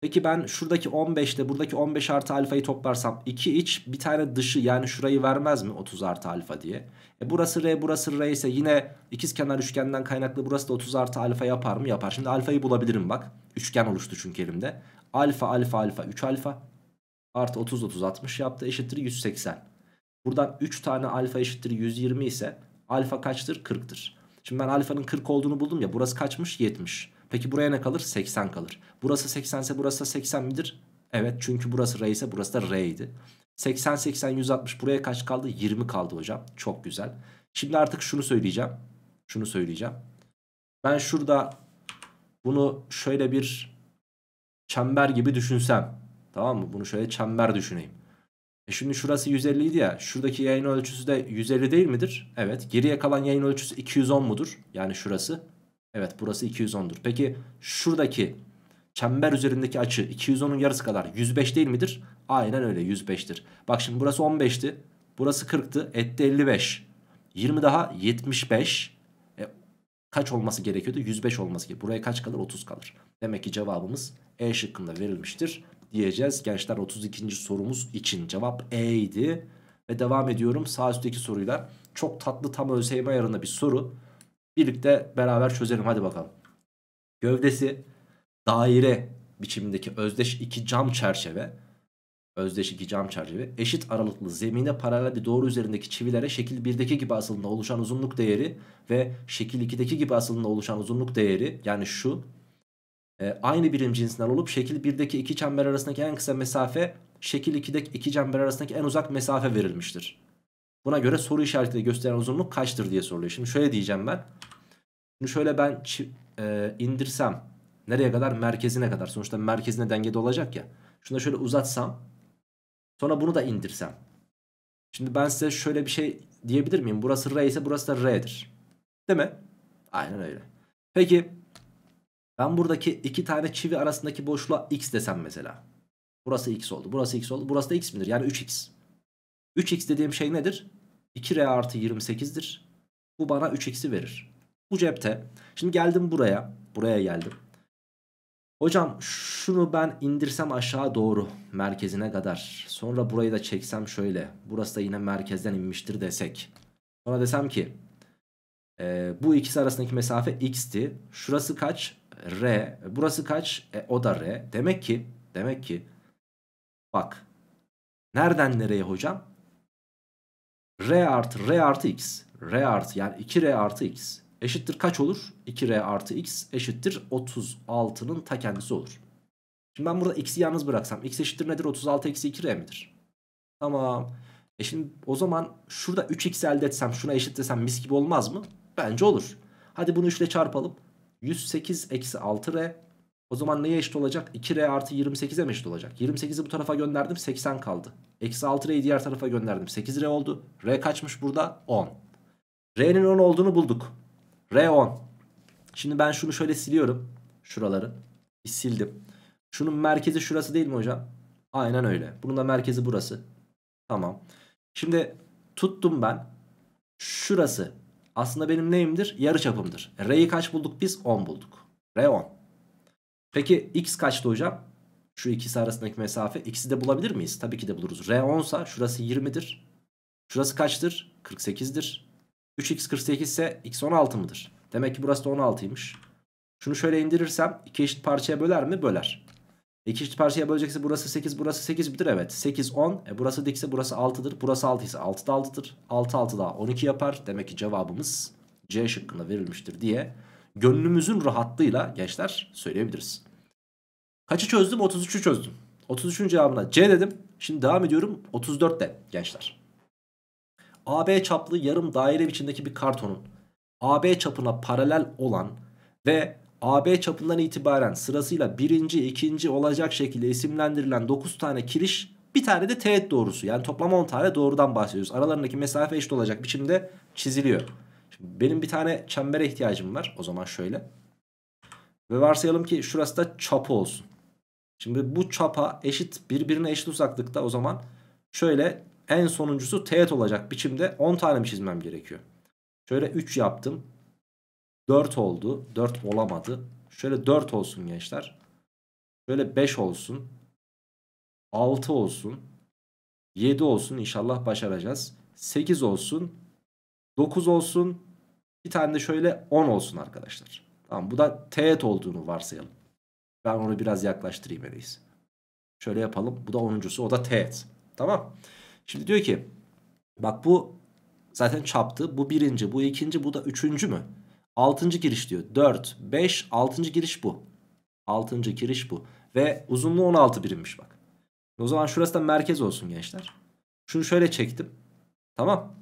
Peki ben şuradaki 15'te buradaki 15 artı alfayı toplarsam 2 iç bir tane dışı yani şurayı vermez mi 30 artı alfa diye. E burası R burası R ise yine ikiz kenar üçgenden kaynaklı burası da 30 artı alfa yapar mı? Yapar. Şimdi alfayı bulabilirim bak. Üçgen oluştu çünkü elimde. Alfa alfa alfa 3 alfa artı 30 30 60 yaptı eşittir 180. Buradan 3 tane alfa eşittir 120 ise Alfa kaçtır? 40'tır. Şimdi ben alfanın 40 olduğunu buldum ya burası kaçmış? 70. Peki buraya ne kalır? 80 kalır. Burası 80 ise burası da 80 midir? Evet çünkü burası R ise burası da R idi. 80, 80, 160 buraya kaç kaldı? 20 kaldı hocam. Çok güzel. Şimdi artık şunu söyleyeceğim. Şunu söyleyeceğim. Ben şurada bunu şöyle bir çember gibi düşünsem. Tamam mı? Bunu şöyle çember düşüneyim. E şimdi şurası 150 idi ya. Şuradaki yayın ölçüsü de 150 değil midir? Evet. Geriye kalan yayın ölçüsü 210 mudur? Yani şurası. Evet burası 210'dur. Peki şuradaki çember üzerindeki açı 210'un yarısı kadar 105 değil midir? Aynen öyle 105'tir. Bak şimdi burası 15'ti. Burası 40'tı. Etti 55. 20 daha 75. E, kaç olması gerekiyordu? 105 olması gerekiyor. Buraya kaç kalır? 30 kalır. Demek ki cevabımız E şıkkında verilmiştir diyeceğiz. Gençler 32. sorumuz için cevap E idi. Ve devam ediyorum sağ üstteki soruyla. Çok tatlı tam ÖSYM ayarında bir soru. Birlikte beraber çözelim hadi bakalım. Gövdesi daire biçimindeki özdeş iki cam çerçeve özdeş iki cam çerçeve eşit aralıklı zemine paralel bir doğru üzerindeki çivilere şekil 1'deki gibi asılında oluşan uzunluk değeri ve şekil 2'deki gibi asılında oluşan uzunluk değeri yani şu e, aynı birim cinsinden olup şekil 1'deki iki çember arasındaki en kısa mesafe şekil 2'deki iki çember arasındaki en uzak mesafe verilmiştir. Buna göre soru işaretiyle gösteren uzunluk kaçtır diye soruluyor. Şimdi şöyle diyeceğim ben. Şimdi şöyle ben e, indirsem nereye kadar? Merkezine kadar. Sonuçta merkezine dengede olacak ya. Şunu da şöyle uzatsam. Sonra bunu da indirsem. Şimdi ben size şöyle bir şey diyebilir miyim? Burası R ise burası da R'dir. Değil mi? Aynen öyle. Peki ben buradaki iki tane çivi arasındaki boşluğa x desem mesela. Burası x oldu. Burası x oldu. Burası da x midir? Yani 3x. 3x dediğim şey nedir? 2r artı 28'dir. Bu bana 3x'i verir. Bu cepte. Şimdi geldim buraya. Buraya geldim. Hocam şunu ben indirsem aşağı doğru merkezine kadar. Sonra burayı da çeksem şöyle. Burası da yine merkezden inmiştir desek. Sonra desem ki e, bu ikisi arasındaki mesafe x'ti. Şurası kaç? R. Burası kaç? E, o da R. Demek ki demek ki bak nereden nereye hocam? R artı R artı X. R artı yani 2R artı X eşittir kaç olur? 2R artı X eşittir 36'nın ta kendisi olur. Şimdi ben burada X'i yalnız bıraksam X eşittir nedir? 36 eksi 2R midir? Tamam. E şimdi o zaman şurada 3X elde etsem şuna eşit desem mis gibi olmaz mı? Bence olur. Hadi bunu 3 ile çarpalım. 108 eksi 6R. O zaman neye eşit olacak? 2R artı 28'e mi eşit olacak? 28'i bu tarafa gönderdim 80 kaldı. Eksi 6R'yi diğer tarafa gönderdim. 8R oldu. R kaçmış burada? 10. R'nin 10 olduğunu bulduk. R 10. Şimdi ben şunu şöyle siliyorum. Şuraları. Bir sildim. Şunun merkezi şurası değil mi hocam? Aynen öyle. Bunun da merkezi burası. Tamam. Şimdi tuttum ben. Şurası aslında benim neyimdir? Yarı çapımdır. R'yi kaç bulduk biz? 10 bulduk. R 10. Peki x kaçtı hocam? Şu ikisi arasındaki mesafe. X'i de bulabilir miyiz? Tabii ki de buluruz. R 10 sa şurası 20'dir. Şurası kaçtır? 48'dir. 3x 48 ise x 16 mıdır? Demek ki burası da 16'ymış. Şunu şöyle indirirsem iki eşit parçaya böler mi? Böler. 2 eşit parçaya bölecekse burası 8 burası 8 midir? Evet 8 10 e burası dikse burası 6'dır. Burası 6 ise 6 da 6'dır. 6 6 daha 12 yapar. Demek ki cevabımız C şıkkında verilmiştir diye gönlümüzün rahatlığıyla gençler söyleyebiliriz. Kaçı çözdüm? 33'ü çözdüm. 33'ün cevabına C dedim. Şimdi devam ediyorum 34'te gençler. AB çaplı yarım daire biçimindeki bir kartonun AB çapına paralel olan ve AB çapından itibaren sırasıyla birinci, ikinci olacak şekilde isimlendirilen 9 tane kiriş bir tane de teğet doğrusu. Yani toplam 10 tane doğrudan bahsediyoruz. Aralarındaki mesafe eşit olacak biçimde çiziliyor. Şimdi benim bir tane çembere ihtiyacım var. O zaman şöyle. Ve varsayalım ki şurası da çapı olsun. Şimdi bu çapa eşit birbirine eşit uzaklıkta o zaman şöyle en sonuncusu teğet olacak biçimde 10 tane mi çizmem gerekiyor? Şöyle 3 yaptım. 4 oldu. 4 olamadı. Şöyle 4 olsun gençler. Şöyle 5 olsun. 6 olsun. 7 olsun. İnşallah başaracağız. 8 olsun. 9 olsun. Bir tane de şöyle 10 olsun arkadaşlar. Tamam bu da teğet olduğunu varsayalım. Ben onu biraz yaklaştırayım en Şöyle yapalım. Bu da 10.sü. O da teğet. Tamam. Şimdi diyor ki bak bu zaten çaptı. Bu birinci, bu ikinci, bu da üçüncü mü? 6. giriş diyor. 4, 5, 6. giriş bu. 6. giriş bu. Ve uzunluğu 16 birimmiş bak. O zaman şurası da merkez olsun gençler. Şunu şöyle çektim. Tamam.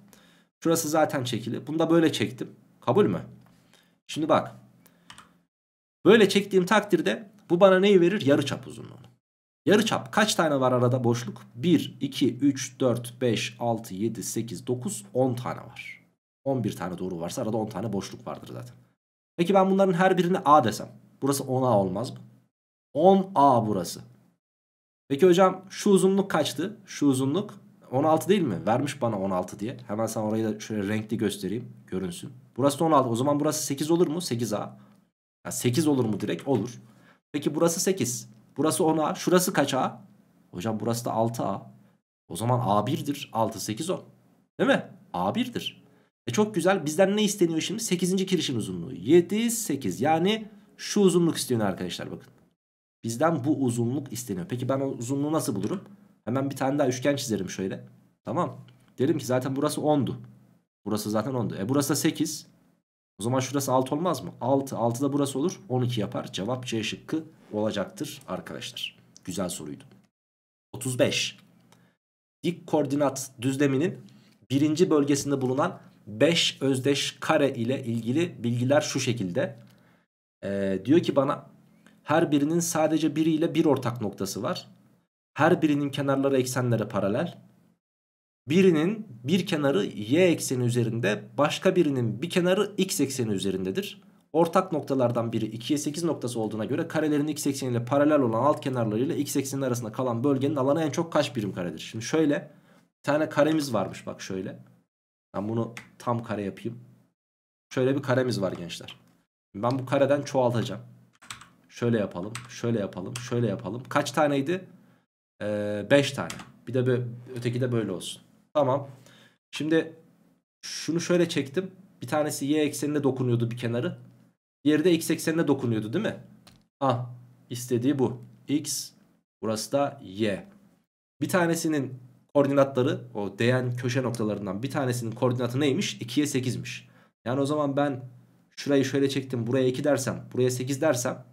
Şurası zaten çekili. Bunu da böyle çektim. Kabul mü? Şimdi bak. Böyle çektiğim takdirde bu bana neyi verir? yarı çap uzunluğunu. yarı çap kaç tane var arada boşluk? 1, 2, 3, 4, 5, 6, 7, 8, 9, 10 tane var. 11 tane doğru varsa arada 10 tane boşluk vardır zaten. Peki ben bunların her birini A desem. Burası 10A olmaz mı? 10A burası. Peki hocam şu uzunluk kaçtı? Şu uzunluk 16 değil mi? Vermiş bana 16 diye. Hemen sana orayı da şöyle renkli göstereyim. Görünsün. Burası da 16. O zaman burası 8 olur mu? 8A. Yani 8 olur mu direkt? Olur. Peki burası 8. Burası 10A. Şurası kaç A? Hocam burası da 6A. O zaman A1'dir. 6, 8, 10. Değil mi? A1'dir. E çok güzel. Bizden ne isteniyor şimdi? 8. kirişin uzunluğu. 7, 8. Yani şu uzunluk isteniyor arkadaşlar bakın. Bizden bu uzunluk isteniyor. Peki ben o uzunluğu nasıl bulurum? Hemen bir tane daha üçgen çizerim şöyle. Tamam. Derim ki zaten burası 10'du. Burası zaten 10'du. E burası da 8. O zaman şurası 6 olmaz mı? 6. 6 da burası olur. 12 yapar. Cevap C şıkkı olacaktır arkadaşlar. Güzel soruydu. 35. Dik koordinat düzleminin birinci bölgesinde bulunan 5 özdeş kare ile ilgili bilgiler şu şekilde. Ee, diyor ki bana her birinin sadece biriyle bir ortak noktası var. Her birinin kenarları eksenlere paralel. Birinin bir kenarı y ekseni üzerinde başka birinin bir kenarı x ekseni üzerindedir. Ortak noktalardan biri 2'ye 8 noktası olduğuna göre karelerin x ekseniyle paralel olan alt kenarlarıyla x ekseni arasında kalan bölgenin alanı en çok kaç birim karedir? Şimdi şöyle bir tane karemiz varmış bak şöyle. Ben bunu tam kare yapayım. Şöyle bir karemiz var gençler. Ben bu kareden çoğaltacağım. Şöyle yapalım, şöyle yapalım, şöyle yapalım. Kaç taneydi? 5 ee, beş tane. Bir de öteki de böyle olsun. Tamam. Şimdi şunu şöyle çektim. Bir tanesi y eksenine dokunuyordu bir kenarı. Diğeri de x eksenine dokunuyordu değil mi? Ah istediği bu. x burası da y. Bir tanesinin koordinatları o değen köşe noktalarından bir tanesinin koordinatı neymiş? 2'ye 8'miş. Yani o zaman ben şurayı şöyle çektim buraya 2 dersem buraya 8 dersem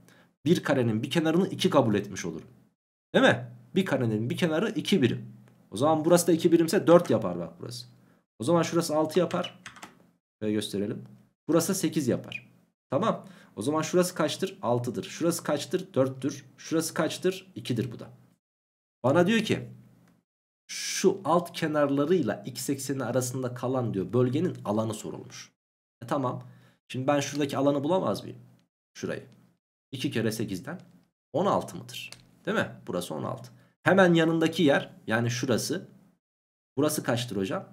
bir karenin bir kenarını 2 kabul etmiş olurum. Değil mi? Bir karenin bir kenarı 2 birim. O zaman burası da 2 birimse 4 yapar bak burası. O zaman şurası 6 yapar. Şöyle gösterelim. Burası 8 yapar. Tamam. O zaman şurası kaçtır? 6'dır. Şurası kaçtır? 4'tür. Şurası kaçtır? 2'dir bu da. Bana diyor ki şu alt kenarlarıyla x ekseni arasında kalan diyor bölgenin alanı sorulmuş. E tamam. Şimdi ben şuradaki alanı bulamaz mıyım? Şurayı. 2 kere 8'den 16 mıdır? Değil mi? Burası 16. Hemen yanındaki yer yani şurası. Burası kaçtır hocam?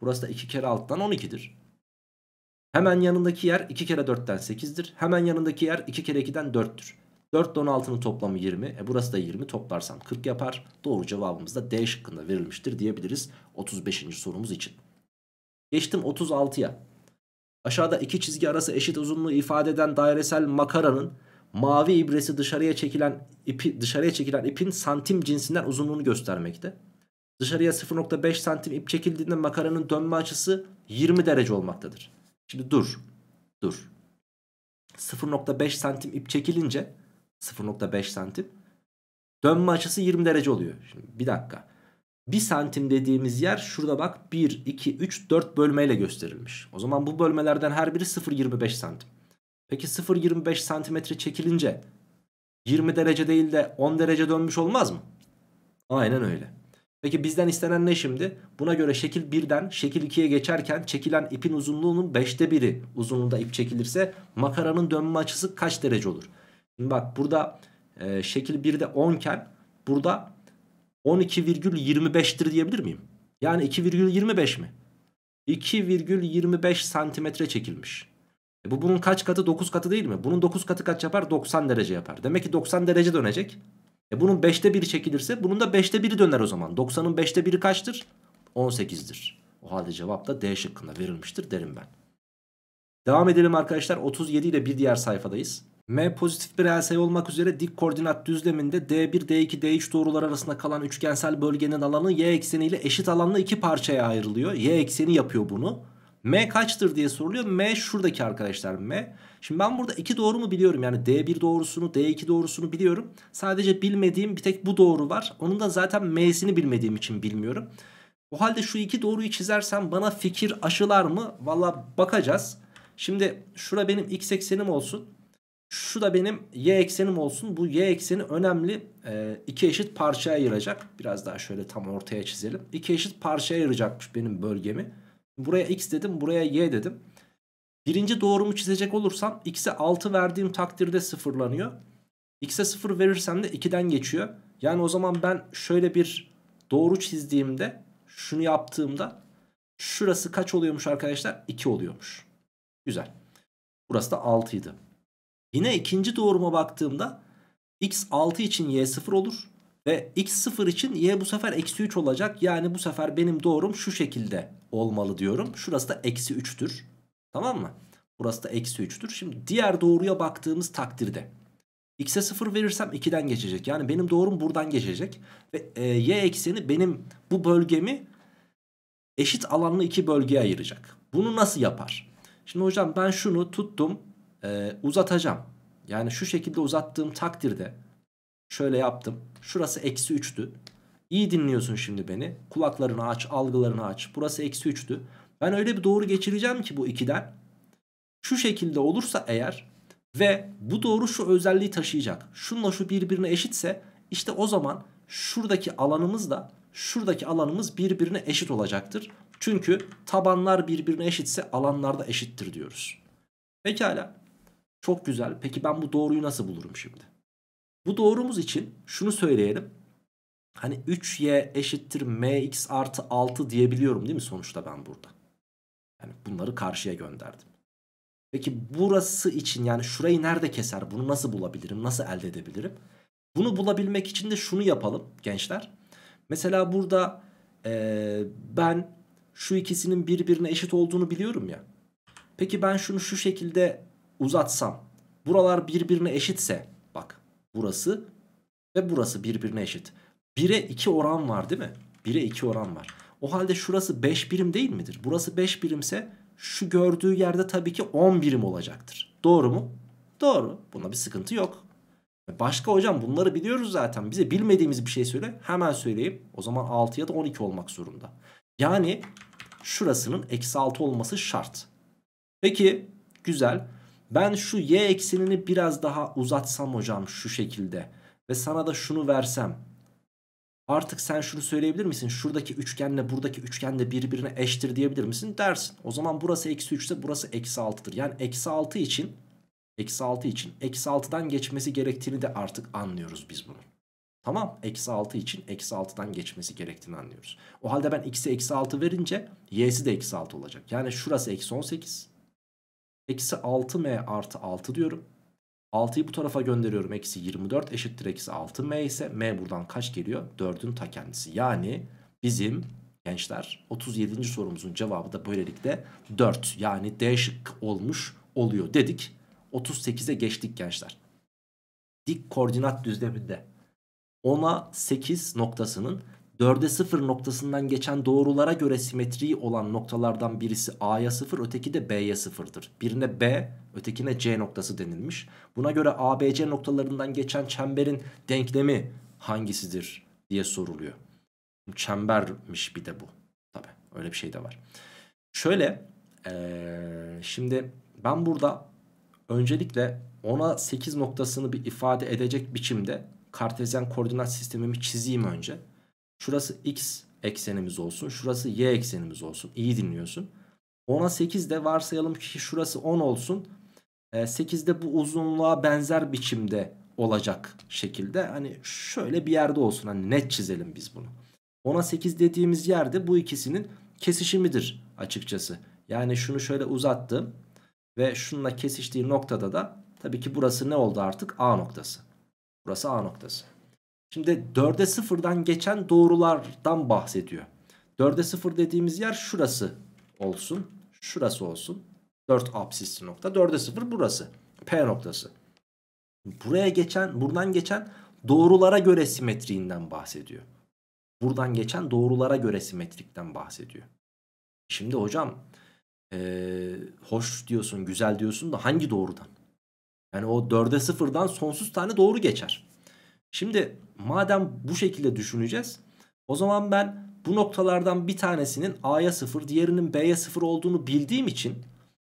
Burası da 2 kere 6'dan 12'dir. Hemen yanındaki yer 2 kere 4'ten 8'dir. Hemen yanındaki yer 2 kere 2'den 4'tür. 4 ile 16'nın toplamı 20. E burası da 20 toplarsam 40 yapar. Doğru cevabımız da D şıkkında verilmiştir diyebiliriz 35. sorumuz için. Geçtim 36'ya. Aşağıda iki çizgi arası eşit uzunluğu ifade eden dairesel makaranın mavi ibresi dışarıya çekilen ipi dışarıya çekilen ipin santim cinsinden uzunluğunu göstermekte. Dışarıya 0.5 santim ip çekildiğinde makaranın dönme açısı 20 derece olmaktadır. Şimdi dur. Dur. 0.5 santim ip çekilince 0.5 santim. Dönme açısı 20 derece oluyor. Şimdi bir dakika. 1 santim dediğimiz yer şurada bak 1, 2, 3, 4 bölmeyle gösterilmiş. O zaman bu bölmelerden her biri 0.25 santim. Peki 0.25 santimetre çekilince 20 derece değil de 10 derece dönmüş olmaz mı? Aynen öyle. Peki bizden istenen ne şimdi? Buna göre şekil 1'den şekil 2'ye geçerken çekilen ipin uzunluğunun 5'te 1'i uzunluğunda ip çekilirse makaranın dönme açısı kaç derece olur? Şimdi bak burada e, şekil 1'de 10 iken burada 12,25'tir diyebilir miyim? Yani 2,25 mi? 2,25 santimetre çekilmiş. E bu bunun kaç katı? 9 katı değil mi? Bunun 9 katı kaç yapar? 90 derece yapar. Demek ki 90 derece dönecek. E bunun 5'te 1'i çekilirse bunun da 5'te 1'i döner o zaman. 90'ın 5'te 1'i kaçtır? 18'dir. O halde cevap da D şıkkında verilmiştir derim ben. Devam edelim arkadaşlar. 37 ile bir diğer sayfadayız. M pozitif bir LSE olmak üzere dik koordinat düzleminde D1, D2, D3 doğrular arasında kalan üçgensel bölgenin alanı y ekseniyle eşit alanla iki parçaya ayrılıyor. Y ekseni yapıyor bunu. M kaçtır diye soruluyor. M şuradaki arkadaşlar M. Şimdi ben burada iki doğru mu biliyorum. Yani D1 doğrusunu, D2 doğrusunu biliyorum. Sadece bilmediğim bir tek bu doğru var. Onun da zaten M'sini bilmediğim için bilmiyorum. O halde şu iki doğruyu çizersem bana fikir aşılar mı? Valla bakacağız. Şimdi şura benim x eksenim olsun. Şu da benim y eksenim olsun. Bu y ekseni önemli. E, iki eşit parçaya ayıracak. Biraz daha şöyle tam ortaya çizelim. İki eşit parçaya ayıracakmış benim bölgemi. Buraya x dedim. Buraya y dedim. Birinci doğrumu çizecek olursam x'e 6 verdiğim takdirde sıfırlanıyor. x'e 0 verirsem de 2'den geçiyor. Yani o zaman ben şöyle bir doğru çizdiğimde şunu yaptığımda şurası kaç oluyormuş arkadaşlar? 2 oluyormuş. Güzel. Burası da 6 Yine ikinci doğruma baktığımda x 6 için y 0 olur. Ve x 0 için y bu sefer eksi 3 olacak. Yani bu sefer benim doğrum şu şekilde olmalı diyorum. Şurası da eksi 3'tür. Tamam mı? Burası da eksi 3'tür. Şimdi diğer doğruya baktığımız takdirde x'e 0 verirsem 2'den geçecek. Yani benim doğrum buradan geçecek. Ve e, y ekseni benim bu bölgemi eşit alanlı iki bölgeye ayıracak. Bunu nasıl yapar? Şimdi hocam ben şunu tuttum e, uzatacağım. Yani şu şekilde uzattığım takdirde şöyle yaptım. Şurası eksi 3'tü. İyi dinliyorsun şimdi beni. Kulaklarını aç, algılarını aç. Burası eksi 3'tü. Ben öyle bir doğru geçireceğim ki bu 2'den. Şu şekilde olursa eğer ve bu doğru şu özelliği taşıyacak. Şunla şu birbirine eşitse işte o zaman şuradaki alanımız da şuradaki alanımız birbirine eşit olacaktır. Çünkü tabanlar birbirine eşitse alanlar da eşittir diyoruz. Pekala. Çok güzel. Peki ben bu doğruyu nasıl bulurum şimdi? Bu doğrumuz için şunu söyleyelim. Hani 3y eşittir mx artı 6 diyebiliyorum değil mi sonuçta ben burada? Yani bunları karşıya gönderdim. Peki burası için yani şurayı nerede keser? Bunu nasıl bulabilirim? Nasıl elde edebilirim? Bunu bulabilmek için de şunu yapalım gençler. Mesela burada ee, ben şu ikisinin birbirine eşit olduğunu biliyorum ya. Peki ben şunu şu şekilde uzatsam buralar birbirine eşitse bak burası ve burası birbirine eşit. 1'e 2 oran var değil mi? 1'e 2 oran var. O halde şurası 5 birim değil midir? Burası 5 birimse şu gördüğü yerde tabii ki 10 birim olacaktır. Doğru mu? Doğru. Buna bir sıkıntı yok. Başka hocam bunları biliyoruz zaten. Bize bilmediğimiz bir şey söyle. Hemen söyleyeyim. O zaman 6 ya da 12 olmak zorunda. Yani şurasının eksi 6 olması şart. Peki güzel. Ben şu y eksenini biraz daha uzatsam hocam şu şekilde. Ve sana da şunu versem. Artık sen şunu söyleyebilir misin? Şuradaki üçgenle buradaki üçgen de birbirine eşittir diyebilir misin? Dersin. O zaman burası eksi 3 ise burası eksi 6'dır. Yani eksi 6 için eksi 6 için eksi 6'dan geçmesi gerektiğini de artık anlıyoruz biz bunu. Tamam eksi 6 için eksi 6'dan geçmesi gerektiğini anlıyoruz. O halde ben x'e eksi 6 verince y'si de eksi 6 olacak. Yani şurası eksi 18 Eksi 6m artı 6 diyorum. 6'yı bu tarafa gönderiyorum. Eksi 24 eşittir eksi 6m ise m buradan kaç geliyor? 4'ün ta kendisi. Yani bizim gençler 37. sorumuzun cevabı da böylelikle 4. Yani D şık olmuş oluyor dedik. 38'e geçtik gençler. Dik koordinat düzleminde 10'a 8 noktasının 4'e 0 noktasından geçen doğrulara göre simetriği olan noktalardan birisi A'ya 0 öteki de B'ye 0'dır. Birine B ötekine C noktası denilmiş. Buna göre ABC noktalarından geçen çemberin denklemi hangisidir diye soruluyor. Çembermiş bir de bu. Tabi öyle bir şey de var. Şöyle ee, şimdi ben burada öncelikle ona 8 noktasını bir ifade edecek biçimde kartezyen koordinat sistemimi çizeyim önce. Şurası x eksenimiz olsun. Şurası y eksenimiz olsun. İyi dinliyorsun. 10'a 8 de varsayalım ki şurası 10 olsun. E, ee, 8'de bu uzunluğa benzer biçimde olacak şekilde hani şöyle bir yerde olsun. Hani net çizelim biz bunu. 10'a 8 dediğimiz yerde bu ikisinin kesişimidir açıkçası. Yani şunu şöyle uzattım ve şununla kesiştiği noktada da tabii ki burası ne oldu artık? A noktası. Burası A noktası. Şimdi 4'e 0'dan geçen doğrulardan bahsediyor. 4'e 0 dediğimiz yer şurası olsun. Şurası olsun. 4 absisli nokta. 4'e 0 burası. P noktası. Buraya geçen, buradan geçen doğrulara göre simetriğinden bahsediyor. Buradan geçen doğrulara göre simetrikten bahsediyor. Şimdi hocam ee, hoş diyorsun, güzel diyorsun da hangi doğrudan? Yani o 4'e 0'dan sonsuz tane doğru geçer. Şimdi madem bu şekilde düşüneceğiz o zaman ben bu noktalardan bir tanesinin A'ya 0 diğerinin B'ye 0 olduğunu bildiğim için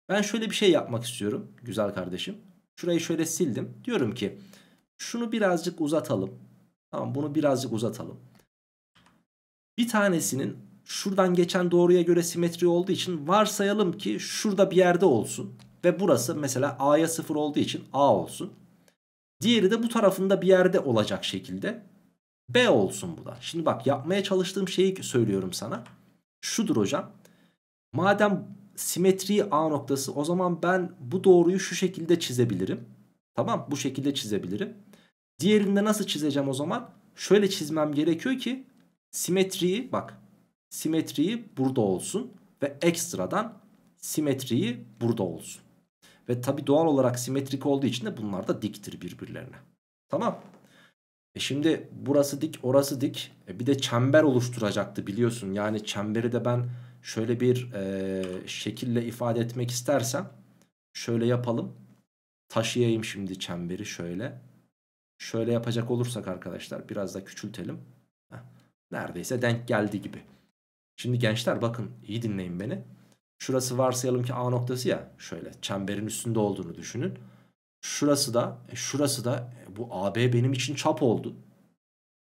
ben şöyle bir şey yapmak istiyorum güzel kardeşim. Şurayı şöyle sildim. Diyorum ki şunu birazcık uzatalım. Tamam bunu birazcık uzatalım. Bir tanesinin şuradan geçen doğruya göre simetri olduğu için varsayalım ki şurada bir yerde olsun. Ve burası mesela A'ya 0 olduğu için A olsun. Diğeri de bu tarafında bir yerde olacak şekilde. B olsun bu da. Şimdi bak yapmaya çalıştığım şeyi söylüyorum sana. Şudur hocam. Madem simetri A noktası o zaman ben bu doğruyu şu şekilde çizebilirim. Tamam bu şekilde çizebilirim. Diğerinde nasıl çizeceğim o zaman? Şöyle çizmem gerekiyor ki simetriyi bak simetriyi burada olsun ve ekstradan simetriyi burada olsun. Ve tabi doğal olarak simetrik olduğu için de bunlar da diktir birbirlerine. Tamam. E şimdi burası dik orası dik. E bir de çember oluşturacaktı biliyorsun. Yani çemberi de ben şöyle bir e, şekille ifade etmek istersem şöyle yapalım. Taşıyayım şimdi çemberi şöyle. Şöyle yapacak olursak arkadaşlar biraz da küçültelim. Heh, neredeyse denk geldi gibi. Şimdi gençler bakın iyi dinleyin beni. Şurası varsayalım ki A noktası ya. Şöyle çemberin üstünde olduğunu düşünün. Şurası da e, şurası da e, bu AB benim için çap oldu.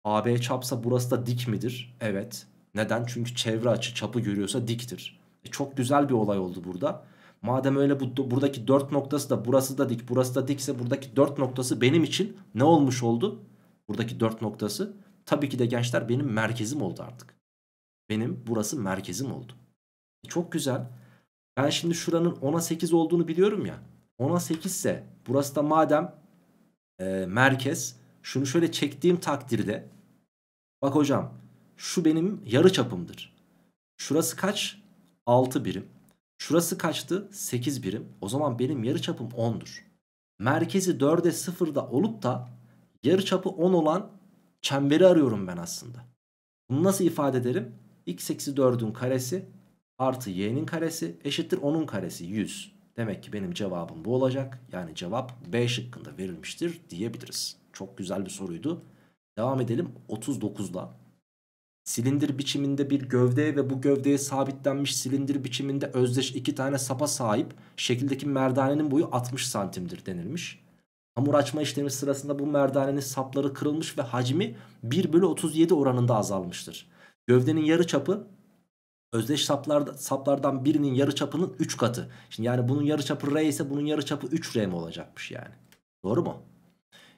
AB çapsa burası da dik midir? Evet. Neden? Çünkü çevre açı çapı görüyorsa diktir. E, çok güzel bir olay oldu burada. Madem öyle bu buradaki 4 noktası da burası da dik burası da dikse buradaki 4 noktası benim için ne olmuş oldu? Buradaki 4 noktası tabii ki de gençler benim merkezim oldu artık. Benim burası merkezim oldu. E, çok güzel. Ben şimdi şuranın 10'a 8 olduğunu biliyorum ya. 10'a 8 ise burası da madem e, merkez. Şunu şöyle çektiğim takdirde. Bak hocam şu benim yarı çapımdır. Şurası kaç? 6 birim. Şurası kaçtı? 8 birim. O zaman benim yarı çapım 10'dur. Merkezi 4'e 0'da olup da yarı çapı 10 olan çemberi arıyorum ben aslında. Bunu nasıl ifade ederim? x eksi 4'ün karesi artı y'nin karesi eşittir 10'un karesi 100. Demek ki benim cevabım bu olacak. Yani cevap B şıkkında verilmiştir diyebiliriz. Çok güzel bir soruydu. Devam edelim 39'la. Silindir biçiminde bir gövdeye ve bu gövdeye sabitlenmiş silindir biçiminde özdeş iki tane sapa sahip şekildeki merdanenin boyu 60 santimdir denilmiş. Hamur açma işlemi sırasında bu merdanenin sapları kırılmış ve hacmi 1 bölü 37 oranında azalmıştır. Gövdenin yarı çapı özdeş saplarda, saplardan birinin yarıçapının 3 katı. Şimdi yani bunun yarıçapı r ise bunun yarıçapı 3r mi olacakmış yani? Doğru mu?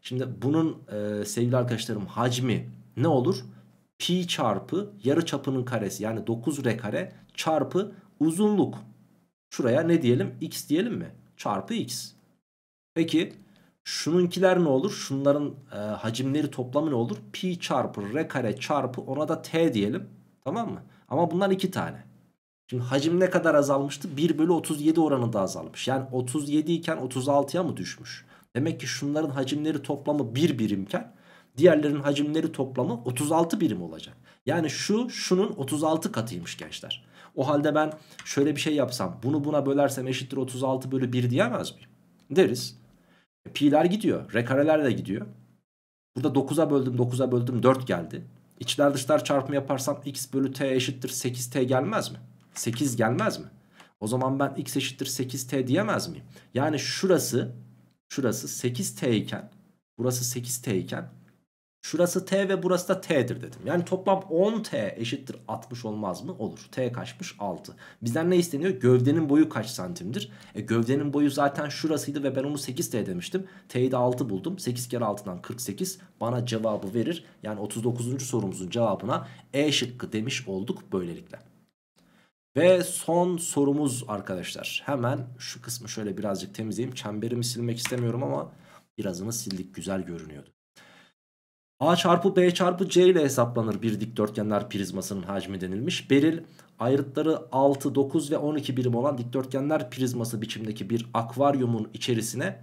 Şimdi bunun e, sevgili arkadaşlarım hacmi ne olur? Pi çarpı yarıçapının karesi yani 9r kare çarpı uzunluk. Şuraya ne diyelim? X diyelim mi? Çarpı x. Peki şununkiler ne olur? Şunların e, hacimleri toplamı ne olur? Pi çarpı r kare çarpı ona da t diyelim. Tamam mı? Ama bunlar iki tane. Şimdi hacim ne kadar azalmıştı? 1 bölü 37 oranında azalmış. Yani 37 iken 36'ya mı düşmüş? Demek ki şunların hacimleri toplamı 1 bir birimken diğerlerin hacimleri toplamı 36 birim olacak. Yani şu şunun 36 katıymış gençler. O halde ben şöyle bir şey yapsam bunu buna bölersem eşittir 36 bölü 1 diyemez miyim? Deriz. E, pi'ler gidiyor. Rekareler de gidiyor. Burada 9'a böldüm 9'a böldüm 4 geldi. İçler dışlar çarpımı yaparsam x bölü t eşittir 8t gelmez mi? 8 gelmez mi? O zaman ben x eşittir 8t diyemez miyim? Yani şurası şurası 8t iken burası 8t iken Şurası t ve burası da t'dir dedim. Yani toplam 10t eşittir 60 olmaz mı? Olur. t kaçmış? 6. Bizden ne isteniyor? Gövdenin boyu kaç santimdir? E, gövdenin boyu zaten şurasıydı ve ben onu 8t demiştim. t'yi de 6 buldum. 8 kere 6'dan 48 bana cevabı verir. Yani 39. sorumuzun cevabına E şıkkı demiş olduk böylelikle. Ve son sorumuz arkadaşlar. Hemen şu kısmı şöyle birazcık temizleyeyim. Çemberimi silmek istemiyorum ama birazını sildik. Güzel görünüyordu. A çarpı B çarpı C ile hesaplanır bir dikdörtgenler prizmasının hacmi denilmiş. Beril ayrıtları 6, 9 ve 12 birim olan dikdörtgenler prizması biçimdeki bir akvaryumun içerisine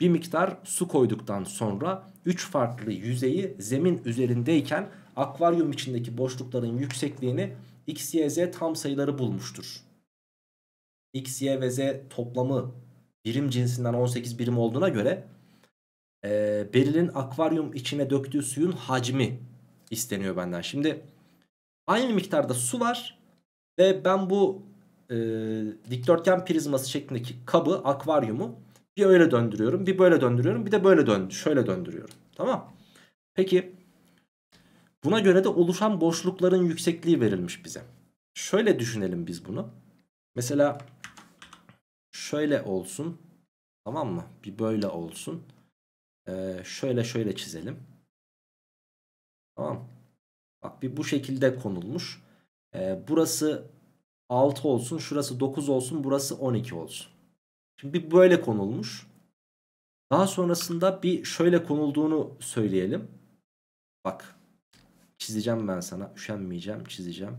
bir miktar su koyduktan sonra 3 farklı yüzeyi zemin üzerindeyken akvaryum içindeki boşlukların yüksekliğini x, y, z tam sayıları bulmuştur. x, y ve z toplamı birim cinsinden 18 birim olduğuna göre e, ee, Beril'in akvaryum içine döktüğü suyun hacmi isteniyor benden. Şimdi aynı miktarda su var ve ben bu e, dikdörtgen prizması şeklindeki kabı, akvaryumu bir öyle döndürüyorum, bir böyle döndürüyorum, bir de böyle dön şöyle döndürüyorum. Tamam. Peki buna göre de oluşan boşlukların yüksekliği verilmiş bize. Şöyle düşünelim biz bunu. Mesela şöyle olsun. Tamam mı? Bir böyle olsun. Ee, şöyle şöyle çizelim. Tamam. Bak bir bu şekilde konulmuş. Ee, burası 6 olsun. Şurası 9 olsun. Burası 12 olsun. Şimdi bir böyle konulmuş. Daha sonrasında bir şöyle konulduğunu söyleyelim. Bak. Çizeceğim ben sana. Üşenmeyeceğim. Çizeceğim.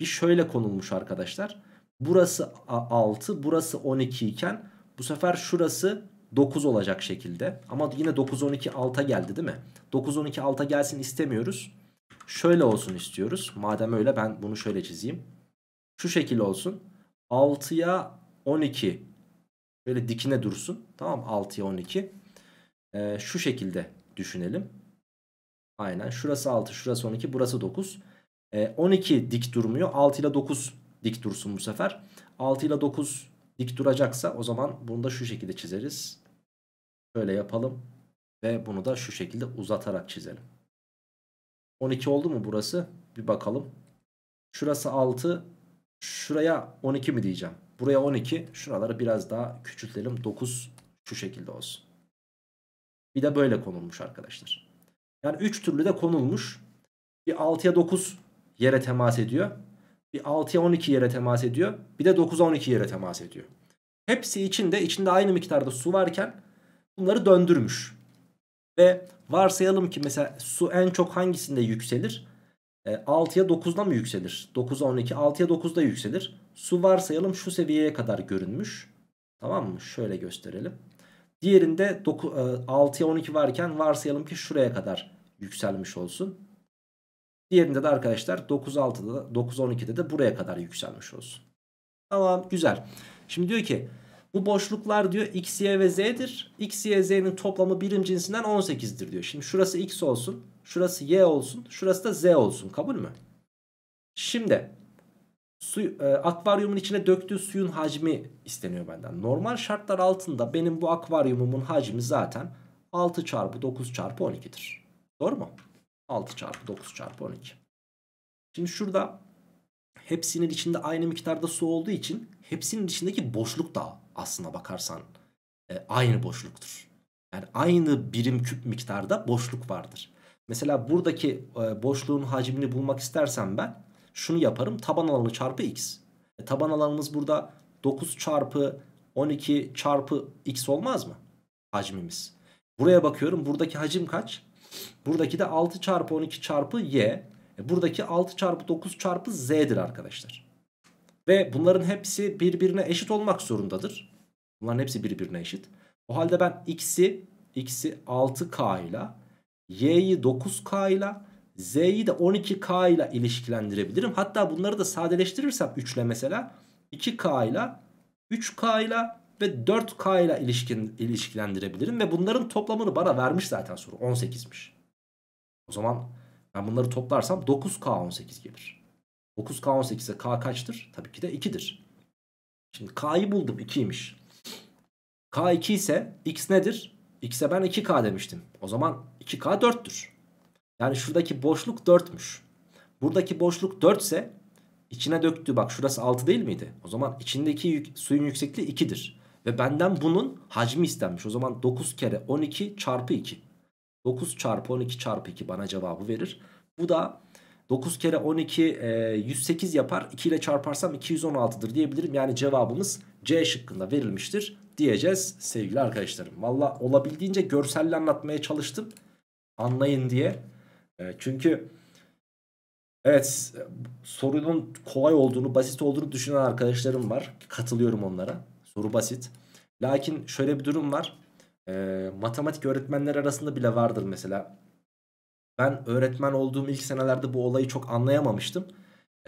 Bir şöyle konulmuş arkadaşlar. Burası 6. Burası 12 iken bu sefer şurası 9 olacak şekilde. Ama yine 9 12 alta geldi değil mi? 9 12 alta gelsin istemiyoruz. Şöyle olsun istiyoruz. Madem öyle ben bunu şöyle çizeyim. Şu şekil olsun. 6'ya 12 böyle dikine dursun. Tamam 6'ya 12. Ee, şu şekilde düşünelim. Aynen. Şurası 6, şurası 12, burası 9. Ee, 12 dik durmuyor. 6 ile 9 dik dursun bu sefer. 6 ile 9 dik duracaksa o zaman bunu da şu şekilde çizeriz. Şöyle yapalım ve bunu da şu şekilde uzatarak çizelim. 12 oldu mu burası? Bir bakalım. Şurası 6. Şuraya 12 mi diyeceğim? Buraya 12. Şuraları biraz daha küçültelim. 9 şu şekilde olsun. Bir de böyle konulmuş arkadaşlar. Yani 3 türlü de konulmuş. Bir 6'ya 9 yere temas ediyor. Bir 6'ya 12 yere temas ediyor. Bir de 9'a 12 yere temas ediyor. Hepsi içinde içinde aynı miktarda su varken bunları döndürmüş. Ve varsayalım ki mesela su en çok hangisinde yükselir? 6'ya e, 9'da mı yükselir? 9'a 12, 6'ya 9'da yükselir. Su varsayalım şu seviyeye kadar görünmüş. Tamam mı? Şöyle gösterelim. Diğerinde 6'ya e, 12 varken varsayalım ki şuraya kadar yükselmiş olsun. Diğerinde de arkadaşlar 9.6'da 9.12'de de buraya kadar yükselmiş olsun. Tamam güzel. Şimdi diyor ki bu boşluklar diyor x, y ve z'dir. x, y, z'nin toplamı birim cinsinden 18'dir diyor. Şimdi şurası x olsun, şurası y olsun, şurası da z olsun. Kabul mü? Şimdi su, e, akvaryumun içine döktüğü suyun hacmi isteniyor benden. Normal şartlar altında benim bu akvaryumumun hacmi zaten 6 çarpı 9 çarpı 12'dir. Doğru mu? 6 çarpı 9 çarpı 12. Şimdi şurada hepsinin içinde aynı miktarda su olduğu için hepsinin içindeki boşluk da aslına bakarsan e, aynı boşluktur. Yani aynı birim küp miktarda boşluk vardır. Mesela buradaki e, boşluğun hacmini bulmak istersen ben şunu yaparım. Taban alanı çarpı x. E, taban alanımız burada 9 çarpı 12 çarpı x olmaz mı? Hacmimiz. Buraya bakıyorum. Buradaki hacim kaç? Buradaki de 6 çarpı 12 çarpı y. E, buradaki 6 çarpı 9 çarpı z'dir arkadaşlar. Ve bunların hepsi birbirine eşit olmak zorundadır. Bunların hepsi birbirine eşit. O halde ben x'i x'i 6k ile y'yi 9k ile z'yi de 12k ile ilişkilendirebilirim. Hatta bunları da sadeleştirirsem 3 ile mesela 2k ile 3k ile ve 4K ile ilişkin, ilişkilendirebilirim. Ve bunların toplamını bana vermiş zaten soru 18'miş. O zaman ben bunları toplarsam 9K 18 gelir. 9K 18'e K kaçtır? Tabii ki de 2'dir. Şimdi K'yı buldum 2'ymiş. K 2 ise X nedir? X'e ben 2K demiştim. O zaman 2K 4'tür. Yani şuradaki boşluk 4'müş. Buradaki boşluk 4 ise içine döktü bak şurası 6 değil miydi? O zaman içindeki yük, suyun yüksekliği 2'dir. Ve benden bunun hacmi istenmiş. O zaman 9 kere 12 çarpı 2. 9 çarpı 12 çarpı 2 bana cevabı verir. Bu da 9 kere 12 108 e, yapar. 2 ile çarparsam 216'dır diyebilirim. Yani cevabımız C şıkkında verilmiştir diyeceğiz sevgili arkadaşlarım. Valla olabildiğince görselle anlatmaya çalıştım. Anlayın diye. E, çünkü evet sorunun kolay olduğunu, basit olduğunu düşünen arkadaşlarım var. Katılıyorum onlara. Soru basit. Lakin şöyle bir durum var. E, matematik öğretmenler arasında bile vardır mesela. Ben öğretmen olduğum ilk senelerde bu olayı çok anlayamamıştım.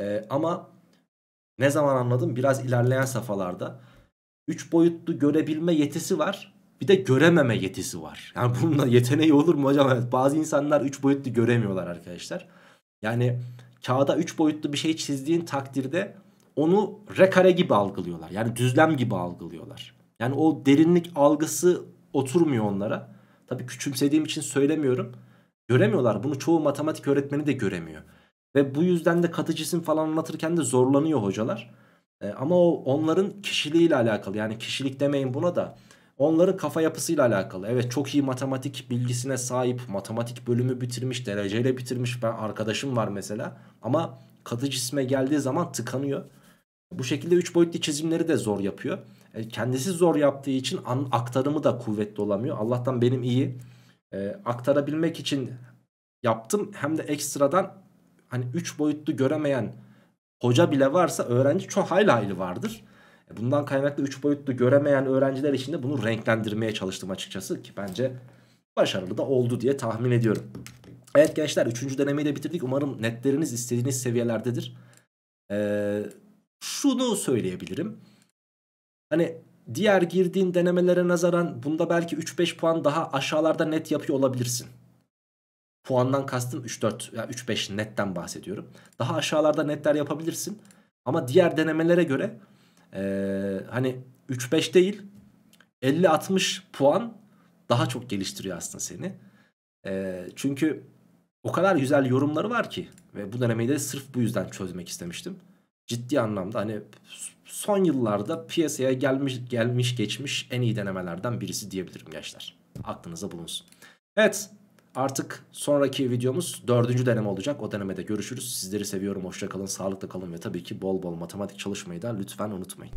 E, ama ne zaman anladım? Biraz ilerleyen safhalarda. Üç boyutlu görebilme yetisi var. Bir de görememe yetisi var. [laughs] Yani bununla yeteneği olur mu hocam? Evet, bazı insanlar üç boyutlu göremiyorlar arkadaşlar. Yani kağıda üç boyutlu bir şey çizdiğin takdirde onu rekare gibi algılıyorlar. Yani düzlem gibi algılıyorlar. Yani o derinlik algısı oturmuyor onlara. Tabii küçümsediğim için söylemiyorum. Göremiyorlar. Bunu çoğu matematik öğretmeni de göremiyor. Ve bu yüzden de katı cisim falan anlatırken de zorlanıyor hocalar. E, ama o onların kişiliğiyle alakalı. Yani kişilik demeyin buna da. Onların kafa yapısıyla alakalı. Evet çok iyi matematik bilgisine sahip. Matematik bölümü bitirmiş, dereceyle bitirmiş. Ben arkadaşım var mesela. Ama katı cisme geldiği zaman tıkanıyor. Bu şekilde 3 boyutlu çizimleri de zor yapıyor. E, kendisi zor yaptığı için aktarımı da kuvvetli olamıyor. Allah'tan benim iyi. E, aktarabilmek için yaptım. Hem de ekstradan hani 3 boyutlu göremeyen hoca bile varsa öğrenci çok hayli hayli vardır. E, bundan kaynaklı 3 boyutlu göremeyen öğrenciler için de bunu renklendirmeye çalıştım açıkçası ki bence başarılı da oldu diye tahmin ediyorum. Evet gençler 3. denemeyi de bitirdik. Umarım netleriniz istediğiniz seviyelerdedir. Ee, şunu söyleyebilirim. Hani diğer girdiğin denemelere nazaran bunda belki 3-5 puan daha aşağılarda net yapıyor olabilirsin. Puandan kastım 3-4 ya yani 3-5 netten bahsediyorum. Daha aşağılarda netler yapabilirsin. Ama diğer denemelere göre ee, hani 3-5 değil 50-60 puan daha çok geliştiriyor aslında seni. E, çünkü o kadar güzel yorumları var ki ve bu denemeyi de sırf bu yüzden çözmek istemiştim. Ciddi anlamda hani son yıllarda piyasaya gelmiş gelmiş geçmiş en iyi denemelerden birisi diyebilirim gençler. Aklınıza bulunsun. Evet artık sonraki videomuz dördüncü deneme olacak. O denemede görüşürüz. Sizleri seviyorum. Hoşçakalın, sağlıkla kalın ve tabii ki bol bol matematik çalışmayı da lütfen unutmayın.